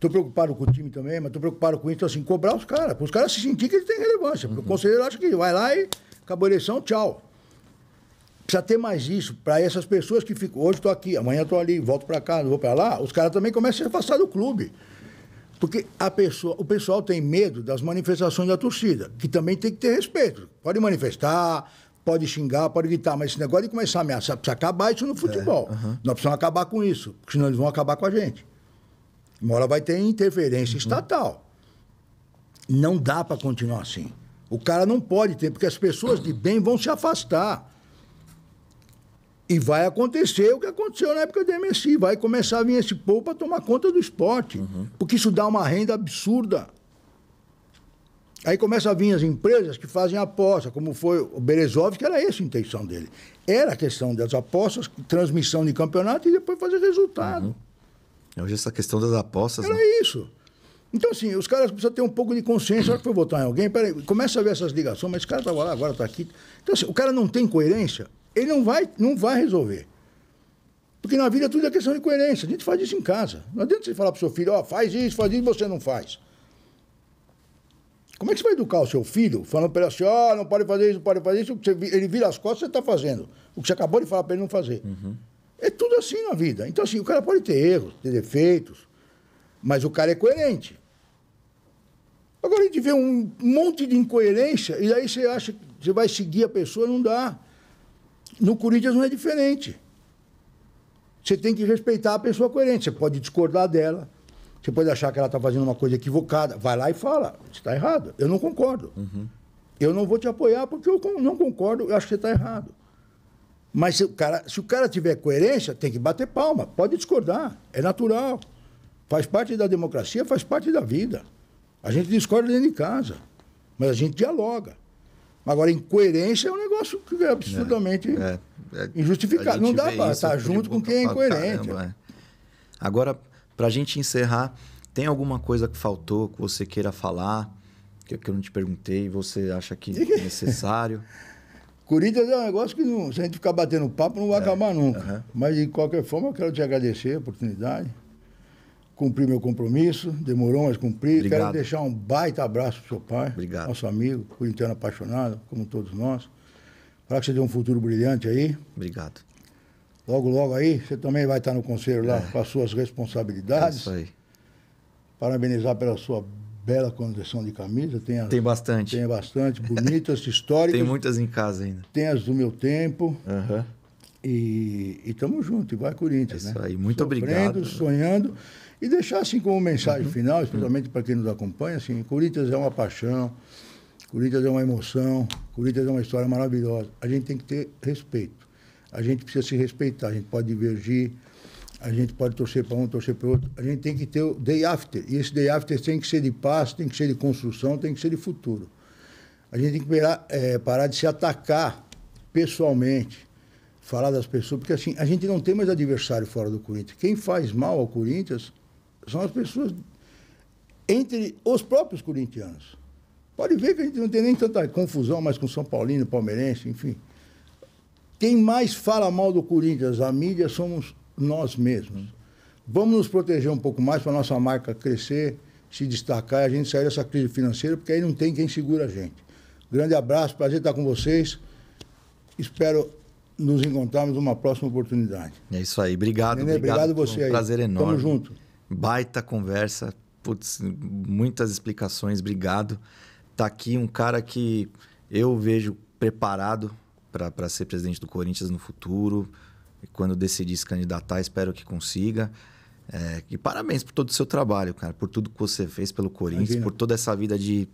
Estou preocupado com o time também, mas estou preocupado com isso. Então, assim, cobrar os caras, para os caras se sentir que eles têm relevância. Porque o uhum. conselheiro acha que vai lá e acabou a eleição, tchau. Precisa ter mais isso para essas pessoas que ficam. Hoje estou aqui, amanhã estou ali, volto para cá, vou para lá. Os caras também começam a se afastar do clube. Porque a pessoa, o pessoal tem medo das manifestações da torcida, que também tem que ter respeito. Pode manifestar, pode xingar, pode gritar, mas esse negócio de começar a ameaçar, precisa acabar isso no futebol. É, uhum. Nós precisamos acabar com isso, porque senão eles vão acabar com a gente. Uma hora vai ter interferência uhum. estatal. Não dá para continuar assim. O cara não pode ter, porque as pessoas de bem vão se afastar. E vai acontecer o que aconteceu na época do MSI. Vai começar a vir esse povo para tomar conta do esporte. Uhum. Porque isso dá uma renda absurda. Aí começa a vir as empresas que fazem aposta, como foi o Berezov, que era essa a intenção dele. Era a questão das apostas, transmissão de campeonato e depois fazer resultado. Uhum. É hoje essa questão das apostas. Era né? isso. Então, assim, os caras precisam ter um pouco de consciência. Olha que foi votar em alguém, peraí, começa a ver essas ligações, mas esse cara estava lá, agora está aqui. Então, assim, o cara não tem coerência, ele não vai, não vai resolver. Porque na vida tudo é questão de coerência. A gente faz isso em casa. Não adianta você falar para o seu filho, ó, oh, faz isso, faz isso, você não faz. Como é que você vai educar o seu filho falando para ele assim, ó, oh, não pode fazer isso, não pode fazer isso, ele vira as costas, você está fazendo. O que você acabou de falar para ele não fazer. Uhum. É tudo assim na vida. Então, assim, o cara pode ter erros, ter defeitos, mas o cara é coerente. Agora a gente vê um monte de incoerência e aí você acha que você vai seguir a pessoa, não dá. No Corinthians não é diferente. Você tem que respeitar a pessoa coerente. Você pode discordar dela, você pode achar que ela está fazendo uma coisa equivocada. Vai lá e fala: você está errado. Eu não concordo. Uhum. Eu não vou te apoiar porque eu não concordo, eu acho que você está errado. Mas se o, cara, se o cara tiver coerência, tem que bater palma. Pode discordar, é natural. Faz parte da democracia, faz parte da vida. A gente discorda dentro de casa, mas a gente dialoga. Agora, incoerência é um negócio que é absolutamente é, é, é, injustificado. Não dá para tá estar junto com quem é incoerente. Caramba, é. Agora, para a gente encerrar, tem alguma coisa que faltou que você queira falar, que eu não te perguntei, você acha que é necessário? Corinthians é um negócio que não, se a gente ficar batendo papo não vai é, acabar nunca. Mas de qualquer forma eu quero te agradecer a oportunidade. Cumpri meu compromisso, demorou, mas cumpri. Obrigado. Quero deixar um baita abraço pro seu pai, Obrigado. nosso amigo, corintiano apaixonado, como todos nós. Para que você tenha um futuro brilhante aí. Obrigado. Logo, logo aí, você também vai estar no conselho lá é. com as suas responsabilidades. É isso aí. Parabenizar pela sua bela coleção de camisas. Tem, tem bastante. Tem bastante, bonitas, históricas. tem muitas em casa ainda. Tem as do meu tempo. Uhum. E estamos juntos, vai Corinthians, é né? Isso aí, muito Sofrendo, obrigado. sonhando. E deixar assim como mensagem uhum. final, especialmente uhum. para quem nos acompanha, assim, Corinthians é uma paixão, Corinthians é uma emoção, Corinthians é uma história maravilhosa. A gente tem que ter respeito. A gente precisa se respeitar, a gente pode divergir, a gente pode torcer para um, torcer para outro. A gente tem que ter o day after. E esse day after tem que ser de paz, tem que ser de construção, tem que ser de futuro. A gente tem que parar, é, parar de se atacar pessoalmente, falar das pessoas, porque assim, a gente não tem mais adversário fora do Corinthians. Quem faz mal ao Corinthians são as pessoas entre os próprios corintianos. Pode ver que a gente não tem nem tanta confusão mais com São Paulino, Palmeirense, enfim. Quem mais fala mal do Corinthians, a mídia, somos nós mesmos. Vamos nos proteger um pouco mais para a nossa marca crescer, se destacar e a gente sair dessa crise financeira, porque aí não tem quem segura a gente. Grande abraço, prazer estar com vocês. Espero nos encontrarmos numa próxima oportunidade. É isso aí. Obrigado. Nenê, obrigado, obrigado você um aí. Prazer enorme. Tamo junto. Baita conversa. Putz, muitas explicações. Obrigado. está aqui um cara que eu vejo preparado para ser presidente do Corinthians no futuro. E quando decidi se candidatar, espero que consiga. É, e parabéns por todo o seu trabalho, cara, por tudo que você fez pelo Corinthians, Imagina. por toda essa vida de,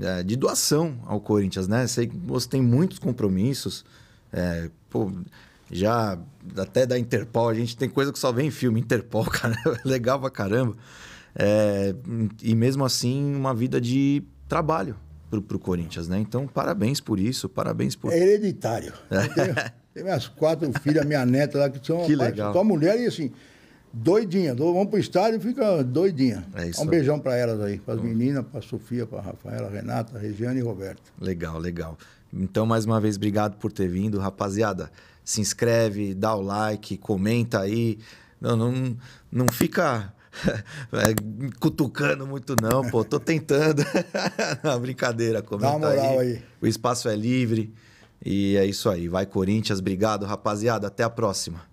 é, de doação ao Corinthians, né? Sei que você tem muitos compromissos. É, pô, já até da Interpol, a gente tem coisa que só vem em filme, Interpol, cara, legal pra caramba. É, e mesmo assim, uma vida de trabalho pro, pro Corinthians, né? Então, parabéns por isso, parabéns por. É hereditário. É. Tem minhas quatro filhas, minha neta lá, que são que legal. só mulher e assim, doidinha. Vamos pro estádio e fica doidinha. É isso. Um beijão para elas aí, para as hum. meninas, para Sofia, para Rafaela, Renata, Regiane e Roberto. Legal, legal. Então, mais uma vez, obrigado por ter vindo. Rapaziada, se inscreve, dá o like, comenta aí. Não, não, não fica é, cutucando muito, não, pô. Tô tentando. não, brincadeira, comenta dá uma moral aí. aí. O espaço é livre. E é isso aí. Vai, Corinthians. Obrigado, rapaziada. Até a próxima.